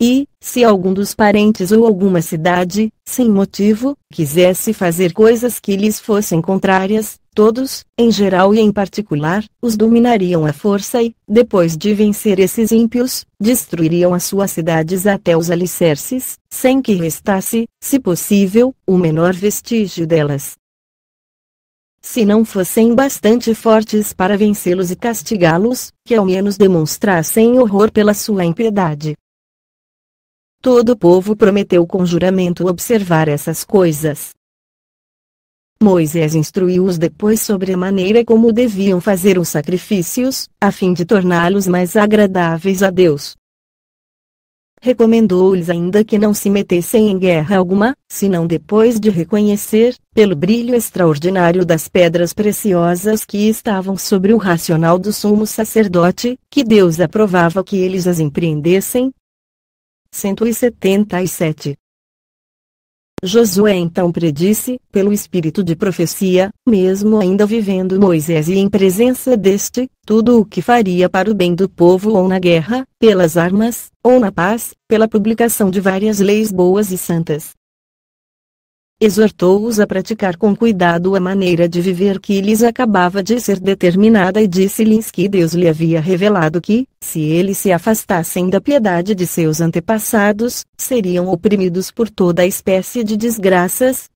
E, se algum dos parentes ou alguma cidade, sem motivo, quisesse fazer coisas que lhes fossem contrárias, todos, em geral e em particular, os dominariam à força e, depois de vencer esses ímpios, destruiriam as suas cidades até os alicerces, sem que restasse, se possível, o menor vestígio delas. Se não fossem bastante fortes para vencê-los e castigá-los, que ao menos demonstrassem horror pela sua impiedade. Todo o povo prometeu com juramento observar essas coisas. Moisés instruiu-os depois sobre a maneira como deviam fazer os sacrifícios, a fim de torná-los mais agradáveis a Deus. Recomendou-lhes ainda que não se metessem em guerra alguma, senão depois de reconhecer, pelo brilho extraordinário das pedras preciosas que estavam sobre o racional do sumo sacerdote, que Deus aprovava que eles as empreendessem, 177. Josué então predisse, pelo espírito de profecia, mesmo ainda vivendo Moisés e em presença deste, tudo o que faria para o bem do povo ou na guerra, pelas armas, ou na paz, pela publicação de várias leis boas e santas, exortou-os a praticar com cuidado a maneira de viver que lhes acabava de ser determinada e disse-lhes que Deus lhe havia revelado que, se eles se afastassem da piedade de seus antepassados, seriam oprimidos por toda espécie de desgraças.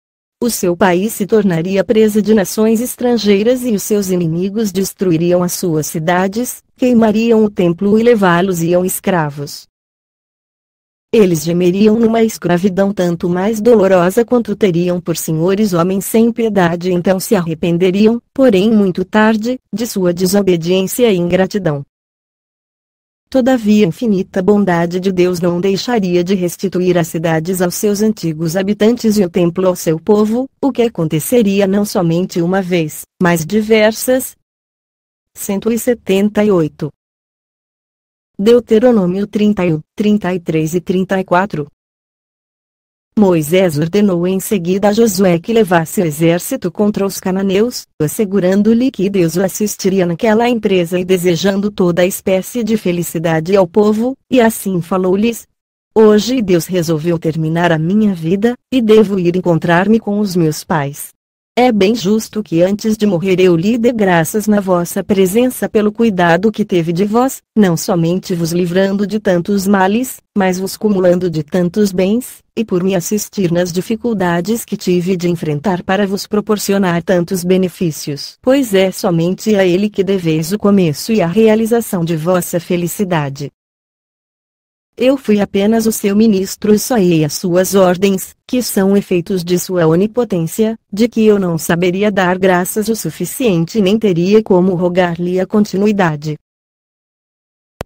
O seu país se tornaria presa de nações estrangeiras e os seus inimigos destruiriam as suas cidades, queimariam o templo e levá-los iam escravos eles gemeriam numa escravidão tanto mais dolorosa quanto teriam por senhores homens sem piedade então se arrependeriam, porém muito tarde, de sua desobediência e ingratidão. Todavia a infinita bondade de Deus não deixaria de restituir as cidades aos seus antigos habitantes e o templo ao seu povo, o que aconteceria não somente uma vez, mas diversas. 178 Deuteronômio 31, 33 e 34. Moisés ordenou em seguida a Josué que levasse o exército contra os cananeus, assegurando-lhe que Deus o assistiria naquela empresa e desejando toda espécie de felicidade ao povo, e assim falou-lhes: Hoje Deus resolveu terminar a minha vida, e devo ir encontrar-me com os meus pais. É bem justo que antes de morrer eu lhe dê graças na vossa presença pelo cuidado que teve de vós, não somente vos livrando de tantos males, mas vos cumulando de tantos bens, e por me assistir nas dificuldades que tive de enfrentar para vos proporcionar tantos benefícios. Pois é somente a Ele que deveis o começo e a realização de vossa felicidade. Eu fui apenas o seu ministro e saí as suas ordens, que são efeitos de sua onipotência, de que eu não saberia dar graças o suficiente nem teria como rogar-lhe a continuidade.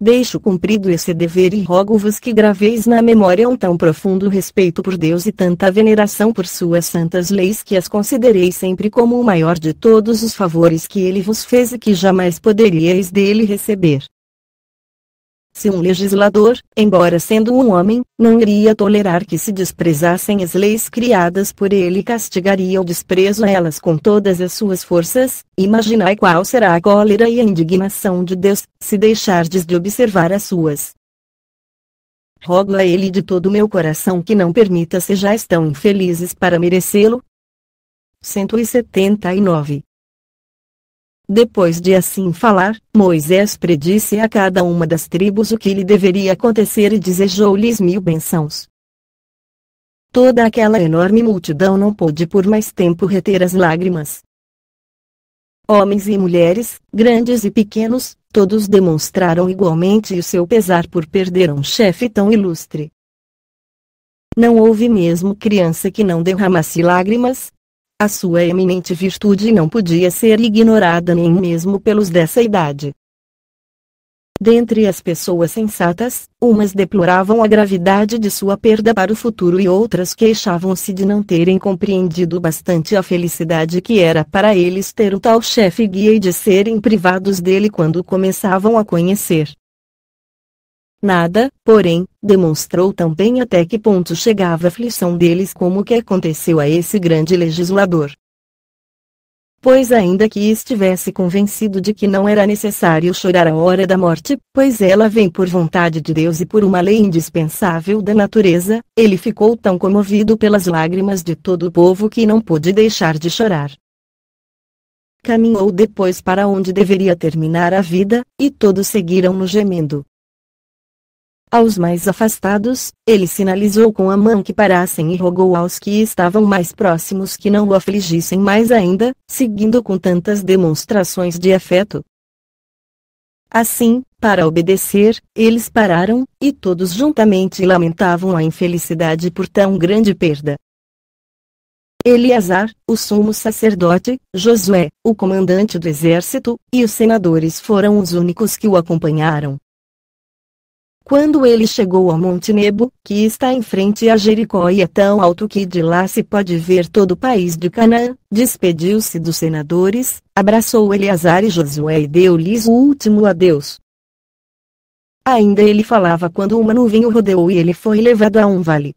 Deixo cumprido esse dever e rogo-vos que graveis na memória um tão profundo respeito por Deus e tanta veneração por suas santas leis que as considereis sempre como o maior de todos os favores que ele vos fez e que jamais poderíeis dele receber. Se um legislador, embora sendo um homem, não iria tolerar que se desprezassem as leis criadas por ele e castigaria o desprezo a elas com todas as suas forças, imaginai qual será a cólera e a indignação de Deus, se deixardes de observar as suas. Rogo a Ele de todo o meu coração que não permita sejais tão infelizes para merecê-lo. 179 depois de assim falar, Moisés predisse a cada uma das tribos o que lhe deveria acontecer e desejou-lhes mil bençãos. Toda aquela enorme multidão não pôde por mais tempo reter as lágrimas. Homens e mulheres, grandes e pequenos, todos demonstraram igualmente o seu pesar por perder um chefe tão ilustre. Não houve mesmo criança que não derramasse lágrimas, a sua eminente virtude não podia ser ignorada nem mesmo pelos dessa idade. Dentre as pessoas sensatas, umas deploravam a gravidade de sua perda para o futuro e outras queixavam-se de não terem compreendido bastante a felicidade que era para eles ter o tal chefe guia e de serem privados dele quando começavam a conhecer. Nada, porém, demonstrou também até que ponto chegava a aflição deles como que aconteceu a esse grande legislador. Pois ainda que estivesse convencido de que não era necessário chorar a hora da morte, pois ela vem por vontade de Deus e por uma lei indispensável da natureza, ele ficou tão comovido pelas lágrimas de todo o povo que não pôde deixar de chorar caminhou depois para onde deveria terminar a vida, e todos seguiram-no gemendo. Aos mais afastados, ele sinalizou com a mão que parassem e rogou aos que estavam mais próximos que não o afligissem mais ainda, seguindo com tantas demonstrações de afeto. Assim, para obedecer, eles pararam, e todos juntamente lamentavam a infelicidade por tão grande perda. Eleazar, o sumo sacerdote, Josué, o comandante do exército, e os senadores foram os únicos que o acompanharam. Quando ele chegou ao Monte Nebo, que está em frente a Jericó e é tão alto que de lá se pode ver todo o país de Canaã, despediu-se dos senadores, abraçou Eleazar e Josué e deu-lhes o último adeus. Ainda ele falava quando uma nuvem o rodeou e ele foi levado a um vale.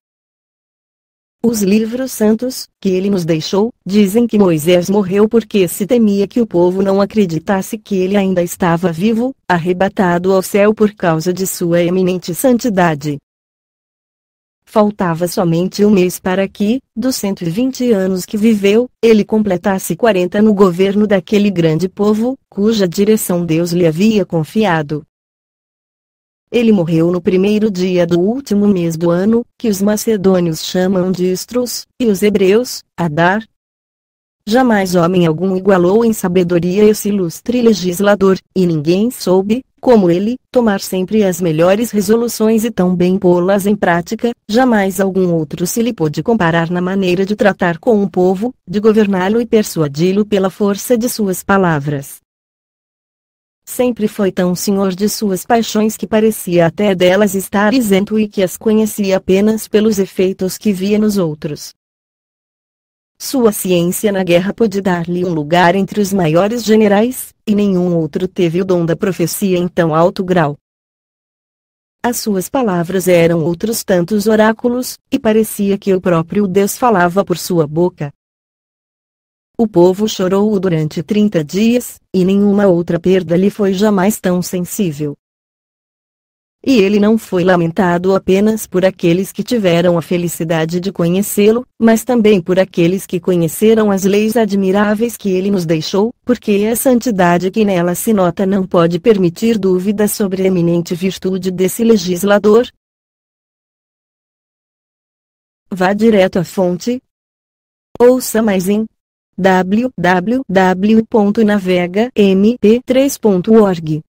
Os livros santos, que ele nos deixou, dizem que Moisés morreu porque se temia que o povo não acreditasse que ele ainda estava vivo, arrebatado ao céu por causa de sua eminente santidade. Faltava somente um mês para que, dos 120 anos que viveu, ele completasse 40 no governo daquele grande povo, cuja direção Deus lhe havia confiado. Ele morreu no primeiro dia do último mês do ano, que os macedônios chamam de Istros, e os hebreus, Adar. Jamais homem algum igualou em sabedoria esse ilustre legislador, e ninguém soube, como ele, tomar sempre as melhores resoluções e tão bem pô-las em prática, jamais algum outro se lhe pôde comparar na maneira de tratar com o povo, de governá-lo e persuadi-lo pela força de suas palavras. Sempre foi tão senhor de suas paixões que parecia até delas estar isento e que as conhecia apenas pelos efeitos que via nos outros. Sua ciência na guerra pôde dar-lhe um lugar entre os maiores generais, e nenhum outro teve o dom da profecia em tão alto grau. As suas palavras eram outros tantos oráculos, e parecia que o próprio Deus falava por sua boca. O povo chorou-o durante 30 dias, e nenhuma outra perda lhe foi jamais tão sensível. E ele não foi lamentado apenas por aqueles que tiveram a felicidade de conhecê-lo, mas também por aqueles que conheceram as leis admiráveis que ele nos deixou, porque a santidade que nela se nota não pode permitir dúvidas sobre a eminente virtude desse legislador. Vá direto à fonte. Ouça mais em www.navega.mp3.org